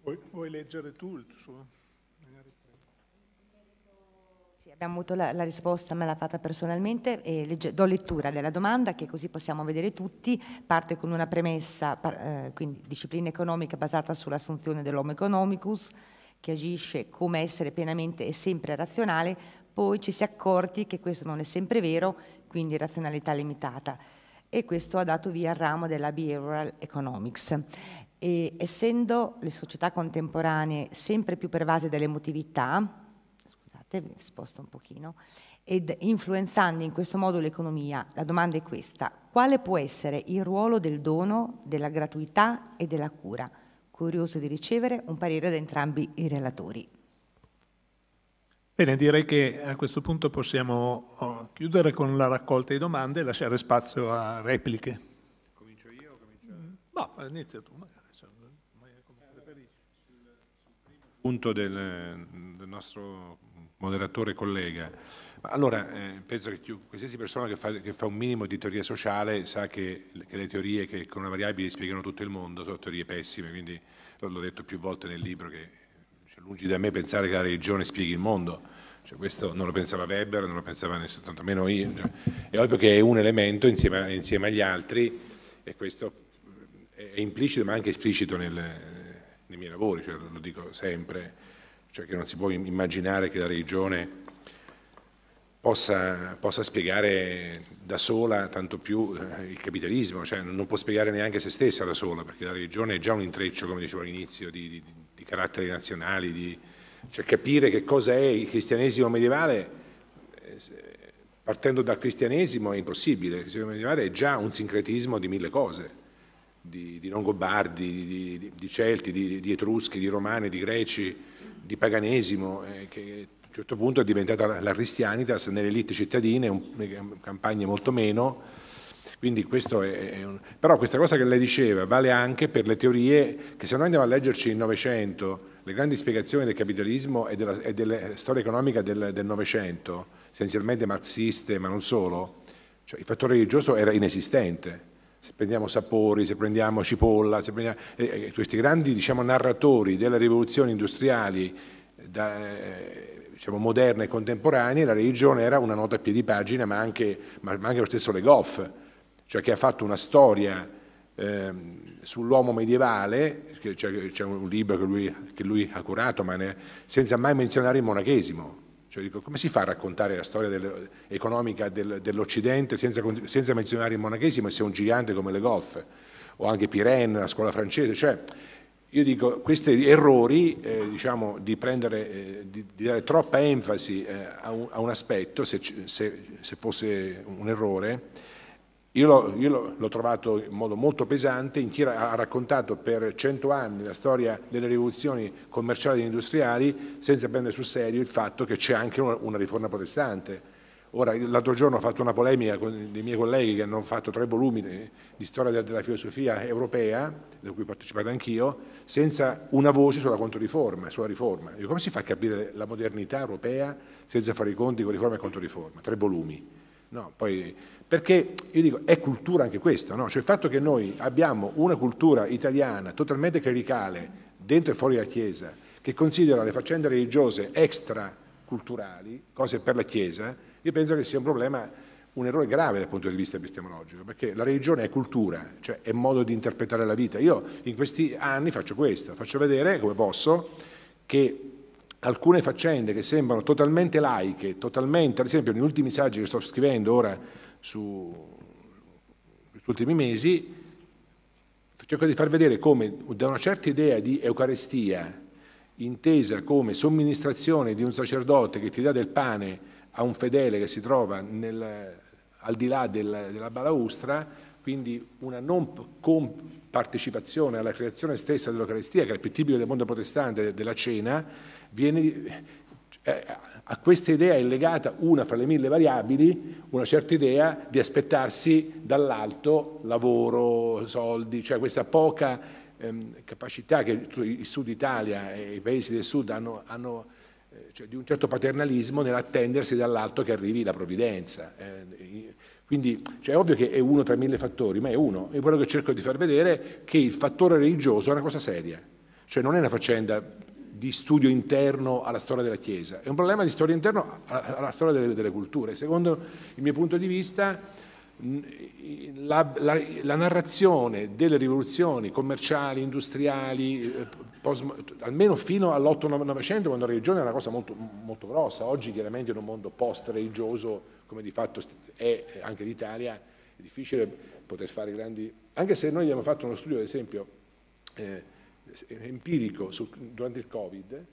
Vuoi, vuoi leggere tu il suo? abbiamo avuto la, la, risposta, me l'ha fatta personalmente, e legge, do lettura della domanda che così possiamo vedere tutti, parte con una premessa, par, eh, quindi disciplina economica basata sull'assunzione dell'homo economicus, che agisce come essere pienamente e sempre razionale, poi ci si è accorti che questo non è sempre vero, quindi razionalità limitata. E questo ha dato via al ramo della behavioral economics. E essendo le società contemporanee sempre più pervase dell'emotività, scusate, mi sposto un pochino, ed influenzando in questo modo l'economia, la domanda è questa, quale può essere il ruolo del dono, della gratuità e della cura? Curioso di ricevere un parere da entrambi i relatori. Bene, direi che a questo punto possiamo oh, chiudere con la raccolta di domande e lasciare spazio a repliche. Comincio io? o Comincio... Mm. No, inizia tu magari. Eh, punto del, del, nostro moderatore collega. Allora, eh, penso che chi, qualsiasi persona che fa, che fa, un minimo di teoria sociale sa che, che, le teorie che con una variabile spiegano tutto il mondo sono teorie pessime, quindi l'ho detto più volte nel libro che lungi da me pensare che la religione spieghi il mondo, cioè, questo non lo pensava Weber, non lo pensava nessuno, tantomeno io. Cioè, è ovvio che è un elemento insieme, insieme, agli altri e questo è implicito ma anche esplicito nel, nei miei lavori, cioè, lo dico sempre, cioè che non si può immaginare che la religione possa, possa spiegare da sola tanto più eh, il capitalismo, cioè non può spiegare neanche se stessa da sola, perché la religione è già un intreccio, come dicevo all'inizio, di, di di caratteri nazionali, di, cioè capire che cosa è il cristianesimo medievale eh, partendo dal cristianesimo è impossibile, il cristianesimo medievale è già un sincretismo di mille cose, di, di Longobardi, di, di, di Celti, di, Etruschi, di Romani, di Greci, di paganesimo, eh, che a un certo punto è diventata la, la cristianitas nelle elite cittadine, un, campagne molto meno, quindi questo è un... Però questa cosa che lei diceva vale anche per le teorie che se noi andiamo a leggerci il Novecento, le grandi spiegazioni del capitalismo e della, e della storia economica del Novecento, essenzialmente marxiste ma non solo, cioè il fattore religioso era inesistente. Se prendiamo Sapori, se prendiamo Cipolla, se prendiamo, eh, questi grandi diciamo, narratori delle rivoluzioni industriali da, eh, diciamo, moderne e contemporanee, la religione era una nota a piedi pagina, ma anche, ma, ma anche lo stesso Le Goff cioè che ha fatto una storia eh, sull'uomo medievale, c'è, un libro che lui, che lui, ha curato, ma ne, senza mai menzionare il monachesimo. Cioè, dico, come si fa a raccontare la storia del, economica del, dell'Occidente senza, senza, menzionare il monachesimo e se è un gigante come Le Goff o anche Pirenne, la scuola francese? Cioè, io dico, questi errori eh, diciamo, di, prendere, eh, di, di, dare troppa enfasi eh, a un, a, un, aspetto, se, se, se fosse un errore, io l'ho, trovato in modo molto pesante, in chi ha raccontato per cento anni la storia delle rivoluzioni commerciali e industriali senza prendere sul serio il fatto che c'è anche una riforma protestante. Ora, l'altro giorno ho fatto una polemica con i miei colleghi che hanno fatto tre volumi di storia della filosofia europea, da cui ho partecipato anch'io, senza una voce sulla controriforma, sulla riforma. Come si fa a capire la modernità europea senza fare i conti con riforma e controriforma? Tre volumi. No, poi, perché io dico, è cultura anche questa, no? cioè il fatto che noi abbiamo una cultura italiana totalmente clericale dentro e fuori la Chiesa, che considera le faccende religiose extraculturali, cose per la Chiesa, io penso che sia un problema, un errore grave dal punto di vista epistemologico, perché la religione è cultura, cioè è modo di interpretare la vita. Io in questi anni faccio questo, faccio vedere come posso che alcune faccende che sembrano totalmente laiche, totalmente, ad esempio negli ultimi saggi che sto scrivendo ora su questi ultimi mesi, cerco di far vedere come da una certa idea di Eucaristia, intesa come somministrazione di un sacerdote che ti dà del pane a un fedele che si trova nel, al di là del, della balaustra, quindi una non partecipazione alla creazione stessa dell'Eucaristia, che è il più tipico del mondo protestante della cena, viene, eh, a questa idea è legata una fra le mille variabili, una certa idea di aspettarsi dall'alto lavoro, soldi, cioè questa poca ehm, capacità che il Sud Italia e i paesi del Sud hanno, hanno eh, cioè di un certo paternalismo nell'attendersi dall'alto che arrivi la provvidenza. Eh, quindi cioè, è ovvio che è uno tra mille fattori, ma è uno. E quello che cerco di far vedere è che il fattore religioso è una cosa seria, cioè non è una faccenda di studio interno alla storia della Chiesa, è un problema di storia interna alla, storia delle, delle, culture. Secondo il mio punto di vista, la, la, la narrazione delle rivoluzioni commerciali, industriali, eh, post, almeno fino all'8-900, quando la religione era una cosa molto, molto grossa, oggi chiaramente in un mondo post-religioso, come di fatto è eh, anche l'Italia, è difficile poter fare grandi... Anche se noi abbiamo fatto uno studio, ad esempio... Eh, empirico sul, durante il Covid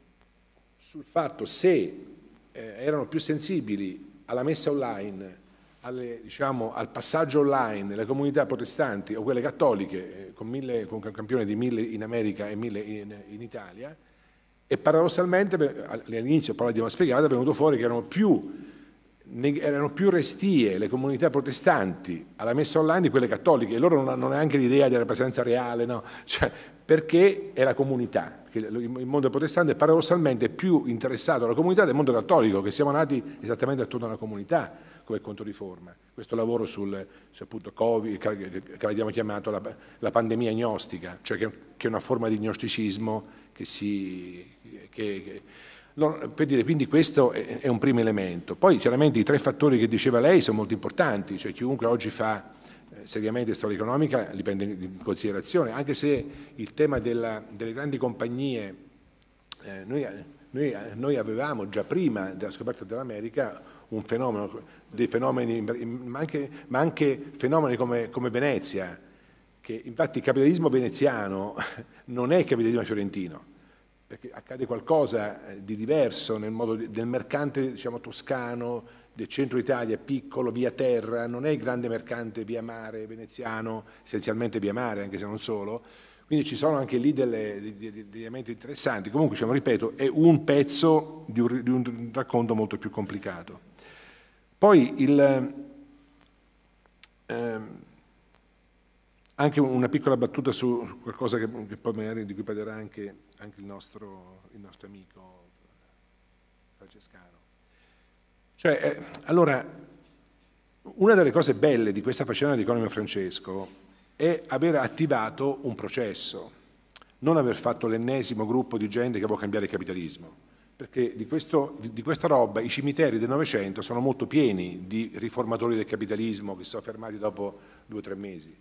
sul fatto se eh, erano più sensibili alla messa online, alle, diciamo, al passaggio online le comunità protestanti o quelle cattoliche, eh, con, mille, con, un campione di mille in America e mille in, in Italia, e paradossalmente all'inizio, poi l'abbiamo spiegato, è venuto fuori che erano più erano più restie le comunità protestanti alla messa online di quelle cattoliche e loro non hanno neanche l'idea della presenza reale, no? cioè, perché è la comunità. Il mondo protestante è paradossalmente più interessato alla comunità del mondo cattolico, che siamo nati esattamente attorno alla comunità come controriforma. Questo lavoro sul, su appunto Covid, che abbiamo chiamato la, la, pandemia gnostica, cioè che, che, è una forma di gnosticismo che si... Che, che, non, per dire, quindi questo è un primo elemento. Poi chiaramente i tre fattori che diceva lei sono molto importanti, cioè chiunque oggi fa seriamente storia economica li prende in considerazione, anche se il tema della, delle grandi compagnie, eh, noi, noi, noi, avevamo già prima della scoperta dell'America un fenomeno, dei fenomeni, ma anche, ma anche fenomeni come, come Venezia, che infatti il capitalismo veneziano non è il capitalismo fiorentino, perché accade qualcosa eh, di diverso nel modo del mercante diciamo, toscano, del centro Italia, piccolo, via terra, non è il grande mercante via mare veneziano, essenzialmente via mare, anche se non solo, quindi ci sono anche lì delle, degli elementi interessanti. Comunque, diciamo, ripeto, è un pezzo di un, di un, racconto molto più complicato. Poi il, eh, anche una piccola battuta su qualcosa che, che poi magari di cui parlerà anche, anche il, nostro, il nostro amico Francescano. Cioè, eh, allora, una delle cose belle di questa faccenda di Economio Francesco è aver attivato un processo, non aver fatto l'ennesimo gruppo di gente che vuole cambiare il capitalismo perché di, questo, di, questa roba i cimiteri del Novecento sono molto pieni di riformatori del capitalismo che si sono fermati dopo due o tre mesi,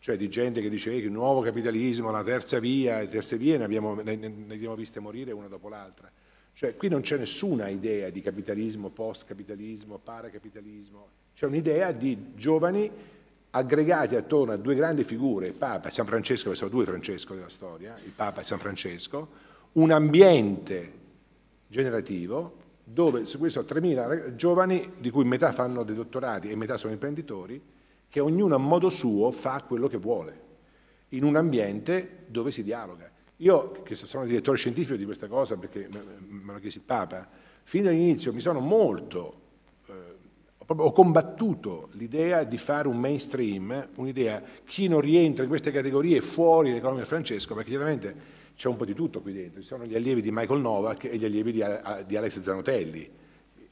cioè di gente che dice che il nuovo capitalismo, la terza via, le terze vie ne abbiamo, ne, ne abbiamo viste morire una dopo l'altra. Cioè qui non c'è nessuna idea di capitalismo, post-capitalismo, paracapitalismo, c'è un'idea di giovani aggregati attorno a due grandi figure, il Papa e San Francesco, che sono due Francesco della storia, eh, il Papa e San Francesco, un ambiente generativo dove su questo 3.000 giovani, di cui metà fanno dei dottorati e metà sono imprenditori, che ognuno a modo suo fa quello che vuole, in un ambiente dove si dialoga. Io, che sono direttore scientifico di questa cosa perché me lo chiesi il Papa, fin dall'inizio mi sono molto, eh, ho combattuto l'idea di fare un mainstream, un'idea chi non rientra in queste categorie fuori dall'economia di Francesco, perché chiaramente c'è un po' di tutto qui dentro, ci sono gli allievi di Michael Novak e gli allievi di, di Alex Zanotelli,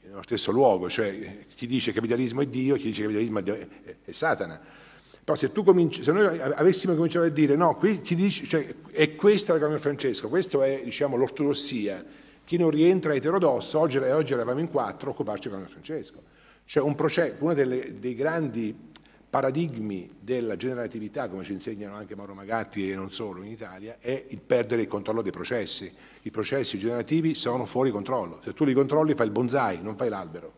nello stesso luogo, cioè chi dice capitalismo è Dio, chi dice capitalismo è Satana però se, cominci, se, noi avessimo cominciato a dire no, qui ti dici, cioè, è questa la Camera Francesca, questa è diciamo, l'ortodossia, chi non rientra eterodosso, oggi, oggi eravamo in quattro a occuparci della Camera Francesca. Cioè un uno delle, dei grandi paradigmi della generatività, come ci insegnano anche Mauro Magatti e non solo in Italia, è il perdere il controllo dei processi. I processi generativi sono fuori controllo. Se tu li controlli fai il bonsai, non fai l'albero.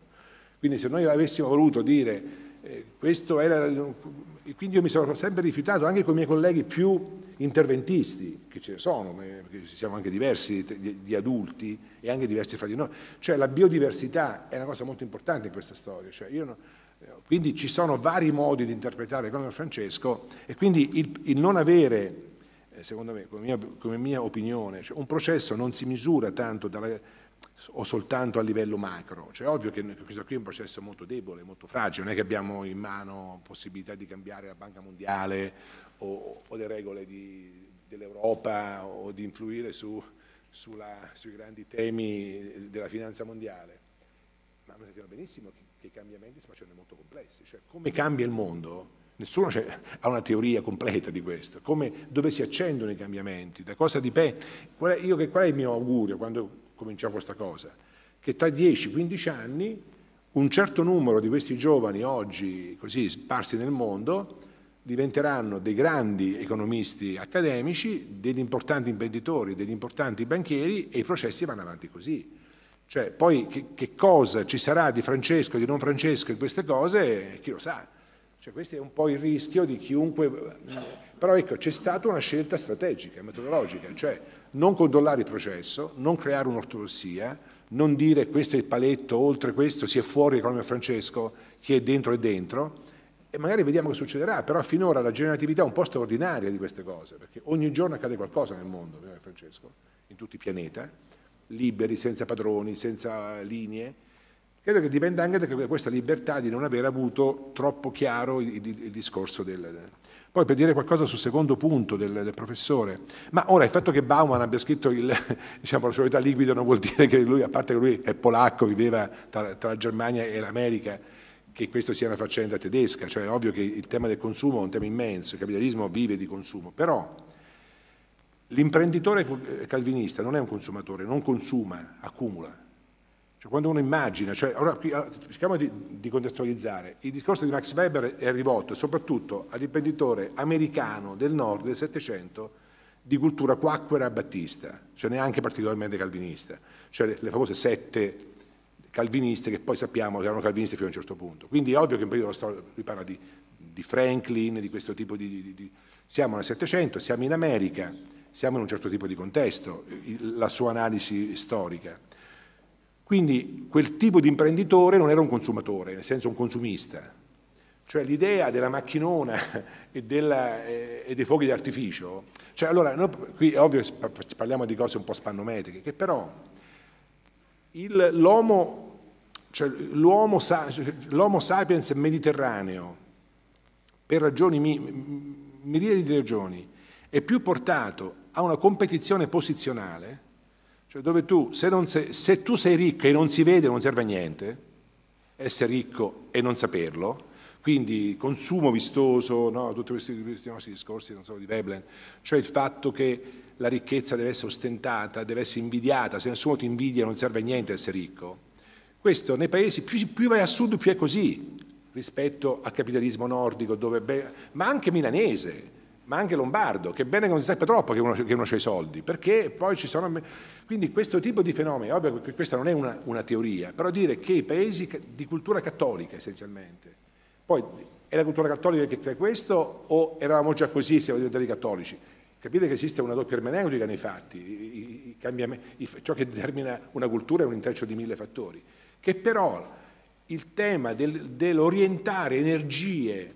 Quindi se noi avessimo voluto dire eh, questo era e quindi io mi sono sempre rifiutato, anche con i miei colleghi più interventisti, che ce ne sono, perché siamo anche diversi di adulti e anche diversi fra di noi. Cioè la biodiversità è una cosa molto importante in questa storia. Cioè, non... Eh, quindi ci sono vari modi di interpretare l'economia Francesco e quindi il, il non avere eh, secondo me, come mia, come mia opinione, cioè un processo non si misura tanto dalla, o soltanto a livello macro. Cioè, ovvio che questo qui è un processo molto debole, molto fragile, non è che abbiamo in mano possibilità di cambiare la Banca Mondiale o, o le regole dell'Europa o di influire su, sulla, sui grandi temi della finanza mondiale. Ma sappiamo benissimo che, che, i cambiamenti si facendo molto complessi, cioè come cambia il mondo, nessuno cioè, ha una teoria completa di questo, come, dove si accendono i cambiamenti, da cosa dipende. Qual è, io, qual è il mio augurio quando cominciamo questa cosa, che tra 10-15 anni un certo numero di questi giovani oggi così sparsi nel mondo diventeranno dei grandi economisti accademici, degli importanti imprenditori, degli importanti banchieri e i processi vanno avanti così. Cioè, poi che, che cosa ci sarà di Francesco e di non Francesco in queste cose, chi lo sa. Cioè, questo è un po' il rischio di chiunque... Però ecco, c'è stata una scelta strategica, metodologica, cioè non controllare il processo, non creare un'ortodossia, non dire questo è il paletto, oltre questo si è fuori l'economia Francesco, chi è dentro è dentro, e magari vediamo che succederà, però finora la generatività è un po' straordinaria di queste cose, perché ogni giorno accade qualcosa nel mondo, Francesco, in tutti i pianeta, liberi, senza padroni, senza linee, credo che dipenda anche da questa libertà di non aver avuto troppo chiaro il, il, il discorso del... Poi per dire qualcosa sul secondo punto del, del professore, ma ora il fatto che Bauman abbia scritto il, diciamo, la società liquida non vuol dire che lui, a parte che lui è polacco, viveva tra, tra la Germania e l'America, che questa sia una faccenda tedesca, cioè è ovvio che il tema del consumo è un tema immenso, il capitalismo vive di consumo, però l'imprenditore calvinista non è un consumatore, non consuma, accumula, cioè, quando uno immagina, cioè, allora, qui, ah, cerchiamo di, di, contestualizzare, il discorso di Max Weber è rivolto soprattutto all'imprenditore americano del nord del Settecento di cultura quacquera battista, cioè neanche particolarmente calvinista, cioè le, le famose sette calviniste che poi sappiamo che erano calviniste fino a un certo punto. Quindi è ovvio che in periodo storico lui parla di, di, Franklin, di questo tipo di, di, di... Siamo nel Settecento, siamo in America, siamo in un certo tipo di contesto, la sua analisi storica. Quindi quel tipo di imprenditore non era un consumatore, nel senso un consumista. Cioè l'idea della macchinona e, della, eh, e dei fuochi d'artificio, cioè allora noi, qui è ovvio che parliamo di cose un po' spannometriche, che però il, l'uomo, cioè, l'uomo, cioè l'homo sapiens mediterraneo, per ragioni, miriadi di ragioni, è più portato a una competizione posizionale cioè dove tu, se, sei, se tu sei ricco e non si vede non serve a niente, essere ricco e non saperlo, quindi consumo vistoso, no? tutti questi, questi, nostri discorsi so, di Veblen, cioè il fatto che la ricchezza deve essere ostentata, deve essere invidiata, se nessuno ti invidia non serve a niente essere ricco. Questo nei paesi, più, più vai a sud più è così rispetto al capitalismo nordico, dove, ma anche milanese, ma anche lombardo, che bene che non si seppe troppo che uno, che uno ha i soldi, perché poi ci sono... Quindi questo tipo di fenomeni, ovvio che questa non è una, una, teoria, però dire che i paesi di cultura cattolica essenzialmente, poi è la cultura cattolica che crea questo o eravamo già così e siamo diventati cattolici? Capite che esiste una doppia ermeneutica nei fatti, i, i, i, ciò che determina una cultura è un intreccio di mille fattori, che però il tema del, dell'orientare energie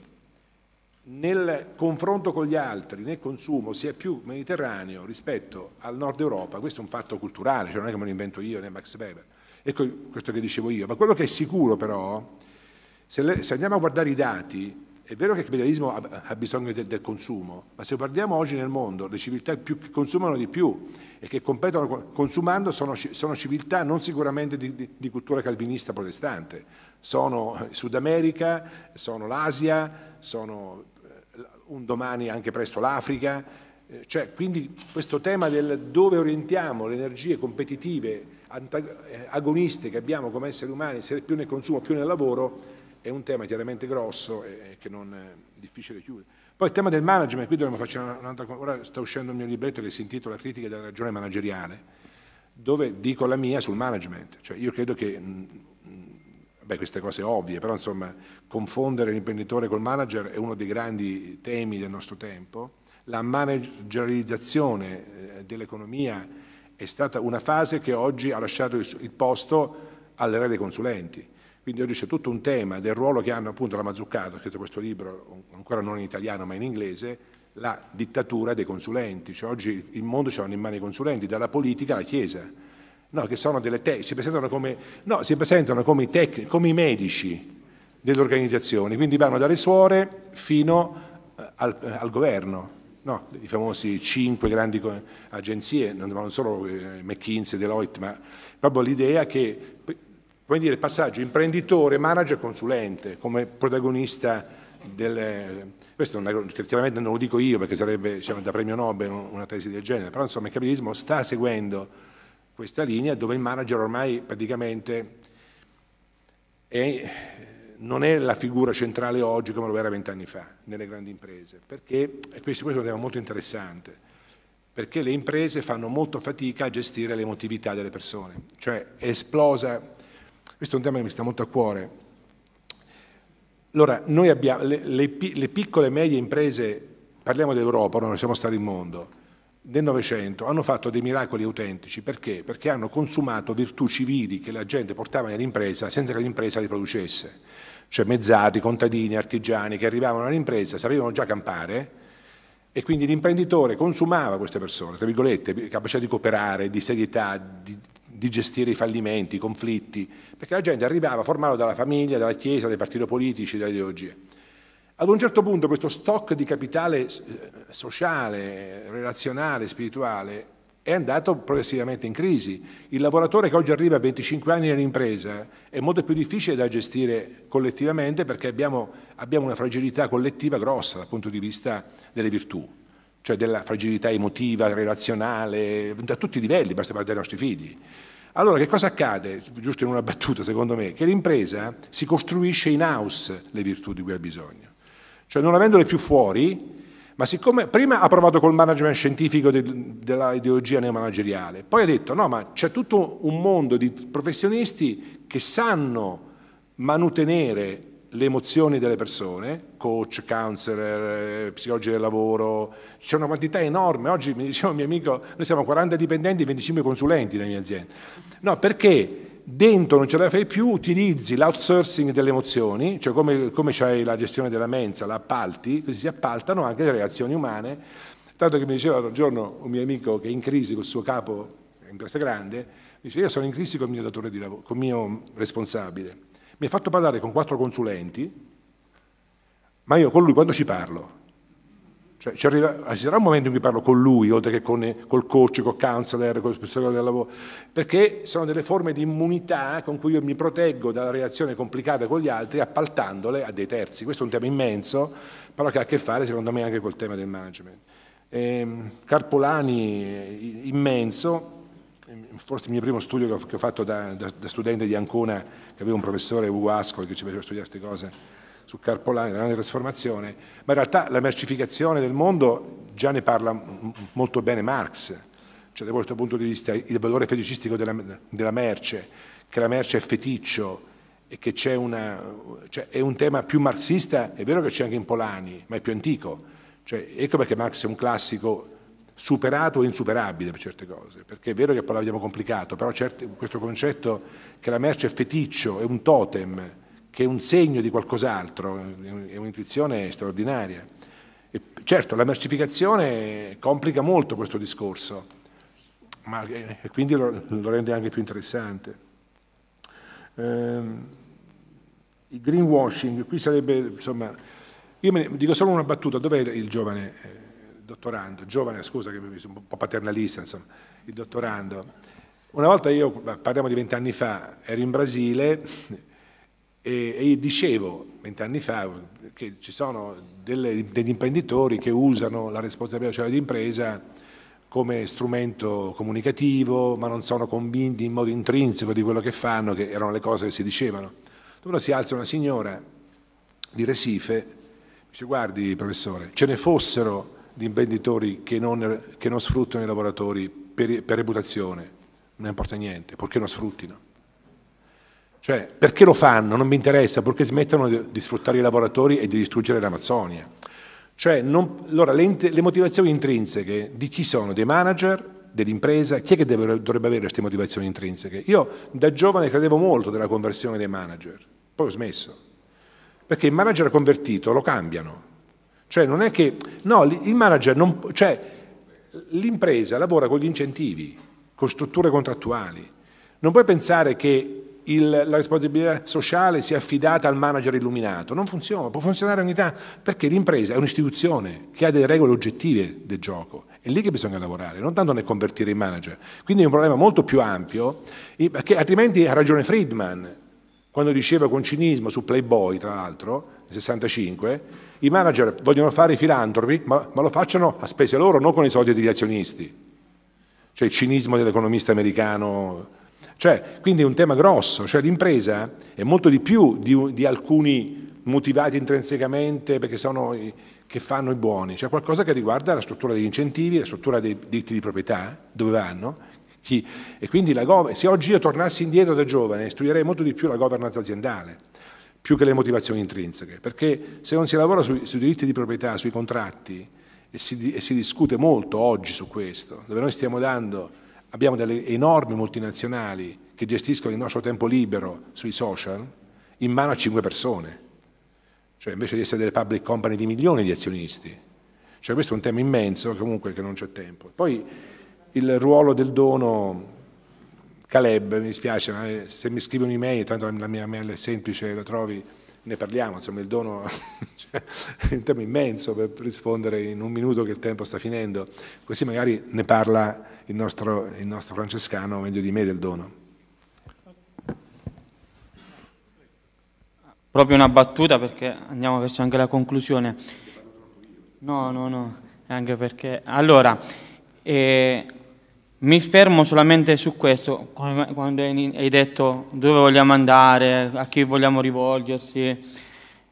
nel confronto con gli altri, nel consumo, si è più mediterraneo rispetto al nord Europa, questo è un fatto culturale, cioè non è che me lo invento io né Max Weber, ecco questo che dicevo io, ma quello che è sicuro però, se, le, se andiamo a guardare i dati, è vero che il capitalismo ha, ha bisogno del, del, consumo, ma se guardiamo oggi nel mondo, le civiltà più, che consumano di più e che competono consumando sono, sono civiltà non sicuramente di, di, di cultura calvinista protestante, sono eh, Sud America, sono l'Asia, sono eh, un domani anche presto l'Africa, eh, cioè, quindi questo tema del dove orientiamo le energie competitive, eh, agoniste che abbiamo come esseri umani, se più nel consumo più nel lavoro, è un tema chiaramente grosso e che non è difficile chiudere. Poi il tema del management, qui dovremmo fare un'altra... cosa, Ora sta uscendo il mio libretto che si intitola Critica della ragione manageriale, dove dico la mia sul management. Cioè io credo che beh, queste cose ovvie, però insomma confondere l'imprenditore col manager è uno dei grandi temi del nostro tempo. La managerializzazione eh, dell'economia è stata una fase che oggi ha lasciato il posto all'era dei consulenti. Quindi oggi c'è tutto un tema del ruolo che hanno appunto la Mazzuccato, ha scritto questo libro, ancora non in italiano ma in inglese, la dittatura dei consulenti. Cioè oggi il mondo ce l'hanno in mano i consulenti, dalla politica alla Chiesa No, che sono delle te- si presentano come, no, si presentano come, tec- come i medici delle organizzazioni, quindi vanno dalle suore fino eh, al, eh, al governo. No, I famosi cinque grandi co- agenzie, non, non solo eh, McKinsey, Deloitte, ma proprio l'idea che, come dire, il passaggio imprenditore, manager, consulente, come protagonista del... Questo non è, chiaramente non lo dico io perché sarebbe diciamo, da premio Nobel una tesi del genere, però insomma il capitalismo sta seguendo questa linea dove il manager ormai praticamente è, non è la figura centrale oggi come lo era vent'anni fa nelle grandi imprese, perché, e questo, questo è un tema molto interessante, perché le imprese fanno molto fatica a gestire l'emotività delle persone, cioè è esplosa, questo è un tema che mi sta molto a cuore. Allora, noi abbiamo le, le, le piccole e medie imprese, parliamo d'Europa, non siamo stati il mondo, nel Novecento hanno fatto dei miracoli autentici perché? Perché hanno consumato virtù civili che la gente portava nell'impresa senza che l'impresa li producesse, cioè mezzati, contadini, artigiani che arrivavano all'impresa, sapevano già campare e quindi l'imprenditore consumava queste persone, tra virgolette, capacità di cooperare, di serietà, di, di gestire i fallimenti, i conflitti, perché la gente arrivava formata dalla famiglia, dalla chiesa, dai partiti politici, dalle ideologie. Ad un certo punto questo stock di capitale eh, sociale, relazionale, spirituale è andato progressivamente in crisi. Il lavoratore che oggi arriva a 25 anni nell'impresa è molto più difficile da gestire collettivamente perché abbiamo, abbiamo una fragilità collettiva grossa dal punto di vista delle virtù, cioè della fragilità emotiva, relazionale, da tutti i livelli, basta parlare dei nostri figli. Allora che cosa accade, giusto in una battuta secondo me, che l'impresa si costruisce in house le virtù di cui ha bisogno. Cioè non avendole più fuori, ma siccome prima ha provato col management scientifico de, dell'ideologia neomanageriale, poi ha detto no, ma c'è tutto un mondo di professionisti che sanno manutenere le emozioni delle persone, coach, counselor, eh, psicologi del lavoro, c'è una quantità enorme. Oggi mi diceva un mio amico, noi siamo 40 dipendenti e 25 consulenti nella mia azienda. No, perché? dentro non ce la fai più, utilizzi l'outsourcing delle emozioni, cioè come, come c'è la gestione della mensa, l'appalti, così si appaltano anche le reazioni umane. Tanto che mi diceva un giorno un mio amico che è in crisi col suo capo in questa grande, dice io sono in crisi con il mio datore di lavoro, con il mio responsabile. Mi ha fatto parlare con quattro consulenti, ma io con lui quando ci parlo cioè, ci, arriva, ah, ci, sarà un momento in cui parlo con lui, oltre che con, eh, col coach, col counselor, con il psicologo del lavoro, perché sono delle forme di immunità con cui io mi proteggo dalla reazione complicata con gli altri appaltandole a dei terzi. Questo è un tema immenso, però che ha a che fare secondo me anche col tema del management. E, ehm, Carpolani, eh, immenso, ehm, forse il mio primo studio che ho fatto da, da, da studente di Ancona, che aveva un professore Ugo Ascoli che ci faceva studiare queste cose, su Carpolani, la grande trasformazione, ma in realtà la mercificazione del mondo già ne parla molto bene Marx, cioè da questo punto di vista il valore feticistico della, della merce, che la merce è feticcio e che c'è una, cioè è un tema più marxista, è vero che c'è anche in Polani, ma è più antico. Cioè, ecco perché Marx è un classico superato e insuperabile per certe cose, perché è vero che poi l'abbiamo complicato, però certo, questo concetto che la merce è feticcio, è un totem, che è un segno di qualcos'altro, è un'intuizione straordinaria. E certo, la mercificazione complica molto questo discorso, ma, eh, e quindi lo, lo, rende anche più interessante. Ehm, il greenwashing, qui sarebbe, insomma, io ne, dico solo una battuta, dov'è il giovane eh, dottorando, giovane, scusa che mi sono un po' paternalista, insomma, il dottorando. Una volta io, parliamo di vent'anni fa, ero in Brasile e, e dicevo vent'anni fa che ci sono delle, degli imprenditori che usano la responsabilità sociale cioè d'impresa come strumento comunicativo, ma non sono convinti in modo intrinseco di quello che fanno, che erano le cose che si dicevano. Allora si alza una signora di Recife, dice guardi professore, ce ne fossero di imprenditori che non, che non sfruttano i lavoratori per, per reputazione, non importa niente, purché non sfruttino cioè, perché lo fanno? Non mi interessa, perché smettono di sfruttare i lavoratori e di distruggere l'Amazzonia. Cioè, non, allora, le, le, motivazioni intrinseche di chi sono? Dei manager? Dell'impresa? Chi è che deve, dovrebbe avere queste motivazioni intrinseche? Io da giovane credevo molto della conversione dei manager, poi ho smesso. Perché il manager convertito lo cambiano. Cioè, non è che... No, il manager non... Cioè, l'impresa lavora con gli incentivi, con strutture contrattuali. Non puoi pensare che il, la responsabilità sociale sia affidata al manager illuminato. Non funziona, può funzionare ogni tanto, perché l'impresa è un'istituzione che ha delle regole oggettive del gioco. È lì che bisogna lavorare, non tanto nel convertire i manager. Quindi è un problema molto più ampio, perché altrimenti ha ragione Friedman, quando diceva con cinismo su Playboy, tra l'altro, nel 65, i manager vogliono fare i filantropi, ma, ma lo facciano a spese loro, non con i soldi degli azionisti. Cioè il cinismo dell'economista americano cioè, quindi è un tema grosso, cioè l'impresa è molto di più di, di alcuni motivati intrinsecamente perché sono che fanno i buoni, cioè qualcosa che riguarda la struttura degli incentivi, la struttura dei diritti di proprietà, dove vanno. Chi, e quindi se oggi io tornassi indietro da giovane studierei molto di più la governance aziendale, più che le motivazioni intrinseche, perché se non si lavora sui, sui diritti di proprietà, sui contratti, e si, e si discute molto oggi su questo, dove noi stiamo dando abbiamo delle enormi multinazionali che gestiscono il nostro tempo libero sui social in mano a cinque persone, cioè invece di essere delle public company di milioni di azionisti. Cioè questo è un tema immenso comunque che non c'è tempo. Poi il ruolo del dono, Caleb, mi dispiace, eh, se mi scrivi un'email, tanto la mia mail è semplice, la trovi, ne parliamo, insomma il dono cioè, è un tema immenso per rispondere in un minuto che il tempo sta finendo, così magari ne parla il nostro, il nostro francescano meglio di me del dono. Proprio una battuta perché andiamo verso anche la conclusione. No, no, no, anche perché... Allora, eh, mi fermo solamente su questo, quando hai detto dove vogliamo andare, a chi vogliamo rivolgersi.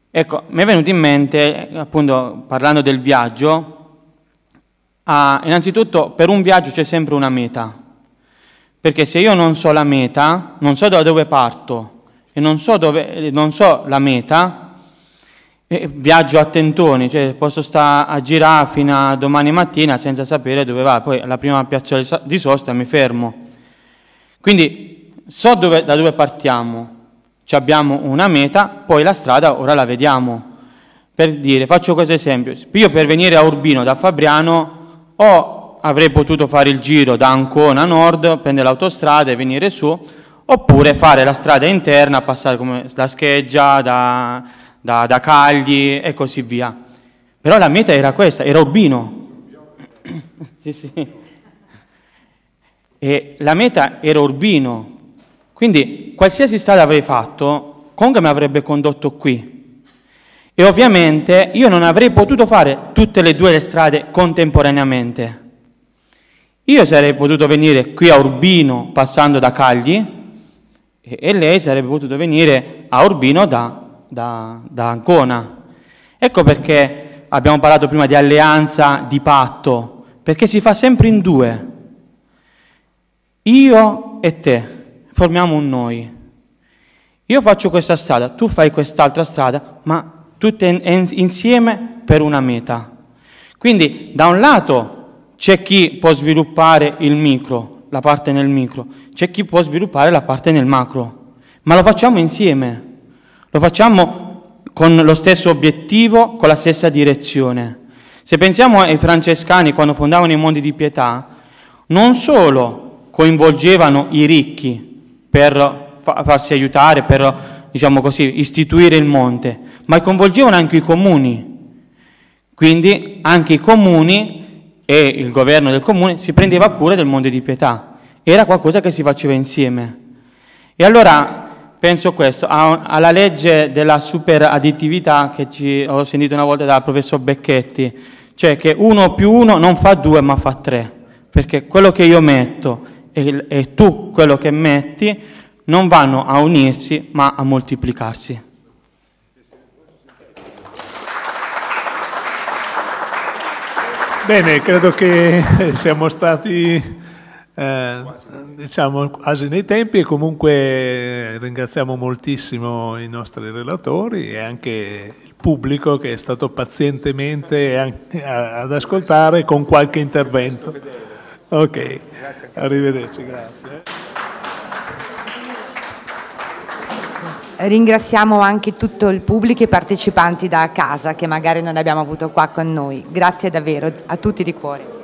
Ecco, mi è venuto in mente, appunto parlando del viaggio, a, ah, innanzitutto per un viaggio c'è sempre una meta, perché se io non so la meta, non so da dove parto e non so, dove, non so la meta, eh, viaggio a tentoni, cioè posso stare a girare fino a domani mattina senza sapere dove va, poi alla prima piazza di sosta mi fermo. Quindi so dove, da dove partiamo, Ci abbiamo una meta, poi la strada ora la vediamo. Per dire, faccio questo esempio, io per venire a Urbino da Fabriano o avrei potuto fare il giro da Ancona a nord, prendere l'autostrada e venire su, oppure fare la strada interna, passare come da Scheggia, da, da, da Cagli e così via. Però la meta era questa, era Urbino. sì, sì. E la meta era Urbino, quindi qualsiasi strada avrei fatto, Conga mi avrebbe condotto qui. E ovviamente io non avrei potuto fare tutte e due le strade contemporaneamente. Io sarei potuto venire qui a Urbino passando da Cagli e, lei sarebbe potuto venire a Urbino da, da, da Ancona. Ecco perché abbiamo parlato prima di alleanza, di patto, perché si fa sempre in due. Io e te formiamo un noi. Io faccio questa strada, tu fai quest'altra strada, ma tutte insieme per una meta. Quindi da un lato c'è chi può sviluppare il micro, la parte nel micro, c'è chi può sviluppare la parte nel macro, ma lo facciamo insieme, lo facciamo con lo stesso obiettivo, con la stessa direzione. Se pensiamo ai francescani quando fondavano i mondi di pietà, non solo coinvolgevano i ricchi per farsi aiutare, per diciamo così, istituire il monte, ma coinvolgevano anche i comuni. Quindi anche i comuni e il governo del comune si prendeva cura del monte di pietà. Era qualcosa che si faceva insieme. E allora penso questo, alla legge della superadditività che ci, ho sentito una volta dal professor Becchetti, cioè che uno più uno non fa due ma fa tre, perché quello che io metto e, e tu quello che metti non vanno a unirsi ma a moltiplicarsi. Bene, credo che siamo stati eh, diciamo quasi nei tempi e comunque ringraziamo moltissimo i nostri relatori e anche il pubblico che è stato pazientemente ad ascoltare con qualche intervento. Ok, arrivederci, grazie. Ringraziamo anche tutto il pubblico e i partecipanti da casa che magari non abbiamo avuto qua con noi. Grazie davvero a tutti di cuore.